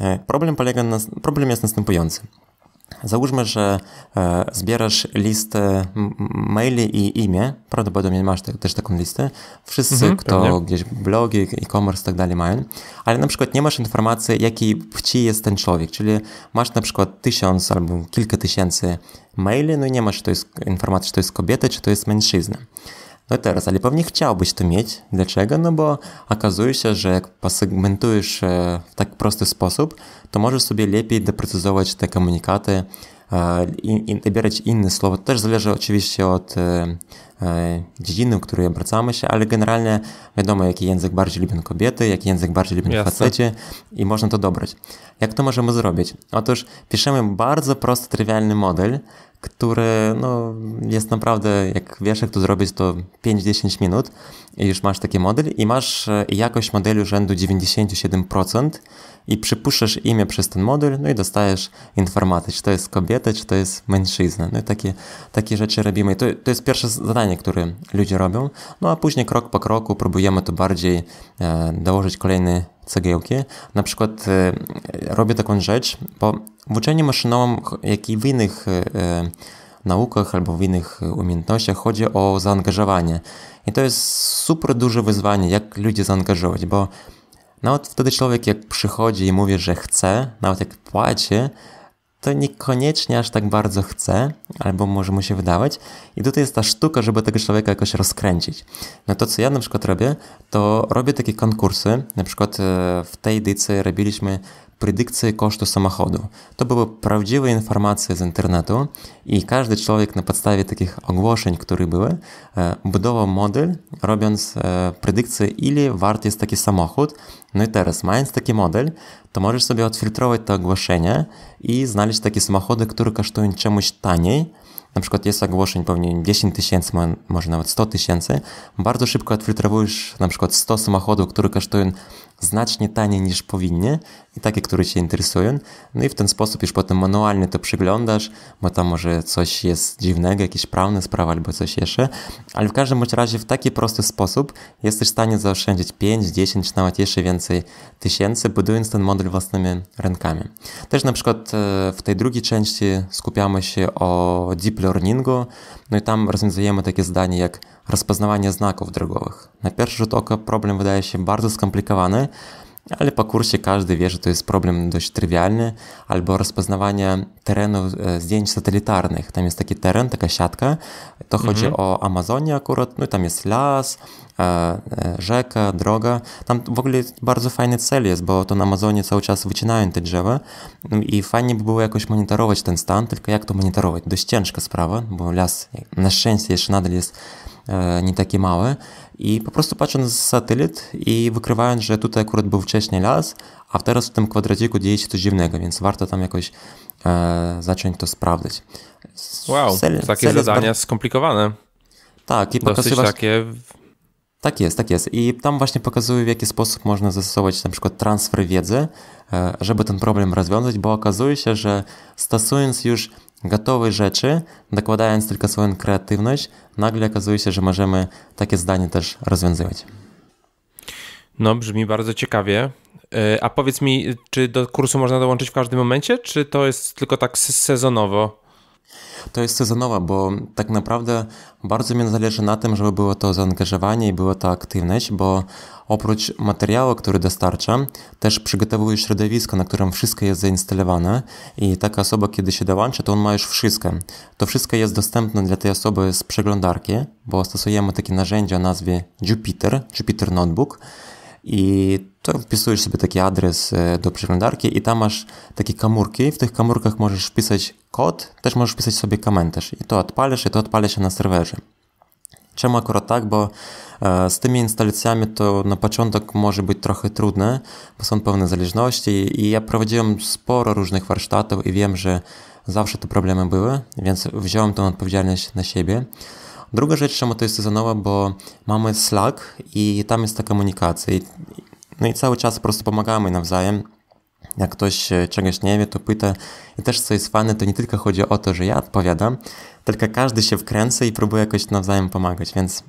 E, problem, polega na, problem jest następujący. Załóżmy, że e, zbierasz listę e, maili i imię, prawdopodobnie masz te, też taką listę. Wszyscy, mhm, kto pewnie. gdzieś blogi, e-commerce i tak dalej mają, ale na przykład nie masz informacji, jaki płci jest ten człowiek, czyli masz na przykład tysiąc albo kilka tysięcy maili, no i nie masz to jest informacji, czy to jest kobieta, czy to jest mężczyzna. No teraz, ale pewnie chciałbyś to mieć. Dlaczego? No bo okazuje się, że jak posegmentujesz e, w tak prosty sposób, to możesz sobie lepiej doprecyzować te komunikaty, i, i inne słowo. To też zależy oczywiście od dziedziny, w której obracamy się, ale generalnie wiadomo, jaki język bardziej lubią kobiety, jaki język bardziej lubią Jasne. i można to dobrać. Jak to możemy zrobić? Otóż piszemy bardzo prosty, trywialny model, który no, jest naprawdę, jak wiesz jak to zrobić, to 5-10 minut i już masz taki model i masz jakość modelu rzędu 97%, i przypuszczasz imię przez ten moduł, no i dostajesz informację, czy to jest kobieta, czy to jest mężczyzna. No i takie, takie rzeczy robimy. To, to jest pierwsze zadanie, które ludzie robią, no a później krok po kroku próbujemy to bardziej e, dołożyć kolejne cegiełki. Na przykład e, robię taką rzecz, bo w uczeniu maszynowym, jak i w innych e, e, naukach albo w innych umiejętnościach chodzi o zaangażowanie. I to jest super duże wyzwanie, jak ludzi zaangażować, bo nawet no, wtedy człowiek jak przychodzi i mówi, że chce, nawet jak płaci, to niekoniecznie aż tak bardzo chce, albo może mu się wydawać. I tutaj jest ta sztuka, żeby tego człowieka jakoś rozkręcić. No to, co ja na przykład robię, to robię takie konkursy. Na przykład e, w tej edycji robiliśmy predykcję kosztu samochodu. To były prawdziwe informacje z internetu i każdy człowiek na podstawie takich ogłoszeń, które były, e, budował model, robiąc e, predykcję, ile wart jest taki samochód. No i teraz, mając taki model, to możesz sobie odfiltrować te ogłoszenia i znaleźć takie samochody, które kosztują czemuś taniej, na przykład jest ogłoszeń pewnie 10 tysięcy, może nawet 100 tysięcy, bardzo szybko odfiltrowujesz na przykład 100 samochodów, które kosztują znacznie taniej niż powinny i takie, które Cię interesują. No i w ten sposób już potem manualnie to przyglądasz, bo tam może coś jest dziwnego, jakieś prawne sprawa albo coś jeszcze, ale w każdym razie w taki prosty sposób jesteś w stanie zaoszczędzić 5, 10, nawet jeszcze więcej tysięcy, budując ten model własnymi rękami. Też na przykład e, w tej drugiej części skupiamy się o deep learningu, no i tam rozwiązujemy takie zdanie jak Rozpoznawanie znaków drogowych. Na pierwszy rzut oka problem wydaje się bardzo skomplikowany, ale po kursie każdy wie, że to jest problem dość trywialny, albo rozpoznawanie terenów e, zdjęć satelitarnych. Tam jest taki teren, taka siatka, to mhm. chodzi o Amazonię akurat, no i tam jest las, e, e, rzeka, droga. Tam w ogóle bardzo fajny cel jest, bo to na Amazonie cały czas wycinają te drzewa no i fajnie by było jakoś monitorować ten stan, tylko jak to monitorować? Dość ciężka sprawa, bo las na szczęście jeszcze nadal jest E, nie takie małe. I po prostu patrząc z satelit i wykrywając, że tutaj akurat był wcześniej las, a teraz w tym kwadraciku dzieje się coś dziwnego, więc warto tam jakoś e, zacząć to sprawdzać. Wow, cel, takie cel zadania bardzo... skomplikowane. Tak, i pokazuje. właśnie... takie... Tak jest, tak jest. I tam właśnie pokazuję, w jaki sposób można zastosować na przykład transfer wiedzy, e, żeby ten problem rozwiązać, bo okazuje się, że stosując już gotowej rzeczy, dokładając tylko swoją kreatywność, nagle okazuje się, że możemy takie zdanie też rozwiązywać. No, brzmi bardzo ciekawie. E, a powiedz mi, czy do kursu można dołączyć w każdym momencie, czy to jest tylko tak sezonowo? to jest sezonowa, bo tak naprawdę bardzo mi zależy na tym, żeby było to zaangażowanie i była ta aktywność, bo oprócz materiału, który dostarczam, też przygotowuję środowisko, na którym wszystko jest zainstalowane i taka osoba, kiedy się dołączy, to on ma już wszystko. To wszystko jest dostępne dla tej osoby z przeglądarki, bo stosujemy takie narzędzie o nazwie Jupiter, Jupiter Notebook, i to wpisujesz sobie taki adres e, do przeglądarki i tam masz takie komórki. W tych komórkach możesz pisać kod, też możesz pisać sobie komentarz. I to odpalisz i to odpala się na serwerze. Czemu akurat tak? Bo e, z tymi instalacjami to na początek może być trochę trudne, bo są pewne zależności i ja prowadziłem sporo różnych warsztatów i wiem, że zawsze te problemy były, więc wziąłem tę odpowiedzialność na siebie. Druga rzecz, czemu to jest sezonowa, bo mamy Slack i tam jest ta komunikacja. no i cały czas po prostu pomagamy nawzajem. Jak ktoś e, czegoś nie wie, to pyta. I też co jest fajne, to nie tylko chodzi o to, że ja odpowiadam, tylko każdy się wkręca i próbuje jakoś nawzajem pomagać, więc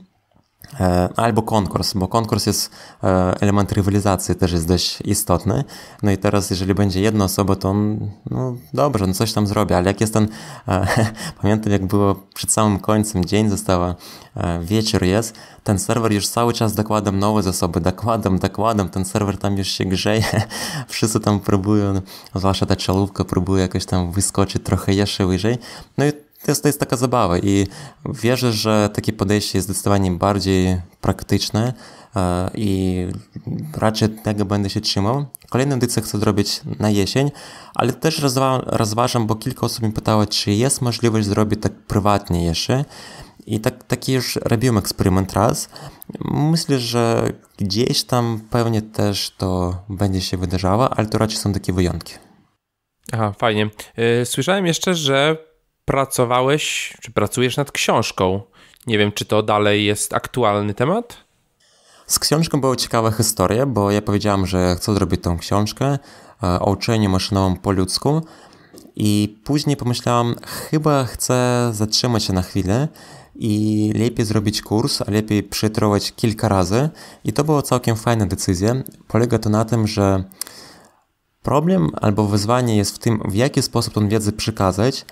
E, albo konkurs, bo konkurs jest, e, element rywalizacji też jest dość istotny. No i teraz, jeżeli będzie jedna osoba, to on, no dobrze, no coś tam zrobi, ale jak jest ten, e, *laughs* pamiętam jak było przed samym końcem, dzień została, wieczór jest, ten serwer już cały czas dokładam nowe zasoby, dokładam, dokładam, ten serwer tam już się grzeje, *laughs* wszyscy tam próbują, zwłaszcza ta czołówka próbuje jakoś tam wyskoczyć trochę jeszcze wyżej, no i to jest, to jest taka zabawa i wierzę, że takie podejście jest zdecydowanie bardziej praktyczne e, i raczej tego będę się trzymał. Kolejną edycję chcę zrobić na jesień, ale też rozwa rozważam, bo kilka osób mi pytało, czy jest możliwość zrobić tak prywatnie jeszcze. I tak, taki już robiłem eksperyment raz. Myślę, że gdzieś tam pewnie też to będzie się wydarzało, ale to raczej są takie wyjątki. Aha, fajnie. E, słyszałem jeszcze, że pracowałeś, czy pracujesz nad książką. Nie wiem, czy to dalej jest aktualny temat? Z książką była ciekawa historia, bo ja powiedziałam, że chcę zrobić tą książkę e, o uczeniu maszynowym po ludzku i później pomyślałam, chyba chcę zatrzymać się na chwilę i lepiej zrobić kurs, a lepiej przetrwać kilka razy i to było całkiem fajna decyzja. Polega to na tym, że problem albo wyzwanie jest w tym, w jaki sposób tą wiedzę przekazać,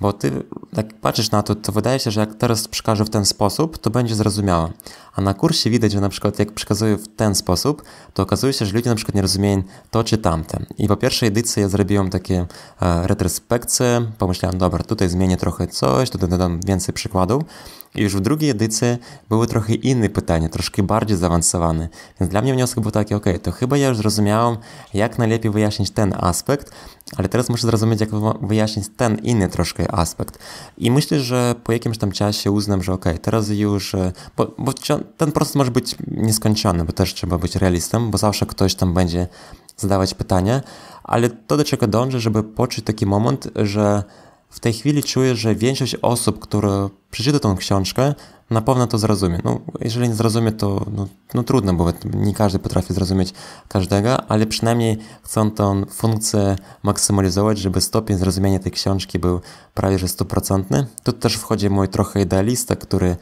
bo ty, jak patrzysz na to, to wydaje się, że jak teraz przekażę w ten sposób, to będzie zrozumiałe. A na kursie widać, że na przykład jak przekazuję w ten sposób, to okazuje się, że ludzie na przykład nie rozumieją to czy tamte. I po pierwszej edycji ja zrobiłem takie e, retrospekcje, pomyślałem, dobra, tutaj zmienię trochę coś, tutaj dodam więcej przykładów już w drugiej edycji były trochę inne pytania, troszkę bardziej zaawansowane. Więc dla mnie wniosek był taki, ok, to chyba ja już zrozumiałem, jak najlepiej wyjaśnić ten aspekt, ale teraz muszę zrozumieć, jak wyjaśnić ten inny troszkę aspekt. I myślę, że po jakimś tam czasie uznam, że ok, teraz już, e, bo, bo ten proces może być nieskończony, bo też trzeba być realistą, bo zawsze ktoś tam będzie zadawać pytania, ale to do czego dążę, żeby poczuć taki moment, że w tej chwili czuję, że większość osób, które przeczyta tą książkę, na pewno to zrozumie. No, jeżeli nie zrozumie, to no, no trudno, bo nie każdy potrafi zrozumieć każdego, ale przynajmniej chcą tą funkcję maksymalizować, żeby stopień zrozumienia tej książki był prawie że stuprocentny. Tu też wchodzi mój trochę idealista, który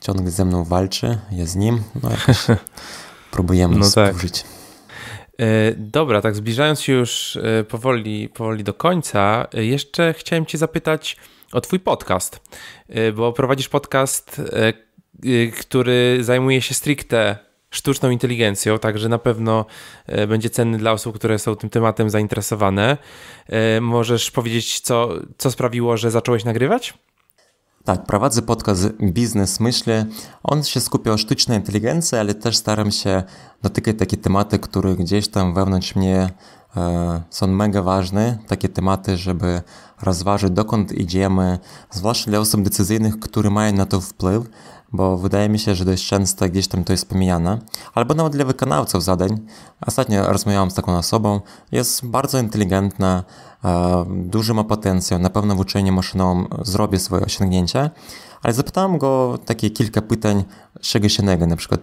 ciągle ze mną walczy, ja z nim, no jakoś *laughs* próbujemy no tak. E, dobra, tak zbliżając się już e, powoli, powoli do końca, e, jeszcze chciałem Cię zapytać o Twój podcast, bo prowadzisz podcast, który zajmuje się stricte sztuczną inteligencją, także na pewno będzie cenny dla osób, które są tym tematem zainteresowane. Możesz powiedzieć, co, co sprawiło, że zacząłeś nagrywać? Tak, prowadzę podcast Biznes Myśli. On się skupia o sztucznej inteligencji, ale też staram się dotykać takich tematy, które gdzieś tam wewnątrz mnie e, są mega ważne. Takie tematy, żeby rozważyć dokąd idziemy, zwłaszcza dla osób decyzyjnych, które mają na to wpływ bo wydaje mi się, że dość często gdzieś tam to jest pomijane, albo nawet dla wykonawców zadań. Ostatnio rozmawiałam z taką osobą, jest bardzo inteligentna, e, duży ma potencjał, na pewno w uczeniu maszynowym zrobię swoje osiągnięcie, ale zapytałam go takie kilka pytań czegoś innego, na przykład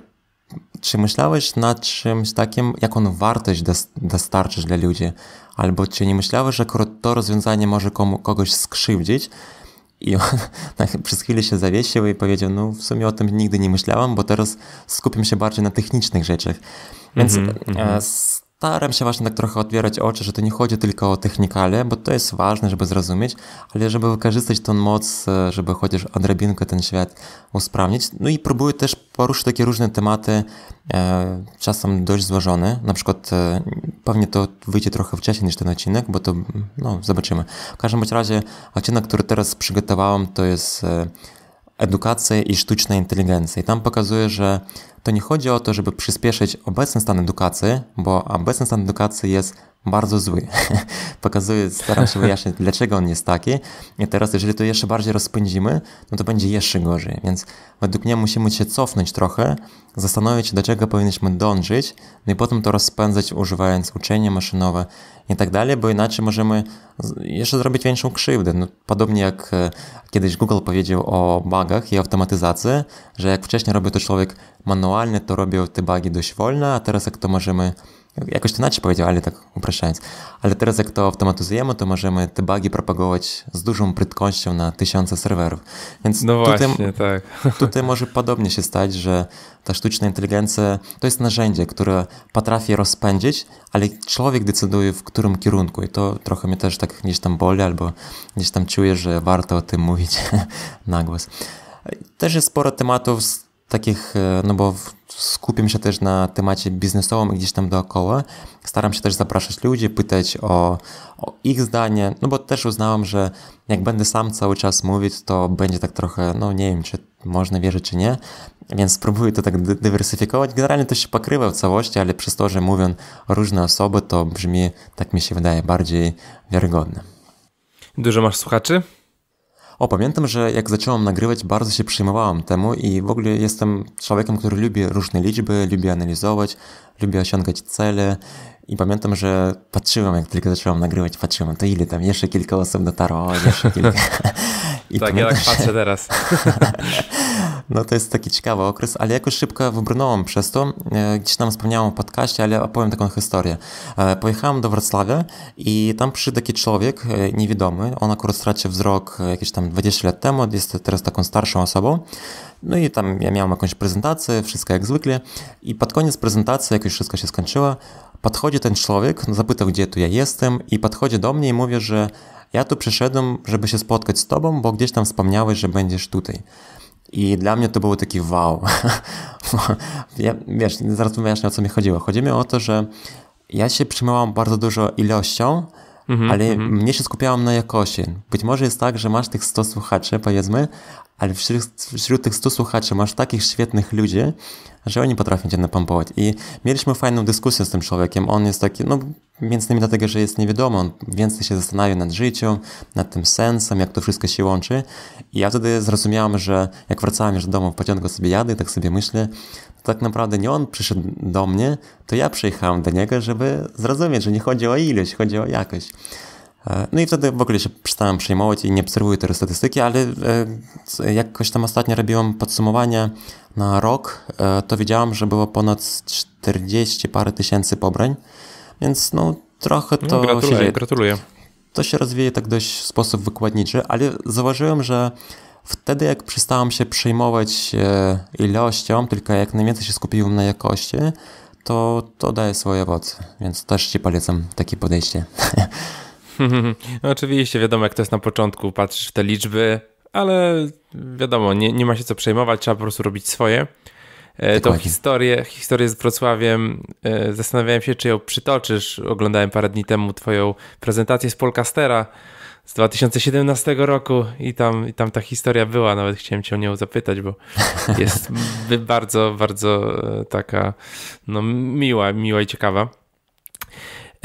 czy myślałeś nad czymś takim, jaką wartość dostarczysz dla ludzi? Albo czy nie myślałeś, że akurat to rozwiązanie może komu, kogoś skrzywdzić? I on *laughs* przez chwilę się zawiesił i powiedział, no w sumie o tym nigdy nie myślałam, bo teraz skupiam się bardziej na technicznych rzeczach. Więc mm e, -hmm, z staram się właśnie tak trochę otwierać oczy, że to nie chodzi tylko o technikale, bo to jest ważne, żeby zrozumieć, ale żeby wykorzystać tą moc, e, żeby chociaż odrobinkę ten świat usprawnić. No i próbuję też poruszyć takie różne tematy, e, czasem dość złożone, na przykład e, pewnie to wyjdzie trochę wcześniej niż ten odcinek, bo to, no, zobaczymy. W każdym bądź razie odcinek, który teraz przygotowałem, to jest edukacja i sztuczna inteligencja. I tam pokazuję, że to nie chodzi o to, żeby przyspieszyć obecny stan edukacji, bo obecny stan edukacji jest bardzo zły. *laughs* Pokazuję, staram się wyjaśnić, dlaczego on jest taki. I teraz, jeżeli to jeszcze bardziej rozpędzimy, no to będzie jeszcze gorzej. Więc według mnie musimy się cofnąć trochę, zastanowić się, do czego powinniśmy dążyć, no i potem to rozpędzać, używając uczenia maszynowe i tak dalej, bo inaczej możemy jeszcze zrobić większą krzywdę. No, podobnie jak e, kiedyś Google powiedział o bugach i automatyzacji, że jak wcześniej robił to człowiek manualnie to robią te bugi dość wolno, a teraz jak to możemy, jakoś to inaczej powiedział, ale tak upraszczając, ale teraz jak to automatyzujemy, to możemy te bugi propagować z dużą prędkością na tysiące serwerów. Więc no tak. *laughs* tutaj, może podobnie się stać, że ta sztuczna inteligencja to jest narzędzie, które potrafi rozpędzić, ale człowiek decyduje w którym kierunku i to trochę mnie też tak gdzieś tam boli albo gdzieś tam czuję, że warto o tym mówić *laughs* na głos. Też jest sporo tematów takich, e, no bo skupiam się też na temacie biznesowym gdzieś tam dookoła. Staram się też zapraszać ludzi, pytać o, o, ich zdanie, no bo też uznałem, że jak będę sam cały czas mówić, to będzie tak trochę, no nie wiem, czy można wierzyć, czy nie, więc spróbuję to tak dywersyfikować. Generalnie to się pokrywa w całości, ale przez to, że mówią różne osoby, to brzmi, tak mi się wydaje, bardziej wiarygodne. Dużo masz słuchaczy? O, pamiętam, że jak zacząłem nagrywać, bardzo się przyjmowałem temu i w ogóle jestem człowiekiem, który lubi różne liczby, lubi analizować, lubi osiągać cele i pamiętam, że patrzyłem, jak tylko zacząłem nagrywać, patrzyłem, to ile tam, jeszcze kilka osób dotarło, jeszcze kilka. *laughs* I tak, pamiętam, ja tak patrzę teraz. *laughs* No to jest taki ciekawy okres, ale jakoś szybko wybrnąłem przez to. E, gdzieś tam wspomniałem o podcaście, ale opowiem taką historię. E, pojechałem do Wrocławia i tam przyszedł taki człowiek e, niewidomy. On akurat stracił wzrok jakieś tam 20 lat temu, jest teraz taką starszą osobą. No i tam ja miałem jakąś prezentację, wszystko jak zwykle. I pod koniec prezentacji, jak już wszystko się skończyło, podchodzi ten człowiek, no, zapytał, gdzie tu ja jestem i podchodzi do mnie i mówi, że ja tu przyszedłem, żeby się spotkać z tobą, bo gdzieś tam wspomniałeś, że będziesz tutaj. I dla mnie to było taki wow. *laughs* ja, wiesz, zaraz wyjaśnię o co mi chodziło. Chodzi mi o to, że ja się przyjmowałam bardzo dużo ilością, Mhm, ale mhm. mnie się skupiałam na jakości. Być może jest tak, że masz tych 100 słuchaczy, powiedzmy, ale wśród, wśród tych 100 słuchaczy masz takich świetnych ludzi, że oni potrafią cię napompować. I mieliśmy fajną dyskusję z tym człowiekiem. On jest taki, no między innymi dlatego, że jest niewiadomy. On więcej się zastanawia nad życiem, nad tym sensem, jak to wszystko się łączy. I ja wtedy zrozumiałem, że jak wracałem już do domu w pociągu sobie jadę, tak sobie myślę, tak naprawdę nie on przyszedł do mnie, to ja przyjechałem do niego, żeby zrozumieć, że nie chodzi o ilość, chodzi o jakość. E, no i wtedy w ogóle się przestałem przejmować i nie obserwuję tej statystyki, ale e, jakoś tam ostatnio robiłem podsumowanie na rok, e, to wiedziałam, że było ponad 40 parę tysięcy pobrań, więc no trochę to no, gratuluję, się dzieje. Gratuluję. To się rozwija tak dość w sposób wykładniczy, ale zauważyłem, że Wtedy, jak przestałem się przejmować e, ilością, tylko jak najwięcej się skupiłem na jakości, to, to daje swoje owoce. Więc też Ci polecam takie podejście. *laughs* No, oczywiście, wiadomo, jak to jest na początku, patrzysz w te liczby, ale wiadomo, nie, nie ma się co przejmować, trzeba po prostu robić swoje. E, tą historię, historię z Wrocławiem e, zastanawiałem się, czy ją przytoczysz. Oglądałem parę dni temu Twoją prezentację z Polkastera z 2017 roku i tam, i tam ta historia była, nawet chciałem cię o nią zapytać, bo *laughs* jest bardzo, bardzo e, taka no, miła, miła i ciekawa.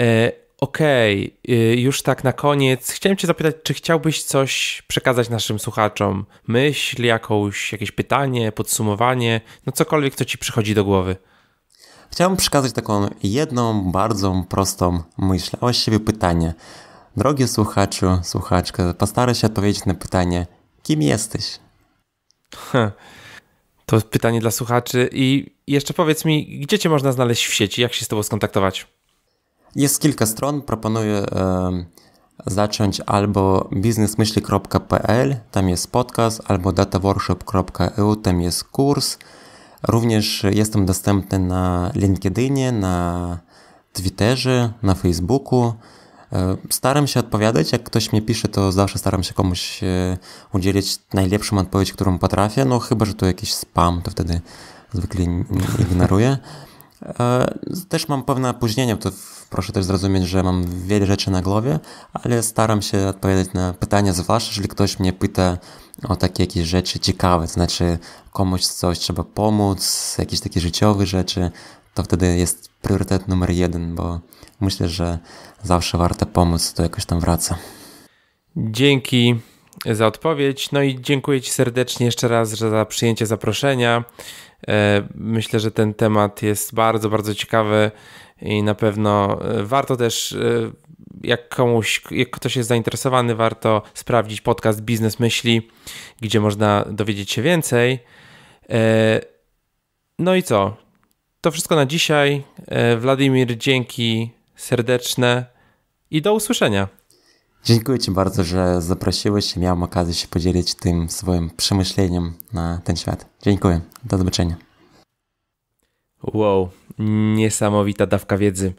E, Okej, okay. E, już tak na koniec. Chciałem Cię zapytać, czy chciałbyś coś przekazać naszym słuchaczom? Myśl, jakąś, jakieś pytanie, podsumowanie, no cokolwiek, co Ci przychodzi do głowy. Chciałbym przekazać taką jedną, bardzo prostą myśl, a właściwie pytanie. Drogi słuchaczu, słuchaczka, postaraj się odpowiedzieć na pytanie, kim jesteś? To pytanie dla słuchaczy. I jeszcze powiedz mi, gdzie cię można znaleźć w sieci? Jak się z tobą skontaktować? Jest kilka stron. Proponuję e, zacząć albo biznesmyśli.pl, tam jest podcast, albo dataworkshop.eu, tam jest kurs. Również jestem dostępny na LinkedInie, na Twitterze, na Facebooku. E, staram się odpowiadać. Jak ktoś mnie pisze, to zawsze staram się komuś e, udzielić najlepszą odpowiedź, którą potrafię. No chyba, że to jakiś spam, to wtedy zwykle ignoruję. E, też mam pewne opóźnienia, to proszę też zrozumieć, że mam wiele rzeczy na głowie, ale staram się odpowiadać na pytania, zwłaszcza jeżeli ktoś mnie pyta o takie jakieś rzeczy ciekawe, to znaczy komuś coś trzeba pomóc, jakieś takie życiowe rzeczy, to wtedy jest priorytet numer jeden, bo myślę, że zawsze warto pomóc, to jakoś tam wraca. Dzięki za odpowiedź. No i dziękuję Ci serdecznie jeszcze raz za przyjęcie zaproszenia. E, myślę, że ten temat jest bardzo, bardzo ciekawy i na pewno e, warto też, e, jak komuś, jak ktoś jest zainteresowany, warto sprawdzić podcast Biznes Myśli, gdzie można dowiedzieć się więcej. No i co? To wszystko na dzisiaj. Wladimir, dzięki serdeczne i do usłyszenia. Dziękuję Ci bardzo, że zaprosiłeś. Miałem okazję się podzielić tym swoim przemyśleniem na ten świat. Dziękuję. Do zobaczenia. Wow, niesamowita dawka wiedzy.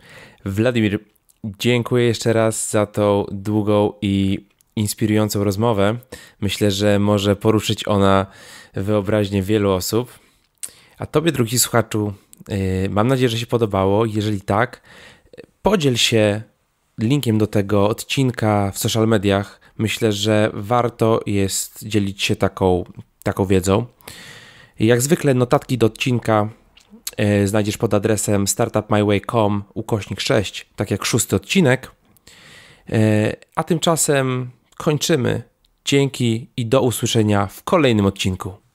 Wladimir, dziękuję jeszcze raz za tą długą i inspirującą rozmowę. Myślę, że może poruszyć ona wyobraźnię wielu osób. A Tobie, drugi słuchaczu, y, mam nadzieję, że się podobało. Jeżeli tak, Podziel się linkiem do tego odcinka w social mediach. Myślę, że warto jest dzielić się taką, taką wiedzą. Jak zwykle notatki do odcinka e, znajdziesz pod adresem startupmyway.com ukośnik 6, tak jak szósty odcinek. E, a tymczasem kończymy. Dzięki i do usłyszenia w kolejnym odcinku.